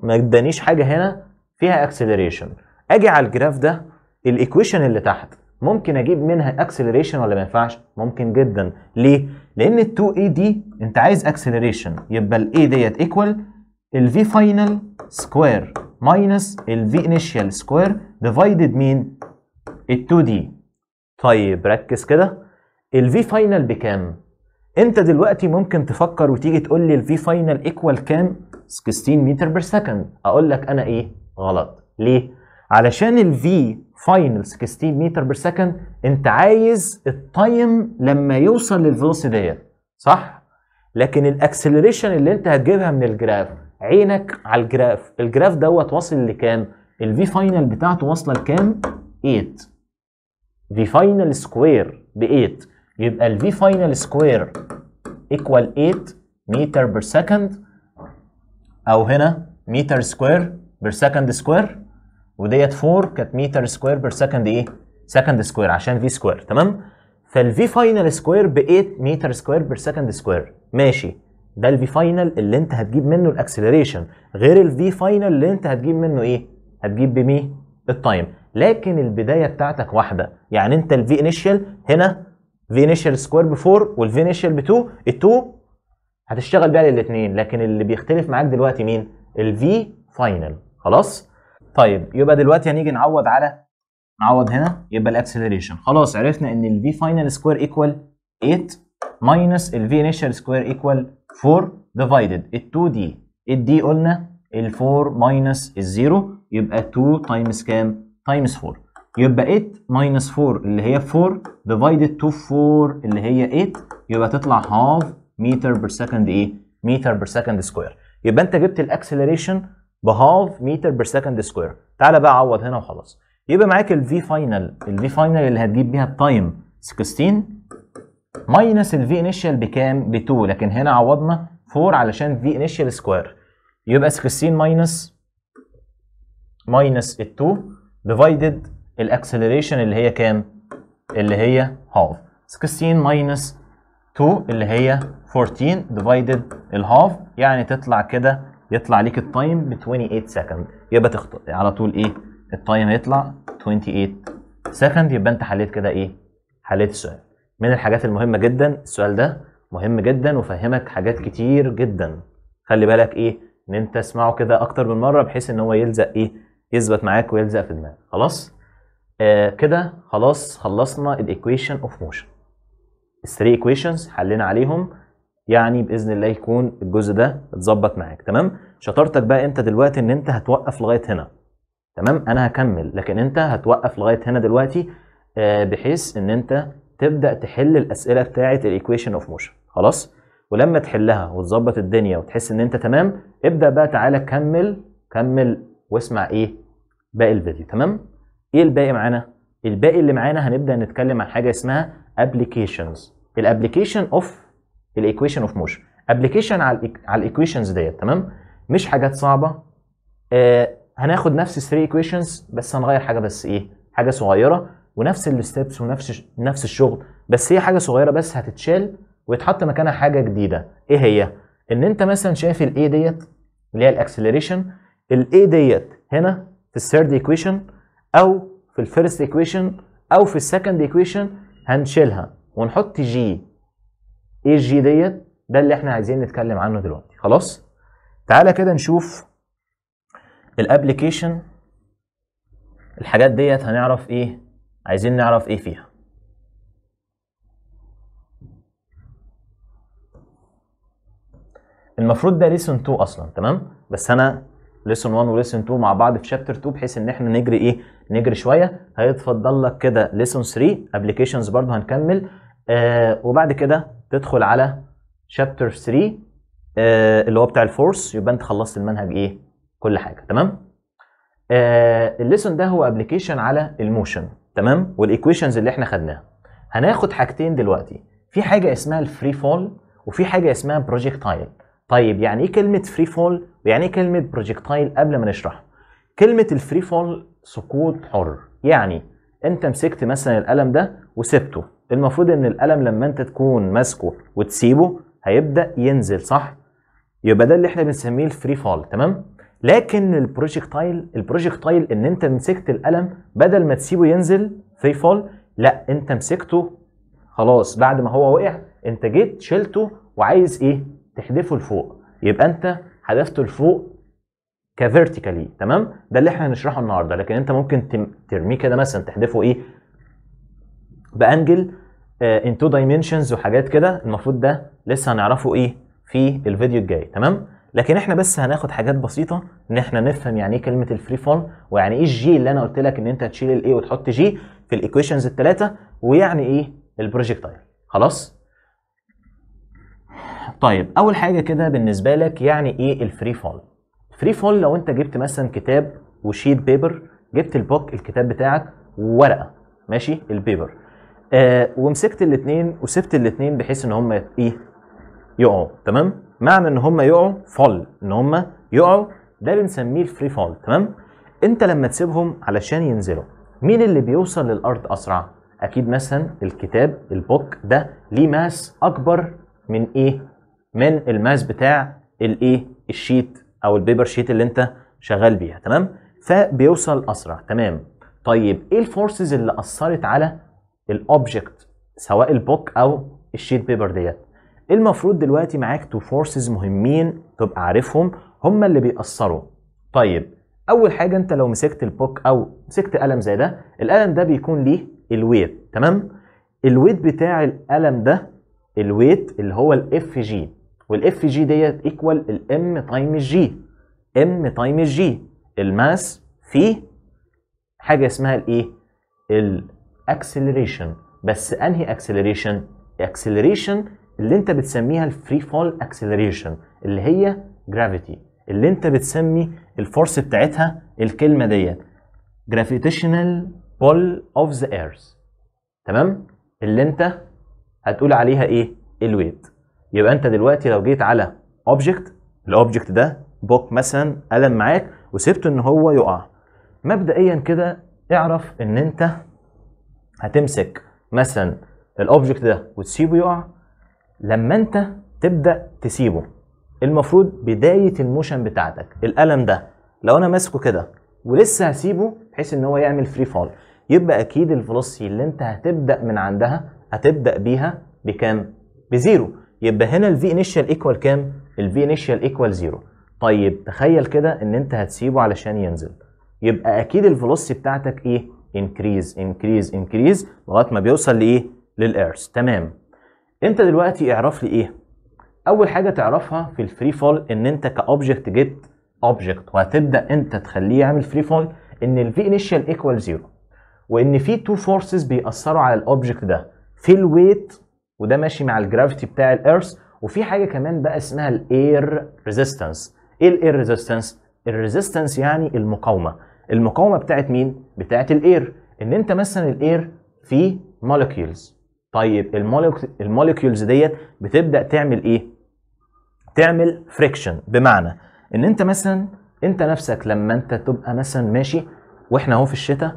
ما ادانيش حاجه هنا فيها اكسلريشن اجي على الجراف ده الايكويشن اللي تحت ممكن اجيب منها اكسلريشن ولا ما ينفعش؟ ممكن جدا، ليه؟ لان ال 2 اي دي انت عايز اكسلريشن يبقى الاي ديت ايكوال الفي فاينل سكوير ماينس الفي انيشال سكوير ديفايدد مين؟ ال 2 دي. طيب ركز كده الفي فاينل بكام؟ انت دلوقتي ممكن تفكر وتيجي تقول لي الفي فاينل ايكوال كام؟ 16 متر بير سكند، اقول لك انا ايه؟ غلط، ليه؟ علشان الفي فاينل 16 متر بير سكند انت عايز التايم لما يوصل للفلوس ديت صح لكن الاكسلريشن اللي انت هتجيبها من الجراف عينك على الجراف الجراف دوت واصل لكام الفي فاينل بتاعته واصله لكام 8 في فاينل سكوير ب 8 يبقى الفي فاينل سكوير ايكوال 8 متر بير سكند او هنا متر سكوير بير سكند سكوير وديت 4 كانت متر سكوير بير سكند ايه؟ سكند سكوير عشان في سكوير تمام؟ فالفي فاينل سكوير ب 8 متر سكوير بير سكند سكوير ماشي ده الفي فاينل اللي انت هتجيب منه الاكسلريشن غير الفي فاينل اللي انت هتجيب منه ايه؟ هتجيب بميه التايم لكن البدايه بتاعتك واحده يعني انت الفي انيشال هنا في انيشال سكوير ب 4 والفي انيشال ب 2 ال 2 هتشتغل بيها للاثنين لكن اللي بيختلف معاك دلوقتي مين؟ الفي فاينل خلاص؟ طيب يبقى دلوقتي هنيجي نعوض على نعوض هنا يبقى الاكسلريشن خلاص عرفنا ان الفي فاينل سكوير ايكوال 8 ماينس الفي انيشال سكوير ايكوال 4 ديفايدد ال 2 دي الدي قلنا ال 4 ماينس الزيرو يبقى 2 تايمز كام؟ تايمز 4 يبقى 8 ماينس 4 اللي هي 4 ديفايدد 2 4 اللي هي 8 يبقى تطلع هاف متر بير سكند ايه؟ متر بير سكند سكوير يبقى انت جبت الاكسلريشن بهاف متر بير سكند سكوير تعالى بقى عوض هنا وخلاص يبقى معاك الفي فاينل الفي فاينل اللي هتجيب بيها التايم 16 ماينس الفي انيشال بكام ب 2 لكن هنا عوضنا 4 علشان في انيشال سكوير يبقى 16 ماينس ماينس ال 2 ديفايدد الاكسلريشن اللي هي كام اللي هي هاف 16 ماينس 2 اللي هي 14 ديفايدد الهاف يعني تطلع كده يطلع ليك التايم ب 28 سكند يبقى تختار على طول ايه التايم هيطلع 28 سكند يبقى انت حليت كده ايه حليت السؤال من الحاجات المهمه جدا السؤال ده مهم جدا وفهمك حاجات كتير جدا خلي بالك ايه ان انت اسمعه كده اكتر من مره بحيث ان هو يلزق ايه يثبت معاك ويلزق في دماغك خلاص آه كده خلاص خلصنا الايكويشن اوف موشن الثري ايكويشنز حلينا عليهم يعني باذن الله يكون الجزء ده اتظبط معاك تمام شطارتك بقى انت دلوقتي ان انت هتوقف لغايه هنا تمام انا هكمل لكن انت هتوقف لغايه هنا دلوقتي آه، بحيث ان انت تبدا تحل الاسئله بتاعه الايكويشن اوف موشن خلاص ولما تحلها وتظبط الدنيا وتحس ان انت تمام ابدا بقى تعالى كمل كمل واسمع ايه باقي الفيديو تمام ايه الباقي معانا الباقي اللي معانا هنبدا نتكلم عن حاجه اسمها ابلكيشنز الابلكيشن اوف الايكويشن اوف موشن ابلكيشن على على الايكويشنز ديت تمام مش حاجات صعبه آه هناخد نفس 3 ايكويشنز بس هنغير حاجه بس ايه حاجه صغيره ونفس الستبس ونفس نفس الشغل بس هي حاجه صغيره بس هتتشال ويتحط مكانها حاجه جديده ايه هي ان انت مثلا شايف الاي ديت اللي هي الاكسلريشن الاي ديت هنا في الثيرد ايكويشن او في الفيرست ايكويشن او في السكند ايكويشن هنشيلها ونحط جي ايه الجي ديت ده اللي احنا عايزين نتكلم عنه دلوقتي خلاص تعالى كده نشوف الابلكيشن الحاجات ديت هنعرف ايه عايزين نعرف ايه فيها المفروض ده ليسون 2 اصلا تمام بس انا ليسون 1 وليسون 2 مع بعض في شابتر 2 بحيث ان احنا نجري ايه نجري شويه هيتفضل لك كده ليسون 3 ابلكيشنز برضو هنكمل آه وبعد كده تدخل على شابتر آه، 3 اللي هو بتاع الفورس يبقى انت خلصت المنهج ايه كل حاجه تمام آه، الليسون ده هو ابلكيشن على الموشن تمام والايكويشنز اللي احنا خدناها هناخد حاجتين دلوقتي في حاجه اسمها الفري فول وفي حاجه اسمها بروجكتايل طيب يعني ايه كلمه فري فول ويعني ايه كلمه بروجكتايل قبل ما نشرحها كلمه الفري فول سقوط حر يعني انت مسكت مثلا القلم ده وسبته المفروض ان القلم لما انت تكون ماسكه وتسيبه هيبدا ينزل صح يبقى ده اللي احنا بنسميه الفري فال تمام لكن البروجكتايل البروجكتايل ان انت مسكت القلم بدل ما تسيبه ينزل فري فال لا انت مسكته خلاص بعد ما هو وقع انت جيت شلته وعايز ايه تحدفه لفوق يبقى انت حذفته لفوق كفيرتيكالي تمام ده اللي احنا هنشرحه النهارده لكن انت ممكن ترميه كده مثلا تحدفه ايه بانجل ان تو دايمنشنز وحاجات كده المفروض ده لسه هنعرفه ايه في الفيديو الجاي تمام لكن احنا بس هناخد حاجات بسيطه ان احنا نفهم يعني ايه كلمه الفري فول ويعني ايه الجي اللي انا قلت لك ان انت هتشيل الاي وتحط جي في الايكويشنز الثلاثه ويعني ايه البروجكتايل خلاص طيب اول حاجه كده بالنسبه لك يعني ايه الفري فول فري فول لو انت جبت مثلا كتاب وشيت بيبر جبت البوك الكتاب بتاعك وورقه ماشي البيبر آه ومسكت الاثنين وسبت الاثنين بحيث ان هم ايه يقعوا تمام معنى ان هم يقعوا فول ان هم يقعوا ده بنسميه الفري فول تمام انت لما تسيبهم علشان ينزلوا مين اللي بيوصل للارض اسرع اكيد مثلا الكتاب البوك ده ليه ماس اكبر من ايه من الماس بتاع الايه الشيت او البيبر شيت اللي انت شغال بيها تمام فبيوصل اسرع تمام طيب ايه الفورسز اللي اثرت على الاوبجكت سواء البوك او الشيت بيبر ديت المفروض دلوقتي معاك تو فورسز مهمين تبقى عارفهم هم اللي بيأثروا طيب اول حاجه انت لو مسكت البوك او مسكت قلم زي ده القلم ده بيكون ليه الويت تمام الويت بتاع القلم ده الويت اللي هو الاف جي والاف جي ديت ايكوال الام تايم الجي ام تايم الجي الماس في حاجه اسمها الايه اكسلريشن بس انهي اكسلريشن الاكسلريشن اللي انت بتسميها الفري فول اكسلريشن اللي هي جرافيتي اللي انت بتسمي الفورس بتاعتها الكلمه ديت gravitational pull of the earth تمام اللي انت هتقول عليها ايه الويت يبقى انت دلوقتي لو جيت على اوبجكت الاوبجكت ده بوك مثلا قلم معاك وسبته ان هو يقع مبدئيا كده اعرف ان انت هتمسك مثلا الاوبجكت ده وتسيبه يقع لما انت تبدا تسيبه المفروض بدايه الموشن بتاعتك القلم ده لو انا ماسكه كده ولسه هسيبه بحيث ان هو يعمل فري فول يبقى اكيد الفلوسي اللي انت هتبدا من عندها هتبدا بيها بكام بزيرو يبقى هنا الفي انيشال ايكوال كام الفي انيشال ايكوال زيرو طيب تخيل كده ان انت هتسيبه علشان ينزل يبقى اكيد الفلوسي بتاعتك ايه انكريز انكريز انكريز لغايه ما بيوصل لايه؟ للايرث تمام انت دلوقتي اعرف لي ايه؟ اول حاجه تعرفها في الفري فول ان انت كاوبجكت جيت اوبجكت وهتبدا انت تخليه يعمل فري فول ان الفي انيشال ايكوال زيرو وان في تو فورسز بيأثروا على الاوبجكت ده في الويت وده ماشي مع الجرافيتي بتاع الارث وفي حاجه كمان بقى اسمها الاير ريزيستنس ايه الاير ريزيستنس الريزيستنس يعني المقاومه المقاومه بتاعت مين بتاعت الاير ان انت مثلا الاير فيه مولكيولز طيب المولكيولز ديت بتبدا تعمل ايه تعمل فريكشن بمعنى ان انت مثلا انت نفسك لما انت تبقى مثلا ماشي واحنا اهو في الشتاء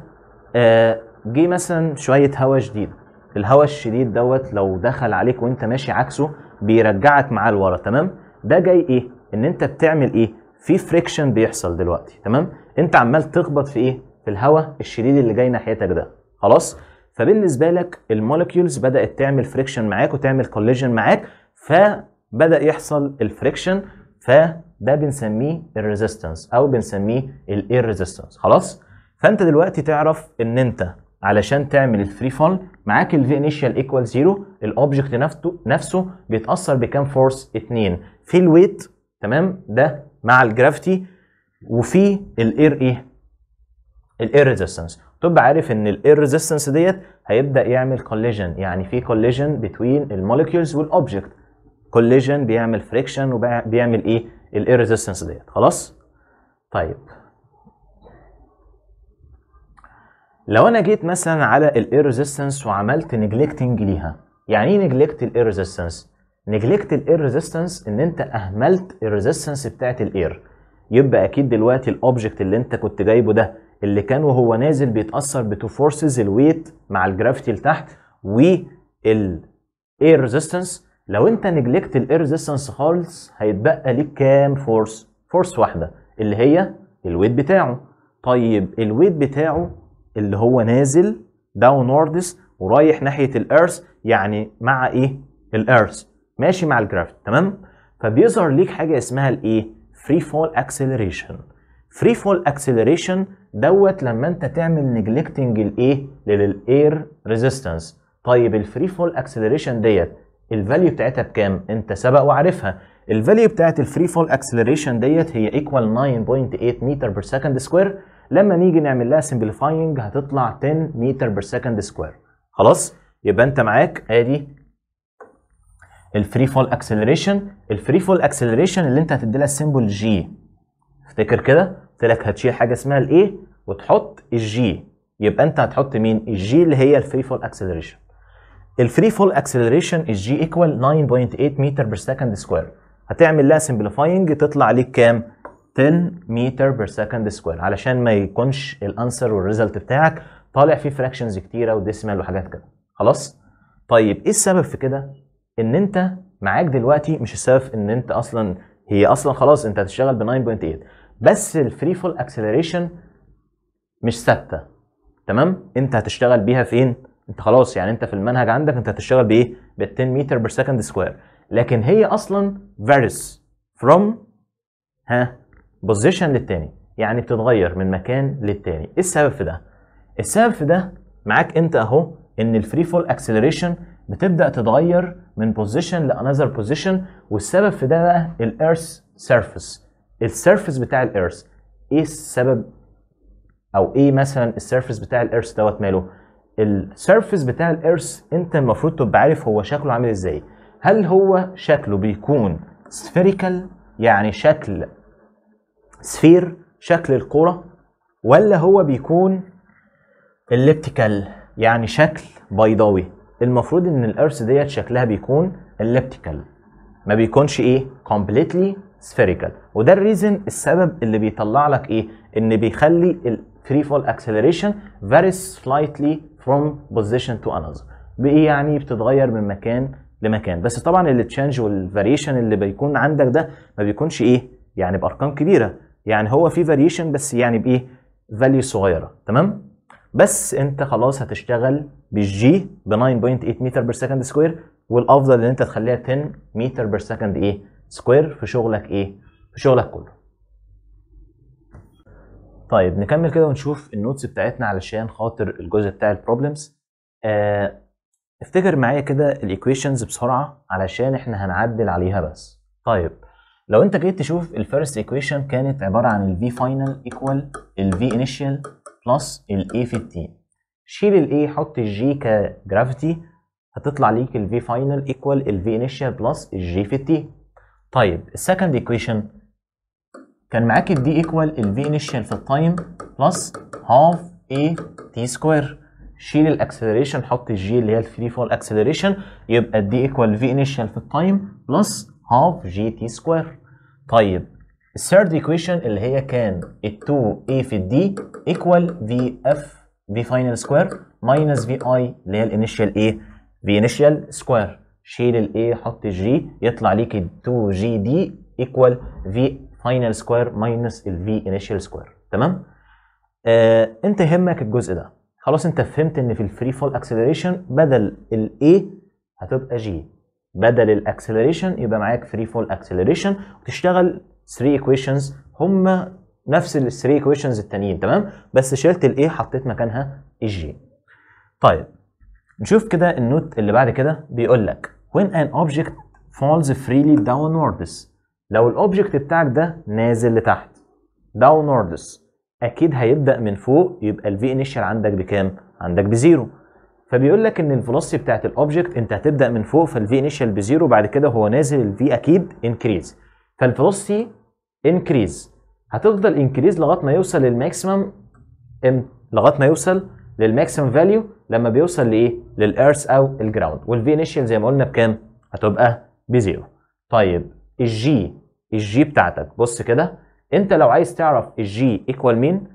آه جه مثلا شويه هواء شديد الهواء الشديد دوت لو دخل عليك وانت ماشي عكسه بيرجعك معاه لورا تمام ده جاي ايه ان انت بتعمل ايه في فريكشن بيحصل دلوقتي تمام انت عمال تخبط في ايه في الهواء الشديد اللي جاي ناحيتك ده خلاص فبالنسبه لك المولكيولز بدات تعمل فريكشن معاك وتعمل كوليجن معاك فبدا يحصل الفريكشن فده بنسميه الريزيستنس او بنسميه الاير ريزيستنس خلاص فانت دلوقتي تعرف ان انت علشان تعمل الفري فول معاك الفي انيشال ايكوال زيرو الاوبجكت نفسه نفسه بيتاثر بكام فورس 2 في الويت تمام ده مع الجرافيتي وفي الاير ايه الاير ريزيستنس تبقى عارف ان الاير ريزيستنس ديت هيبدا يعمل كوليجن يعني في كوليجن بتوين الموليكيولز والاوبجكت كوليجن بيعمل فريكشن وبيعمل ايه الاير ريزيستنس ديت خلاص طيب لو انا جيت مثلا على الاير ريزيستنس وعملت نجلكتنج ليها يعني ايه نجلكت الاير ريزيستنس نجلكت الاير ريزيستنس ان انت اهملت الريزيستنس بتاعت الاير يبقى اكيد دلوقتي الاوبجكت اللي انت كنت جايبه ده اللي كان وهو نازل بيتاثر بتو فورسز الويت مع الجرافيتي لتحت والاير ريزيستنس لو انت نجلكت الاير ريزيستنس خالص هيتبقى ليك كام فورس فورس واحده اللي هي الويت بتاعه طيب الويت بتاعه اللي هو نازل داون وردس ورايح ناحيه الارث يعني مع ايه الارث ماشي مع الجرافيتي تمام فبيظهر ليك حاجه اسمها الايه فري فول اكسلريشن فري فول اكسلريشن دوت لما انت تعمل نجلكتنج الايه للاير ريزيستنس طيب الفري فول اكسلريشن ديت الفاليو بتاعتها بكام انت سبق وعارفها الفاليو بتاعت الفري فول اكسلريشن ديت هي ايكوال 9.8 متر بير سكند سكوير لما نيجي نعمل لها سمبليفاينج هتطلع 10 متر بير سكند سكوير خلاص يبقى انت معاك ادي الفري فول اكسلريشن الفري فول اكسلريشن اللي انت هتدي لها السيمبل جي افتكر كده قلت لك هتشيل حاجه اسمها الايه وتحط الجي يبقى انت هتحط مين الجي اللي هي الفري فول اكسلريشن الفري فول اكسلريشن الجي ايكوال 9.8 متر بير سكند سكوير هتعمل لها سمبليفاينج تطلع ليك كام 10 متر بير سكند سكوير علشان ما يكونش الانسر والريزلت بتاعك طالع فيه فراكشنز كتيره وديسيمال وحاجات كده خلاص طيب ايه السبب في كده ان انت معاك دلوقتي مش السبب ان انت اصلا هي اصلا خلاص انت هتشتغل ب 9.8 بس الفري فول اكسلريشن مش ثابته تمام انت هتشتغل بيها فين انت خلاص يعني انت في المنهج عندك انت هتشتغل بايه ب 10 متر بير سكند سكوير لكن هي اصلا فيرس فروم ها بوزيشن للتاني يعني بتتغير من مكان للتاني ايه السبب في ده السبب في ده معاك انت اهو ان الفري فول اكسلريشن بتبدا تتغير من بوزيشن لانذر بوزيشن والسبب في ده بقى الايرث سيرفيس السيرفيس بتاع الايرث ايه السبب او ايه مثلا السيرفيس بتاع الايرث دوت ماله السيرفيس بتاع الايرث انت المفروض تبقى عارف هو شكله عامل ازاي هل هو شكله بيكون سفيريكال يعني شكل سفير شكل الكره ولا هو بيكون الليبتيكال يعني شكل بيضاوي المفروض ان الارث ديت شكلها بيكون الليبتيكال ما بيكونش ايه كومبليتلي سفيريكال وده الريزن السبب اللي بيطلع لك ايه ان بيخلي ال فول اكسلريشن فيري سلايتلي فروم بوزيشن تو انذر بايه يعني بتتغير من مكان لمكان بس طبعا اللي والفاريشن اللي بيكون عندك ده ما بيكونش ايه يعني بارقام كبيره يعني هو في فاريشن بس يعني بايه فاليو صغيره تمام بس انت خلاص هتشتغل بالجي ب 9.8 متر بير سكند سكوير والافضل ان انت تخليها 10 متر بير سكند ايه سكوير في شغلك ايه في شغلك كله طيب نكمل كده ونشوف النوتس بتاعتنا علشان خاطر الجزء بتاع البروبلمز آه افتكر معايا كده الايكويشنز بسرعه علشان احنا هنعدل عليها بس طيب لو انت جيت تشوف الفيرست ايكويشن كانت عباره عن الفي فاينل ايكوال الفي انيشال بلس الاي في التي شيل الاي حط الجي كجرافيتي هتطلع ليك الفي فاينل ايكوال الفي انيشال بلس الجي في التي طيب السكند ايكويشن كان معاك الدي ايكوال الفي انيشال في التايم بلس هاف اي تي سكوير شيل الاكسلريشن حط الجي اللي هي الفري فول اكسلريشن يبقى الدي ايكوال في انيشال في التايم بلس هاف جي تي سكوير طيب الثيرد ايكويشن اللي هي كان ال 2a في الدي ايكوال في اف في فاينل سكوير ماينس في اي اللي هي الانيشال ايه في انيشال سكوير شيل a حط g يطلع ليك ال 2 دي ايكوال في فاينل سكوير ماينس v انيشال سكوير تمام آه انت يهمك الجزء ده خلاص انت فهمت ان في الفري فول اكسلريشن بدل a هتبقى g بدل الاكسلريشن يبقى معاك فري فول اكسلريشن وتشتغل 3 ايكويشنز هما نفس ال 3 ايكويشنز التانيين تمام بس شلت الاي حطيت مكانها الجي طيب نشوف كده النوت اللي بعد كده بيقول لك when an object falls freely downwards لو الاوبجكت بتاعك ده نازل لتحت downwards اكيد هيبدا من فوق يبقى الفي انيشال عندك بكام عندك بزيرو فبيقول لك ان الفيلوسيتي بتاعت الاوبجكت انت هتبدا من فوق فالفي انيشال بزيرو بعد كده هو نازل الفي اكيد increase فالفيلوسيتي انكريز هتفضل انكريز لغايه ما يوصل للماكسيمم لغايه ما يوصل للماكسيمم فاليو لما بيوصل لايه؟ للارث او الجراوند والفي انيشال زي ما قلنا بكام؟ هتبقى بزيرو. طيب الجي الجي بتاعتك بص كده انت لو عايز تعرف الجي ايكوال مين؟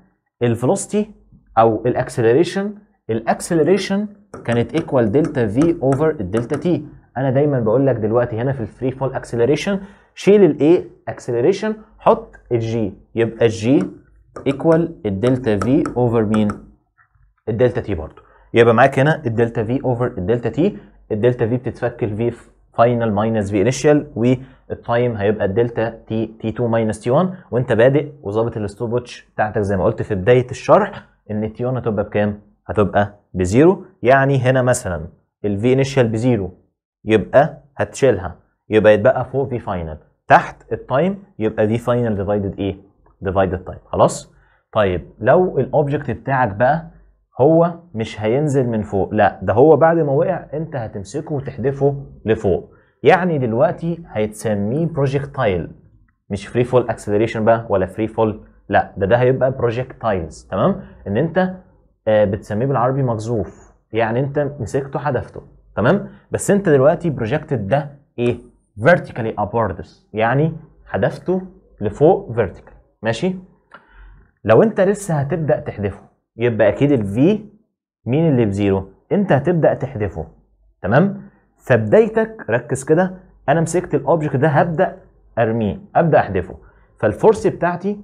الفيلوسيتي او الاكسلريشن الاكسلريشن كانت ايكوال دلتا في اوفر الدلتا تي انا دايما بقول لك دلوقتي هنا في الفري فول اكسلريشن شيل الاي اكسلريشن حط الجي يبقى الجي ايكوال الدلتا في اوفر مين الدلتا تي برضه يبقى معاك هنا الدلتا في اوفر الدلتا تي الدلتا في بتتفك في فاينل ماينس في انيشال والتايم هيبقى الدلتا تي تي 2 ماينس تي 1 وانت بادئ وظابط الستوب واتش بتاعتك زي ما قلت في بدايه الشرح ان تي 1 هتبقى بكام؟ هتبقى بزيرو يعني هنا مثلا الفي انيشال بزيرو يبقى هتشيلها يبقى يتبقى فوق في فاينل تحت التايم يبقى دي فاينل ديفايدد ايه؟ ديفايدد تايم خلاص؟ طيب لو الاوبجكت بتاعك بقى هو مش هينزل من فوق لا ده هو بعد ما وقع انت هتمسكه وتحدفه لفوق يعني دلوقتي هيتسميه بروجكتايل مش فري فول اكسلريشن بقى ولا فري فول لا ده ده هيبقى بروجكتايلز تمام ان انت آه، بتسميه بالعربي مقذوف يعني انت مسكته حدفته تمام بس انت دلوقتي بروجكتد ده ايه vertically upwards يعني حذفته لفوق vertical ماشي لو انت لسه هتبدا تحذفه يبقى اكيد V مين اللي بزيرو انت هتبدا تحذفه تمام فبدايتك ركز كده انا مسكت الاوبجكت ده هبدا ارميه ابدا احذفه فالفورس بتاعتي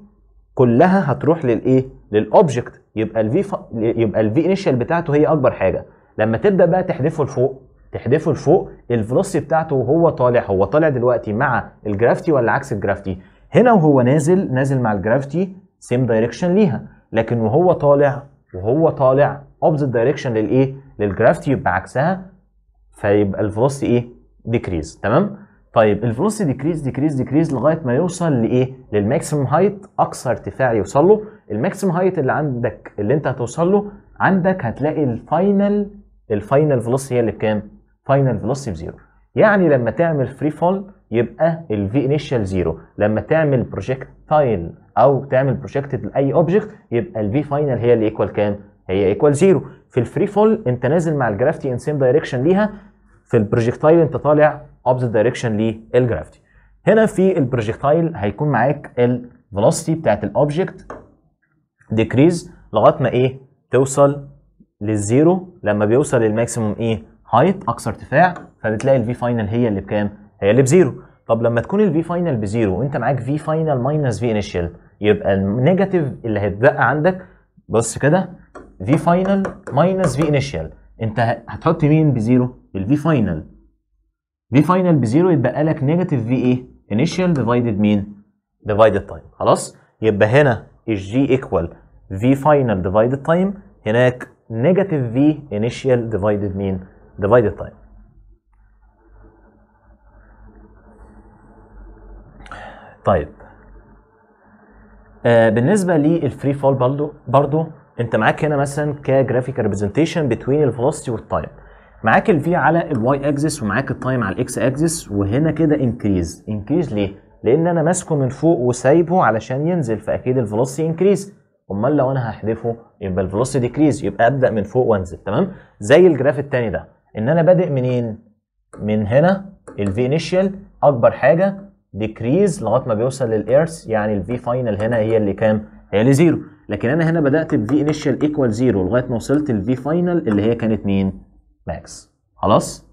كلها هتروح للايه للاوبجكت يبقى الفي ف... يبقى الفي انيشال بتاعته هي اكبر حاجه لما تبدا بقى تحذفه لفوق تحدفه لفوق الفلوسي بتاعته وهو طالع هو طالع دلوقتي مع الجرافتي ولا عكس الجرافتي هنا وهو نازل نازل مع الجرافتي سيم دايركشن ليها لكن وهو طالع وهو طالع اوبزيت دايركشن للايه للجرافتي يبقى عكسها فيبقى الفلوسي ايه ديكريز تمام طيب الفلوسي ديكريز ديكريز ديكريز لغايه ما يوصل لايه للماكسيمم هايت اقصى ارتفاع يوصل له الماكسيمم هايت اللي عندك اللي انت هتوصل له عندك هتلاقي الفاينل الفاينل فلوسي هي اللي بكام فاينل فيلوسيتي زيرو يعني لما تعمل فري فول يبقى الفي انيشال زيرو لما تعمل بروجكتايل او تعمل بروجكتد لاي اوبجكت يبقى الفي فاينل هي اللي ايكوال كام هي ايكوال زيرو في الفري فول انت نازل مع الجرافيتي ان سيم دايركشن ليها في البروجكتايل انت طالع اوبزيت دايركشن للجرافيتي هنا في البروجكتايل هيكون معاك الفيلوسيتي بتاعت الاوبجكت ديكريز لغايه ما ايه توصل للزيرو لما بيوصل للماكسيموم ايه هايت اقصى ارتفاع فبتلاقي الفي فاينل هي اللي بكام؟ هي اللي بزيرو طب لما تكون الفي فاينل بزيرو وانت معاك في فاينل ماينس في انيشال يبقى النيجاتيف اللي هيتبقى عندك بص كده في فاينل ماينس في انيشال انت هتحط مين بزيرو؟ الفي فاينل في فاينل بزيرو يتبقى لك نيجاتيف في ايه؟ انيشال ديفايدد مين؟ ديفايدد تايم خلاص؟ يبقى هنا الجي ايكوال في فاينل ديفايدد تايم هناك نيجاتيف في انيشال ديفايدد مين؟ divided time طيب آه، بالنسبه للفري فول برضو برضو انت معاك هنا مثلا كجرافيك ريبريزنتيشن بتوين الفيلوسيتي والتايم معاك الفي على الواي اكسس ومعاك التايم على الاكس اكسس وهنا كده انكريز انكريز ليه لان انا ماسكه من فوق وسايبه علشان ينزل فاكيد الفيلوسيتي انكريز امال لو انا هحذفه يبقى الفيلوسيتي ديكريز يبقى ابدا من فوق وانزل تمام زي الجراف الثاني ده ان انا بادئ منين؟ من هنا الفي انيشال اكبر حاجه ديكريز لغايه ما بيوصل للايرث يعني الفي فاينل هنا هي اللي كام؟ هي اللي زيرو لكن انا هنا بدات بفي انيشال ايكوال زيرو لغايه ما وصلت للفي فاينل اللي هي كانت مين؟ ماكس خلاص؟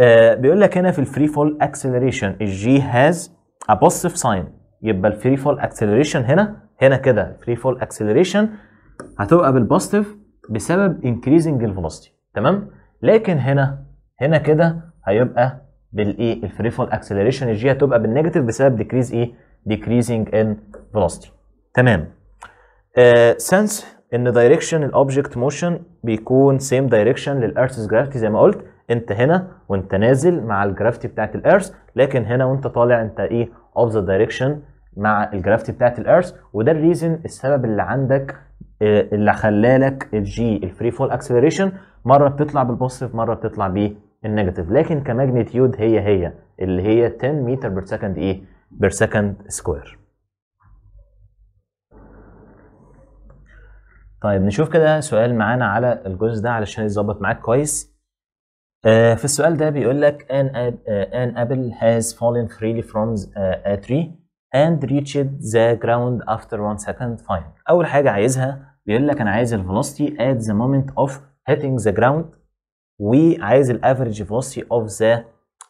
آه بيقول لك هنا في الفري فول اكسلريشن الجي هاز ابوسيف ساين يبقى الفري فول اكسلريشن هنا هنا كده الفري فول اكسلريشن هتبقى بالبوزيتيف بسبب انكريزنج الفيلوسيتي تمام؟ لكن هنا هنا كده هيبقى بالايه الفري فول اكسلريشن الجي هتبقى بالنيجاتيف بسبب ديكريز ايه ديكريزنج ان فيلوسيتي تمام سنس ان دايركشن الاوبجكت موشن بيكون سيم دايركشن للارث جرافيتي زي ما قلت انت هنا وانت نازل مع الجرافيتي بتاعت الارث لكن هنا وانت طالع انت ايه ذا دايركشن مع الجرافيتي بتاعت الارث وده الريزن السبب اللي عندك آه، اللي خلالك الجي الفري فول اكسلريشن مره بتطلع بالبوزيتيف مره بتطلع بالنيجاتيف لكن كماجنتيود هي هي اللي هي 10 متر بير سكند ايه بير سكند سكوير طيب نشوف كده سؤال معانا على الجزء ده علشان يظبط معاك كويس آه في السؤال ده بيقول لك ان ان ابل هاز فولن فريلي فروم ا تري and reached the ground after one second fine اول حاجه عايزها بيقول لك انا عايز الفيلوسيتي at the moment of hitting the ground وعايز الافرج فيلوسيتي of the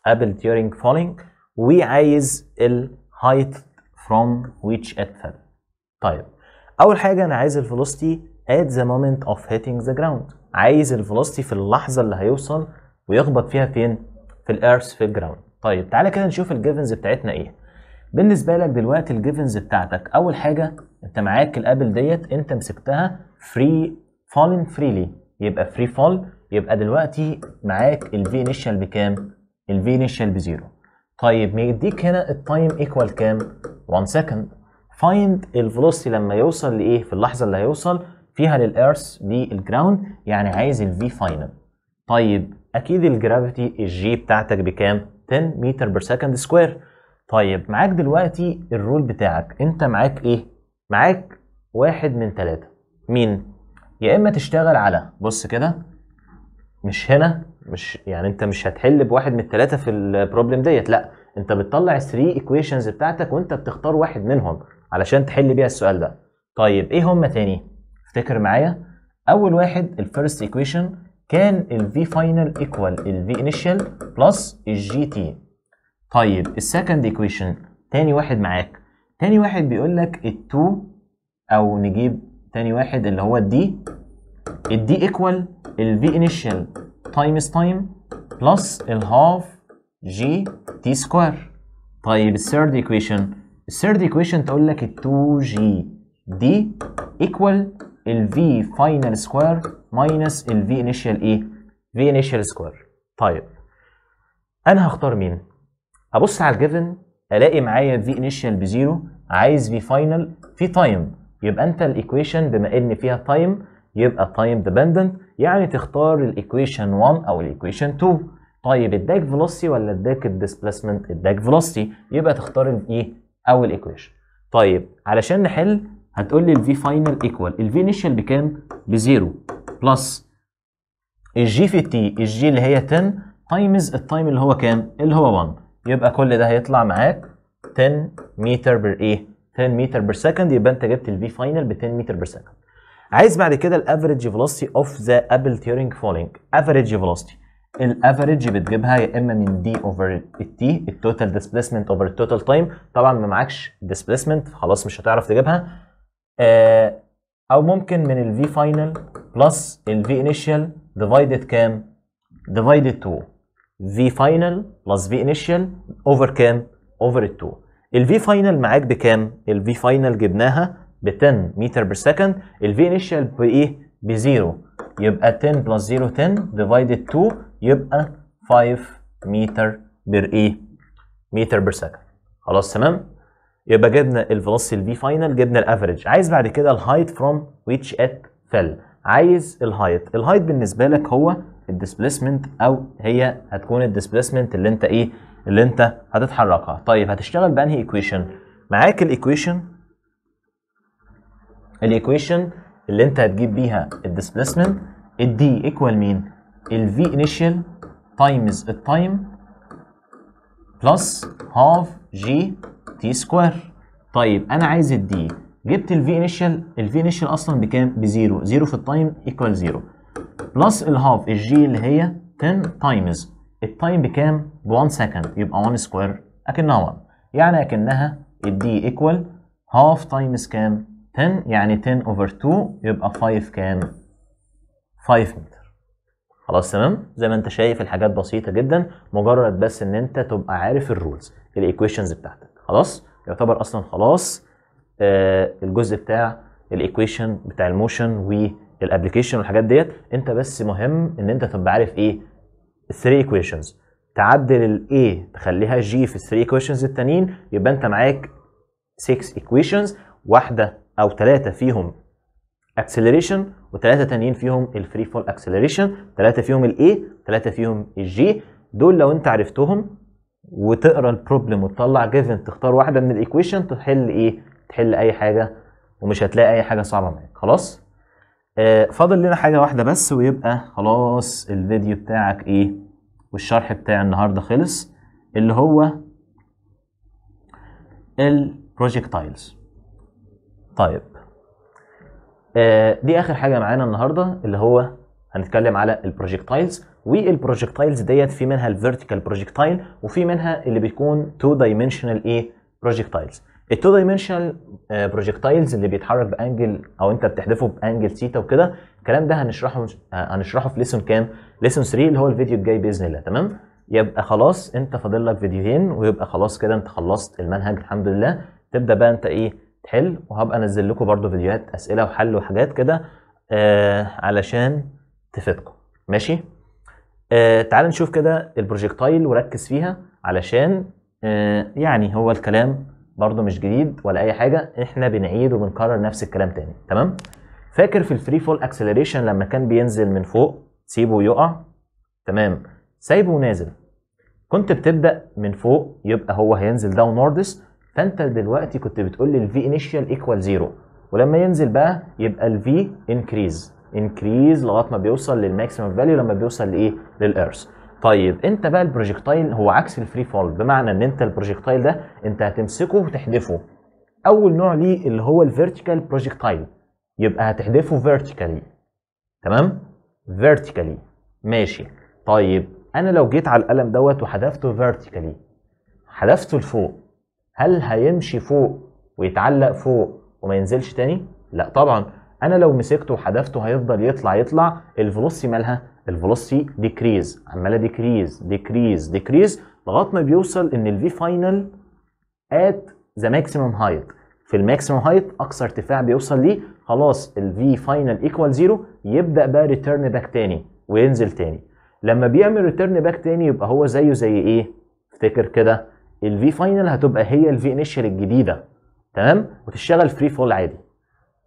apple during falling وعايز الهايت from which it fell طيب اول حاجه انا عايز الفيلوسيتي at the moment of hitting the ground عايز الفيلوسيتي في اللحظه اللي هيوصل ويخبط فيها فين في الارث في الجراوند طيب تعالى كده نشوف الجيفنز بتاعتنا ايه بالنسبه لك دلوقتي الجيفنز بتاعتك اول حاجه انت معاك الابل ديت انت مسكتها فري فولن فريلي يبقى فري فال يبقى دلوقتي معاك الفي انيشال بكام؟ الفي انيشال بزيرو طيب مديك هنا التايم ايكوال كام؟ 1 سكند فايند الفلوسي لما يوصل لايه في اللحظه اللي هيوصل فيها للايرث للجراوند يعني عايز الفي فاينل طيب اكيد الجرافيتي الجي بتاعتك بكام؟ 10 متر بير سكند سكوير طيب معاك دلوقتي الرول بتاعك انت معاك ايه معاك واحد من ثلاثة مين يا اما تشتغل على بص كده مش هنا مش يعني انت مش هتحل بواحد من الثلاثه في البروبلم ديت لا انت بتطلع 3 ايكويشنز بتاعتك وانت بتختار واحد منهم علشان تحل بيها السؤال ده طيب ايه هما تاني افتكر معايا اول واحد الفيرست ايكويشن كان الفي فاينل ايكوال الفي انيشال بلس الجي تي طيب السكند ايكويشن تاني واحد معاك تاني واحد بيقول لك ال2 او نجيب تاني واحد اللي هو الدي الدي ايكوال الفي انيشال تايمز تايم بلس الهاف جي تي سكوير طيب الثيرد ايكويشن الثيرد ايكويشن تقول لك ال2 جي دي ايكوال الفي فاينل سكوير ماينس الفي انيشال ايه في انيشال سكوير طيب انا هختار مين ابص على الجيفن الاقي معايا في انيشال بزيرو عايز في فاينل في تايم يبقى انت الايكويشن بما ان فيها تايم يبقى تايم ديبندنت يعني تختار الايكويشن 1 او الايكويشن 2 طيب اداك فيلوسيتي ولا اداك الديسبلاسمنت اداك فيلوسيتي يبقى تختار الايه e اول ايكويشن طيب علشان نحل هتقول لي الفي فاينل ايكوال الفي انيشال بكام بزيرو بلس الجي في تي الجي اللي هي 10 تايمز التايم اللي هو كام اللي هو 1 يبقى كل ده هيطلع معاك 10 متر بر ايه 10 متر بر سكند يبقى انت جبت الفي فاينل ب 10 متر بر سكند عايز بعد كده الافريج فيلوسيتي اوف ذا ابل تيرنج فولينج افريج فيلوسيتي الافريج بتجيبها يا اما من دي اوفر التي التوتال ديسبيسمنت اوفر التوتال تايم طبعا ما معكش ديسبيسمنت خلاص مش هتعرف تجيبها آه، او ممكن من الفي فاينل بلس الفي انيشال ديفايدد كام ديفايدد 2 في فاينل بلس في انيشال اوفر كام؟ اوفر ال 2 V فاينل معاك بكام؟ V فاينل جبناها ب 10 متر بير سكند V انيشال بايه؟ 0 يبقى 10 بلس 0 10 ديفايدد 2 يبقى 5 متر بير ايه؟ متر بير سكند خلاص تمام؟ يبقى جبنا ال V فاينل جبنا الافريج عايز بعد كده الهايت فروم ويتش ات fell. عايز الهايت الهايت بالنسبه لك هو الديسبيسمنت او هي هتكون الديسبيسمنت اللي انت ايه اللي انت هتتحركها طيب هتشتغل بانهي ايكويشن معاك الايكويشن الايكويشن اللي انت هتجيب بيها الديسبيسمنت الدي ايكوال مين الفي انيشال تايمز التايم بلس هاف جي تي سكوير طيب انا عايز الدي جبت الفي انيشال الفي انيشال اصلا بكام بزيرو زيرو في التايم ايكوال زيرو بلس الهاف الجي اللي هي 10 تايمز التايم بكام؟ ب 1 سكند يبقى 1 سكوير اكنها 1 يعني اكنها الدي ايكوال هاف تايمز كام؟ 10 يعني 10 اوفر 2 يبقى 5 كام؟ 5 متر خلاص تمام زي ما انت شايف الحاجات بسيطه جدا مجرد بس ان انت تبقى عارف الرولز الايكويشنز بتاعتك خلاص يعتبر اصلا خلاص آه الجزء بتاع الايكويشن بتاع الموشن و الابلكيشن والحاجات ديت انت بس مهم ان انت تبقى عارف ايه 3 ايكويشنز تعدل الاي تخليها جي في الثري 3 ايكويشنز التانيين يبقى انت معاك 6 ايكويشنز واحده او ثلاثه فيهم اكسلريشن وثلاثه تانيين فيهم الفري فول اكسلريشن ثلاثه فيهم الاي ثلاثه فيهم الجي دول لو انت عرفتهم وتقرا البروبلم وتطلع جيفن تختار واحده من الايكويشن تحل ايه تحل اي حاجه ومش هتلاقي اي حاجه صعبه معاك خلاص آه، فاضل لنا حاجه واحده بس ويبقى خلاص الفيديو بتاعك ايه والشرح بتاع النهارده خلص اللي هو البروجكتايلز طيب آه، دي اخر حاجه معانا النهارده اللي هو هنتكلم على البروجكتايلز والبروجكتايلز ديت في منها الفيرتيكال بروجكتايل وفي منها اللي بيكون تو دايمنشنال ايه بروجكتايلز التو دايمنشنال بروجكتايلز اللي بيتحرك بانجل او انت بتحدفه بانجل ثيتا وكده الكلام ده هنشرحه آه، هنشرحه في ليسون كام ليسون 3 اللي هو الفيديو الجاي باذن الله تمام يبقى خلاص انت فاضل لك فيديوهين ويبقى خلاص كده انت خلصت المنهج الحمد لله تبدا بقى انت ايه تحل وهبقى انزل لكم برده فيديوهات اسئله وحل وحاجات كده آه علشان تفيدكم ماشي آه تعال نشوف كده البروجكتايل وركز فيها علشان آه يعني هو الكلام برضو مش جديد ولا اي حاجه احنا بنعيد وبنكرر نفس الكلام تاني تمام فاكر في الفري فول اكسلريشن لما كان بينزل من فوق سيبه يقع تمام سايبه ونازل كنت بتبدا من فوق يبقى هو هينزل داون ووردس فانت دلوقتي كنت بتقول لي الفي انيشال ايكوال زيرو ولما ينزل بقى يبقى الفي انكريز انكريز لغايه ما بيوصل للماكسيمم فاليو لما بيوصل لايه للارث طيب انت بقى البروجكتايل هو عكس الفري فول بمعنى ان انت البروجكتايل ده انت هتمسكه وتحدفه اول نوع ليه اللي هو الفيرتيكال بروجكتايل يبقى هتحدفه فيرتيكالي تمام فيرتيكالي ماشي طيب انا لو جيت على القلم دوت وحذفته فيرتيكالي حذفته لفوق هل هيمشي فوق ويتعلق فوق وما ينزلش تاني لا طبعا انا لو مسكته وحذفته هيفضل يطلع يطلع الفلوسي مالها الفلوسيتي ديكريز عماله ديكريز ديكريز ديكريز لغايه ما بيوصل ان الفي فاينل ات ذا ماكسيمم هايت في الماكسيمم هايت اقصى ارتفاع بيوصل ليه خلاص الفي فاينل ايكوال زيرو يبدا بقى ريتيرن باك تاني وينزل تاني لما بيعمل ريتيرن باك تاني يبقى هو زيه زي ايه افتكر كده الفي فاينل هتبقى هي الفي انيشال الجديده تمام وتشتغل فري فول عادي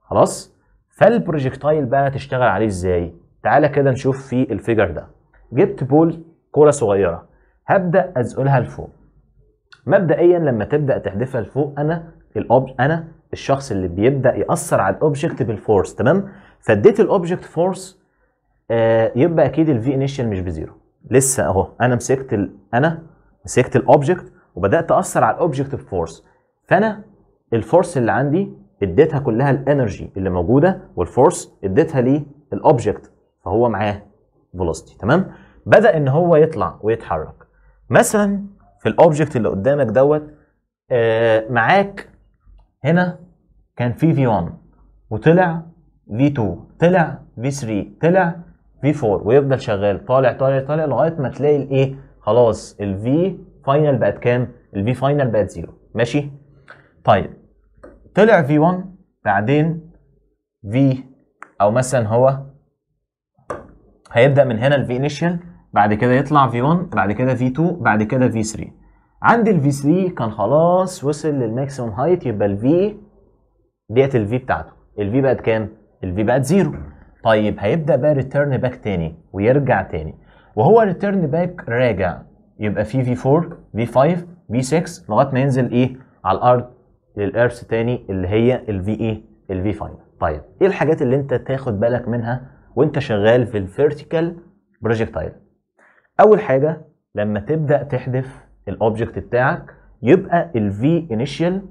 خلاص فالبروجكتايل بقى تشتغل عليه ازاي تعالى كده نشوف في الفيجر ده جبت بول كرة صغيرة هبدأ أزقلها لفوق مبدئيا لما تبدأ تحدفها لفوق أنا الأوب أنا الشخص اللي بيبدأ يأثر على الأوبجيكت بالفورس تمام فاديت الأوبجيكت فورس آه يبقى أكيد الفي انيشال مش بزيرو لسه أهو أنا مسكت ال... أنا مسكت الأوبجيكت وبدأت أثر على الأوبجيكت بفورس فأنا الفورس اللي عندي اديتها كلها الانرجي اللي موجوده والفورس اديتها للاوبجكت فهو معاه فيلوسيتي تمام بدا ان هو يطلع ويتحرك مثلا في الاوبجكت اللي قدامك دوت آه معاك هنا كان في في 1 وطلع في 2 طلع في 3 طلع في 4 ويفضل شغال طالع طالع طالع لغايه ما تلاقي الايه خلاص الفي فاينل بقت كام الفي فاينل بقت زيرو ماشي طيب طلع في 1 بعدين في او مثلا هو هيبدا من هنا الفي انيشال بعد كده يطلع في 1 بعد كده في 2 بعد كده في 3 عند الفي 3 كان خلاص وصل للماكسيموم هايت يبقى الفي ديت الفي بتاعته الفي بقت كام الفي بقت زيرو طيب هيبدا بقى ريتيرن باك تاني ويرجع تاني وهو ريتيرن باك راجع يبقى في في 4 في 5 في 6 لغايه ما ينزل ايه على الارض للارث تاني اللي هي الفي ايه الفي 5 طيب ايه الحاجات اللي انت تاخد بالك منها وانت شغال في الفيرتيكال بروجكتايل اول حاجه لما تبدا تحذف الاوبجكت بتاعك يبقى الفي انيشال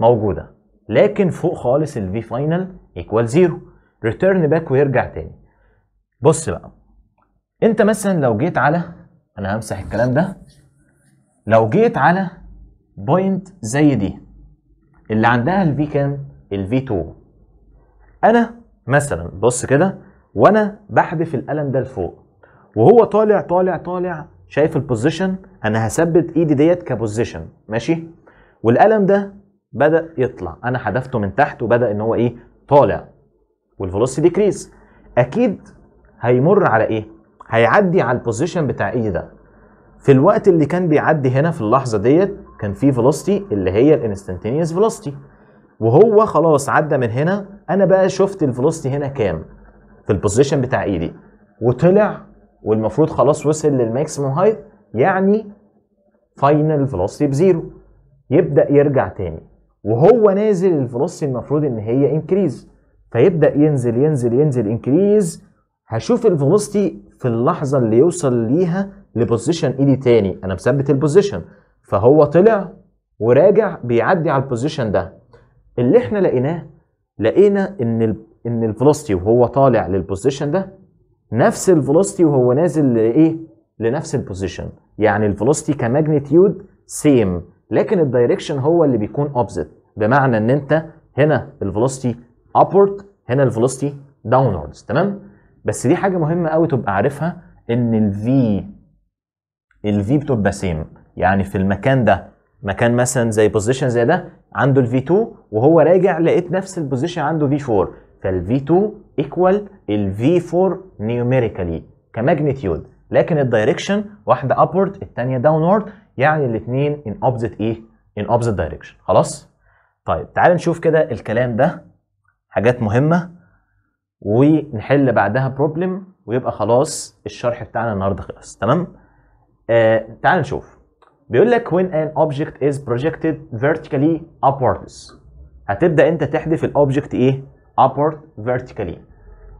موجوده لكن فوق خالص الفي فاينل ايكوال زيرو ريتيرن باك ويرجع تاني بص بقى انت مثلا لو جيت على انا همسح الكلام ده لو جيت على بوينت زي دي اللي عندها الفي كام الفي 2 انا مثلا بص كده وانا بحذف القلم ده لفوق وهو طالع طالع طالع شايف البوزيشن انا هثبت ايدي ديت كبوزيشن ماشي والقلم ده بدا يطلع انا حذفته من تحت وبدا ان هو ايه طالع والفيلوسيتي ديكريز اكيد هيمر على ايه هيعدي على البوزيشن بتاع ايدي ده في الوقت اللي كان بيعدي هنا في اللحظه ديت كان في فيلوسيتي اللي هي الانستنتينيوس فيلوسيتي وهو خلاص عدى من هنا انا بقى شفت الفيلوسيتي هنا كام في البوزيشن بتاع ايدي e وطلع والمفروض خلاص وصل للماكسيموم هايت يعني فاينل فيلوسيتي بزيرو يبدا يرجع تاني وهو نازل الفيلوسيتي المفروض ان هي انكريز فيبدا ينزل ينزل ينزل انكريز هشوف الفيلوسيتي في اللحظه اللي يوصل ليها لبوزيشن ايدي e تاني انا مثبت البوزيشن فهو طلع وراجع بيعدي على البوزيشن ده اللي احنا لقيناه لقينا ان ان الفلوستي وهو طالع للبوزيشن ده نفس الفلوستي وهو نازل لايه لنفس البوزيشن يعني الفلوستي كماجنتيود سيم لكن الدايركشن هو اللي بيكون اوبزيت بمعنى ان انت هنا الفلوستي ابورد هنا الفلوستي داونوردز تمام بس دي حاجه مهمه قوي تبقى عارفها ان الفي الفي بتبقى سيم يعني في المكان ده مكان مثلا زي بوزيشن زي ده عنده الفي 2 وهو راجع لقيت نفس البوزيشن عنده في 4 فالفي2 ايكوال الفي4 نيوميريكالي كماجنتيود لكن الدايركشن واحده ابورد الثانيه داونورد يعني الاثنين ان اوبزيت ايه؟ ان اوبزيت دايركشن خلاص؟ طيب تعال نشوف كده الكلام ده حاجات مهمه ونحل بعدها بروبلم ويبقى خلاص الشرح بتاعنا النهارده خلص تمام؟ آه تعال نشوف بيقول لك when an object is projected vertically upwards هتبدا انت تحذف الاوبجكت ايه؟ upward vertically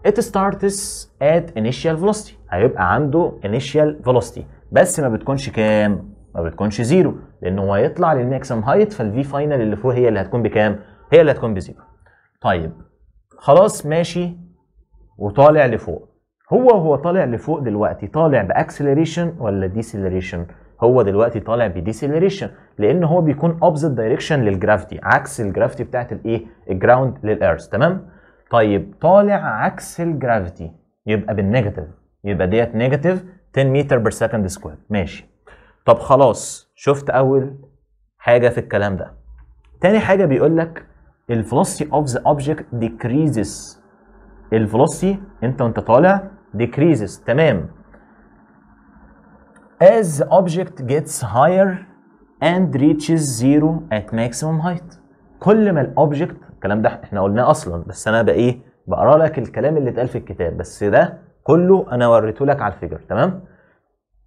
it starts at initial velocity هيبقى عنده initial velocity بس ما بتكونش كام ما بتكونش زيرو لان هو هيطلع للماكسيمم هايت فالفي فاينل اللي فوق هي اللي هتكون بكام هي اللي هتكون بزيرو طيب خلاص ماشي وطالع لفوق هو هو طالع لفوق دلوقتي طالع باكسلريشن ولا ديسلريشن هو دلوقتي طالع بديسيلريشن لان هو بيكون اوبزيت دايركشن للجرافيتي عكس الجرافيتي بتاعت الايه الجراوند للارث تمام طيب طالع عكس الجرافيتي يبقى بالنيجاتيف يبقى ديت نيجاتيف 10 متر بير سكند سكوير ماشي طب خلاص شفت اول حاجه في الكلام ده تاني حاجه بيقول لك الفلوسيتي اوف ذا اوبجكت ديكريزز الفلوسيتي انت وانت طالع ديكريزز تمام as object gets higher and reaches zero at maximum height كل ما الاوبجكت الكلام ده احنا قلناه اصلا بس انا بايه بقرا لك الكلام اللي اتقال في الكتاب بس ده كله انا وريته لك على الفيجر تمام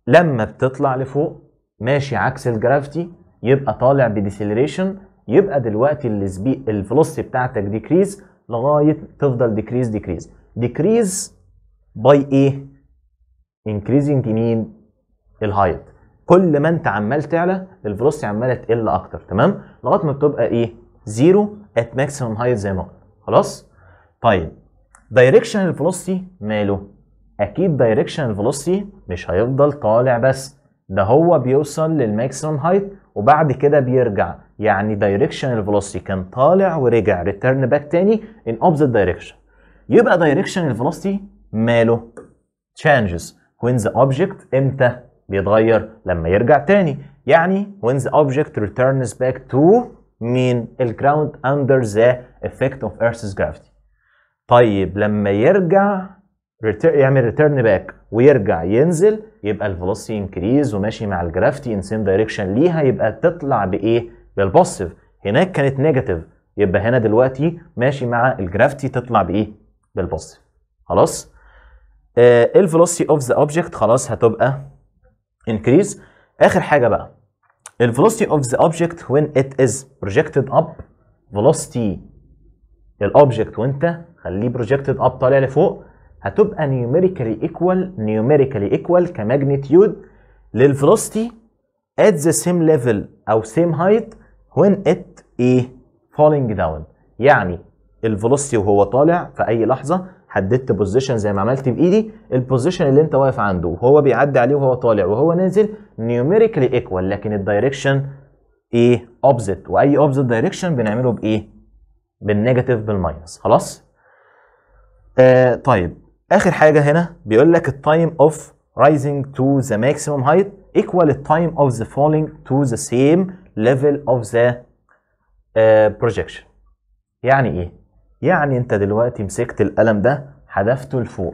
لما بتطلع لفوق ماشي عكس الجرافيتي يبقى طالع بديسيلريشن يبقى دلوقتي السبي الفلوسيتي بتاعتك ديكريز لغايه تفضل ديكريز ديكريز ديكريز باي ايه انكريزنج مين الهايت كل ما انت عمال تعلى الفلوسي عماله تقل اكتر تمام لغايه ما بتبقى ايه زيرو ات ماكسيمم هايت زي ما قلنا خلاص طيب دايركشن الفلوسي ماله اكيد دايركشن الفلوسي مش هيفضل طالع بس ده هو بيوصل للماكسيمم هايت وبعد كده بيرجع يعني دايركشن الفلوسي كان طالع ورجع ريتيرن باك تاني ان اوبزيت دايركشن يبقى دايركشن الفلوسي ماله changes when the object امتى بيتغير لما يرجع تاني يعني when the object returns back to مين الجراوند under the effect of earth's gravity طيب لما يرجع يعمل ريتيرن باك ويرجع ينزل يبقى الفيلوسيتي increase وماشي مع الجرافيتي ان same دايركشن ليها يبقى تطلع بايه؟ بالبوسيف هناك كانت نيجاتيف يبقى هنا دلوقتي ماشي مع الجرافيتي تطلع بايه؟ بالبوسيف خلاص؟ آه الفيلوسيتي اوف ذا object خلاص هتبقى increase اخر حاجه بقى ال velocity of the object when it is projected up velocity ال object وانت خليه projected up طالع لفوق هتبقى numerically equal numerically equal كماجنتيود velocity at the same level او same height when it ايه falling down يعني ال velocity وهو طالع في اي لحظه حددت بوزيشن زي ما عملت بايدي البوزيشن اللي انت واقف عنده وهو بيعدي عليه وهو طالع وهو نازل نيوميريكلي ايكوال لكن الدايركشن ايه اوبزيت واي اوبزيت دايركشن بنعمله بايه بالنيجاتيف بالماينس خلاص آه طيب اخر حاجه هنا بيقول لك التايم اوف rising to the maximum height equal التايم time of فولينج falling to the same level of بروجكشن آه، projection يعني ايه يعني انت دلوقتي مسكت القلم ده حذفته لفوق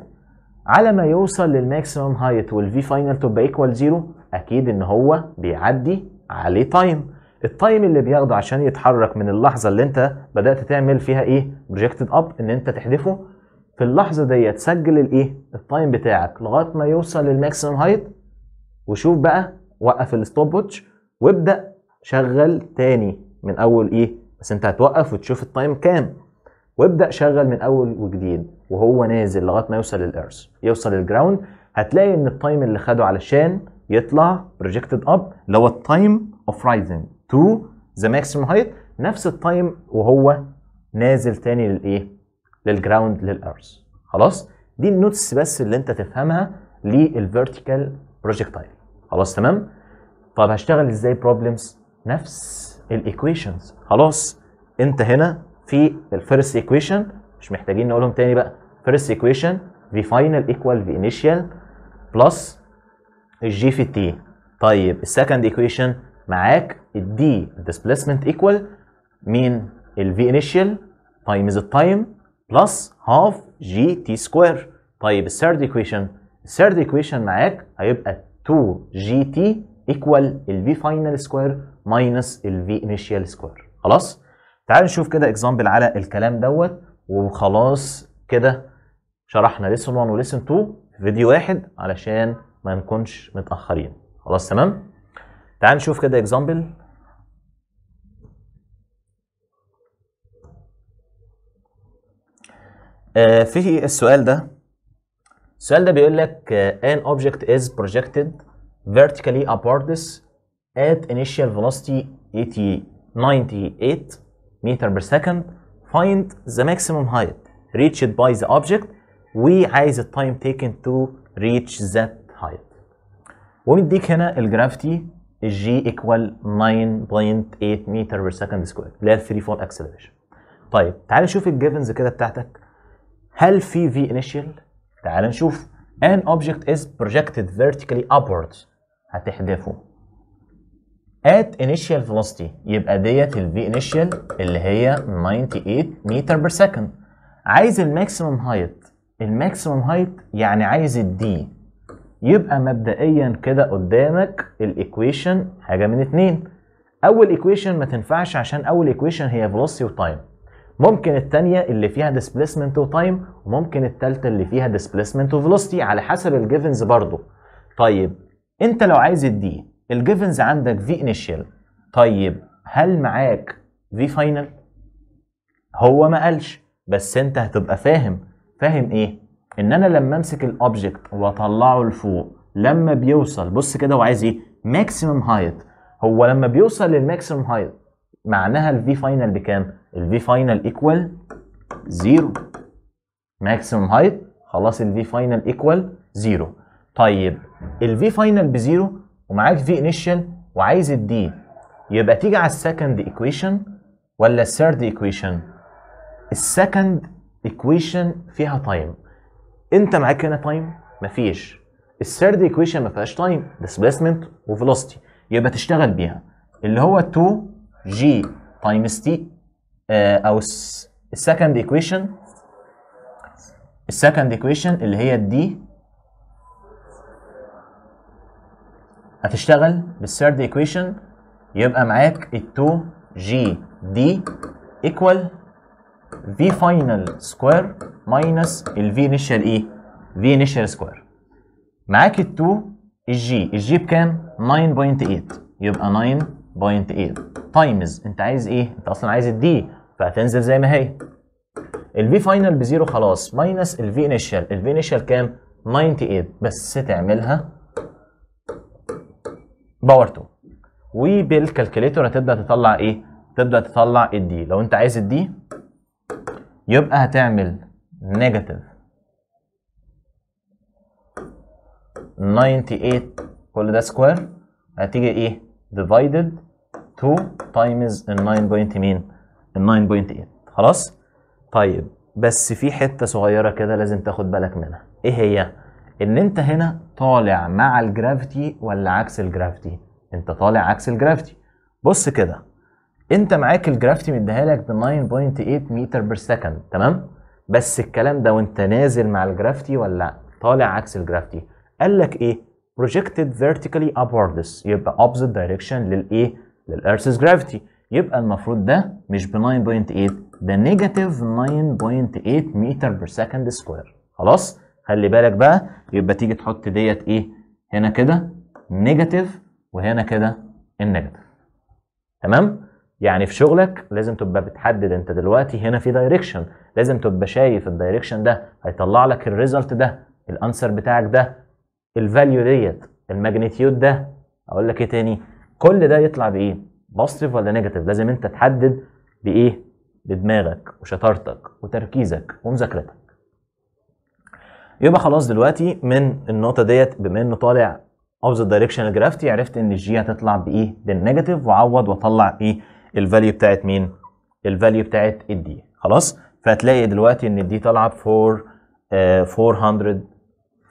على ما يوصل للماكسيمم هايت والفي فاينل تبقى ايكوال زيرو اكيد ان هو بيعدي عليه تايم التايم اللي بياخده عشان يتحرك من اللحظه اللي انت بدات تعمل فيها ايه بروجكتد اب ان انت تحذفه في اللحظه ديت سجل الايه التايم بتاعك لغايه ما يوصل للماكسيمم هايت وشوف بقى وقف الستوب واتش وابدا شغل تاني من اول ايه بس انت هتوقف وتشوف التايم كام وابدا شغل من اول وجديد وهو نازل لغايه ما يوصل للارث يوصل للجراوند هتلاقي ان التايم اللي خده علشان يطلع بروجكتد اب اللي هو التايم اوف رايزنج تو ذا ماكسيمم هايت نفس التايم وهو نازل تاني للايه للجراوند للارث خلاص دي النوتس بس اللي انت تفهمها للفيرتيكال بروجكتايل خلاص تمام طب هشتغل ازاي بروبلمز نفس الايكويشنز خلاص انت هنا في الفيرست ايكويشن مش محتاجين نقولهم تاني بقى فيرست ايكويشن في فاينل ايكوال في انيشال بلس الجي في تي طيب السكند ايكويشن معاك الدي ديسبيسمنت ايكوال مين الفي انيشال تايمز التايم بلس هاف جي تي سكوير طيب الثيرد ايكويشن الثيرد ايكويشن معاك هيبقى 2 جي تي ايكوال الفي فاينل سكوير ماينس الفي انيشال سكوير خلاص تعال نشوف كده اكزامبل على الكلام دوت وخلاص كده شرحنا ليسون 1 وليسون 2 في فيديو واحد علشان ما نكونش متاخرين خلاص تمام تعال نشوف كده اكزامبل آه، في السؤال ده السؤال ده بيقول لك آه، an object is projected vertically upwards at initial velocity 80 98 متر بير سكند فايند ذا maximum هايت ريتشد باي ذا اوبجكت وعايز التايم تيكن تو ريتش ذات هايت ومديك هنا الجرافيتي الجي ايكوال 9.8 متر بير سكند سكوير اللي هي 3 فول اكسلريشن طيب تعال نشوف الجيفنز كده بتاعتك هل في في انيشال تعال نشوف ان اوبجكت از بروجكتد فيرتيكالي upwards هتحذفه at initial velocity يبقى ديت ال v initial اللي هي 98 متر بير سكند عايز الماكسيمم هايت الماكسيمم هايت يعني عايز الدي يبقى مبدئيا كده قدامك الايكويشن حاجه من اتنين اول ايكويشن ما تنفعش عشان اول ايكويشن هي velocity وتايم ممكن الثانيه اللي فيها ديسبيسمنت وتايم وممكن الثالثه اللي فيها ديسبيسمنت وفيلوسيتي على حسب الجيفنز برضو طيب انت لو عايز الدي الجيفنز عندك في انيشال طيب هل معاك في فاينل هو ما قالش بس انت هتبقى فاهم فاهم ايه ان انا لما امسك الاوبجكت واطلعه لفوق لما بيوصل بص كده هو عايز ايه ماكسيمم هايت هو لما بيوصل للماكسيمم هايت معناها الفي فاينل بكام الفي فاينل ايكوال زيرو ماكسيمم هايت خلاص الفي فاينل ايكوال زيرو طيب الفي فاينل بزيرو ومعاك في انيشال وعايز الدي يبقى تيجي على السكند ايكويشن ولا الثيرد ايكويشن السكند ايكويشن فيها تايم انت معاك هنا تايم مفيش الثيرد ايكويشن ما فيهاش تايم ديسبيسمنت وفيلوسيتي يبقى تشتغل بيها اللي هو 2 جي تايمز تي او السكند ايكويشن السكند ايكويشن اللي هي الدي هتشتغل بالثيرد ايكويشن يبقى معاك ال 2 جي دي ايكوال في فاينل سكوير ماينس الفي انيشال ايه؟ في انيشال سكوير معاك ال 2 الجي الجي بكام؟ 9.8 يبقى 9.8 تايمز انت عايز ايه؟ انت اصلا عايز الدي فهتنزل زي ما هي الفي فاينل بزيرو خلاص ماينس الفي انيشال الفي انيشال كام؟ 98 بس تعملها باور 2 وبالكالكليتور هتبدا تطلع ايه؟ تبدا تطلع الدي لو انت عايز الدي يبقى هتعمل نيجاتيف 98 كل ده سكوير هتيجي ايه؟ ديفايدد 2 تايمز ال 9. مين؟ ال 9.8 خلاص؟ طيب بس في حته صغيره كده لازم تاخد بالك منها ايه هي؟ ان انت هنا طالع مع الجرافيتي ولا عكس الجرافيتي انت طالع عكس الجرافيتي بص كده انت معاك الجرافيتي مديها لك ب 9.8 متر بير سكند تمام بس الكلام ده وانت نازل مع الجرافيتي ولا طالع عكس الجرافيتي قال لك ايه projected vertically upwards يبقى opposite direction للايه للارث جرافيتي يبقى المفروض ده مش ب 9.8 ده نيجاتيف 9.8 متر بير سكند سكوير خلاص خلي بالك بقى يبقى تيجي تحط ديت ايه هنا كده نيجاتيف وهنا كده النيجاتيف تمام يعني في شغلك لازم تبقى بتحدد انت دلوقتي هنا في دايركشن لازم تبقى شايف الدايركشن ده هيطلع لك الريزلت ده الانسر بتاعك ده الفاليو ديت الماجنتيود ده اقول لك ايه تاني كل ده يطلع بايه بوزيتيف ولا نيجاتيف لازم انت تحدد بايه بدماغك وشطارتك وتركيزك ومذاكرتك يبقى خلاص دلوقتي من النقطه ديت بما انه طالع اوبزيت دايركشنال جرافتي عرفت ان الجي هتطلع بايه بالنيجاتيف وعوض واطلع ايه الفاليو بتاعت مين الفاليو بتاعت الدي خلاص فهتلاقي دلوقتي ان الدي طالعه ب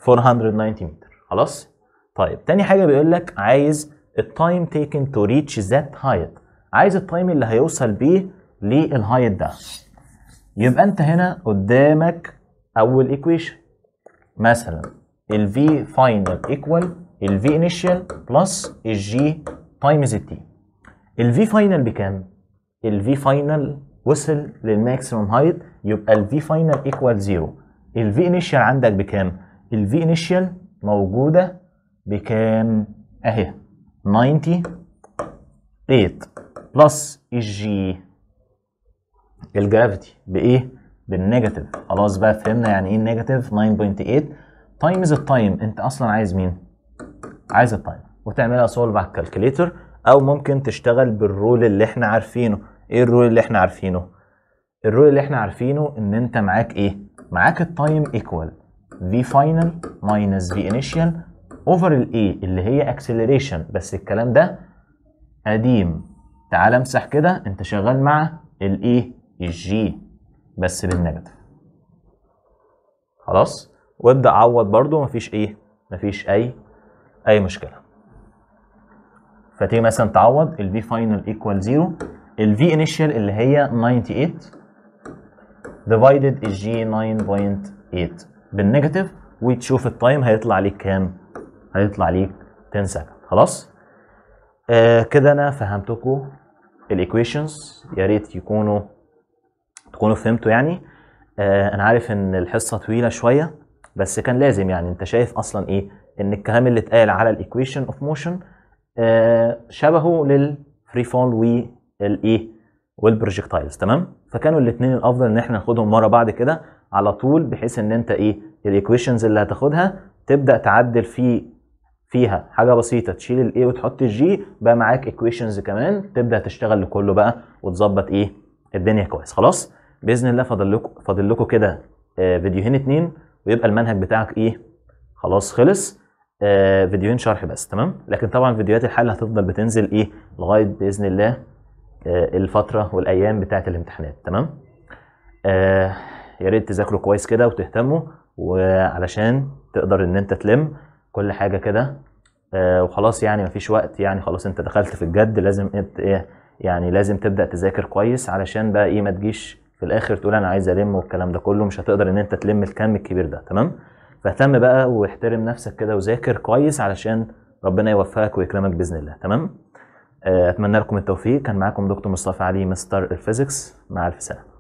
490 متر آه، خلاص طيب تاني حاجه بيقول لك عايز التايم تيكن تو ريتش ذات هايت عايز التايم اللي هيوصل بيه للهايت ده يبقى انت هنا قدامك اول ايكويشن مثلا ال v final equal ال v initial plus ال g times t ال v final بكام؟ ال v final وصل للماكسيموم هايت يبقى ال v final equal 0 ال v initial عندك بكام؟ ال v initial موجودة بكام؟ اهي 98 plus ال g الجرافيتي بايه؟ بالنيجاتيف خلاص بقى فهمنا يعني ايه النيجاتيف 9.8 تايمز التايم انت اصلا عايز مين؟ عايز التايم وتعملها سولف على الكالكوليتر او ممكن تشتغل بالرول اللي احنا عارفينه ايه الرول اللي احنا عارفينه؟ الرول اللي احنا عارفينه ان انت معاك ايه؟ معاك التايم ايكوال في فاينل ماينس في انيشال اوفر الاي اللي هي اكسلريشن بس الكلام ده قديم تعال امسح كده انت شغال مع الايه؟ الجي بس بالنيجاتيف خلاص وابدا عوض برده مفيش ايه مفيش اي اي مشكله فتيجي مثلا تعوض الفي فاينل ايكوال 0 v انيشال اللي هي 98 ديفايدد g 9.8 بالنيجاتيف وتشوف التايم هيطلع ليك كام هيطلع ليك 10 سكند خلاص آه كده انا فهمتكم الايكويشنز يا ريت يكونوا تكونوا فهمتوا يعني آه، انا عارف ان الحصه طويله شويه بس كان لازم يعني انت شايف اصلا ايه ان الكلام اللي اتقال على الايكويشن اوف موشن شبهه للفري فول والايه والبروجكتايلز تمام فكانوا الاثنين الافضل ان احنا ناخدهم مره بعد كده على طول بحيث ان انت ايه الايكويشنز اللي هتاخدها تبدا تعدل في فيها حاجه بسيطه تشيل الاي وتحط الجي بقى معاك ايكويشنز كمان تبدا تشتغل لكله بقى وتظبط ايه الدنيا كويس خلاص باذن الله فاضل لكم فاضل لكم كده آه، فيديوهين اتنين ويبقى المنهج بتاعك ايه خلاص خلص آه، فيديوهين شرح بس تمام لكن طبعا فيديوهات الحل هتفضل بتنزل ايه لغايه باذن الله آه، الفتره والايام بتاعه الامتحانات تمام يا ريت تذاكروا كويس كده وتهتموا وعلشان تقدر ان انت تلم كل حاجه كده وخلاص يعني مفيش وقت يعني خلاص انت دخلت في الجد لازم انت ايه يعني لازم تبدا تذاكر كويس علشان بقى ايه ما تجيش في الاخر تقول انا عايز الم والكلام ده كله مش هتقدر ان انت تلم الكم الكبير ده تمام فاهتم بقى واحترم نفسك كده وذاكر كويس علشان ربنا يوفقك ويكرمك باذن الله تمام آه، اتمنى لكم التوفيق كان معاكم دكتور مصطفى علي مستر الفيزيكس مع الف سلامه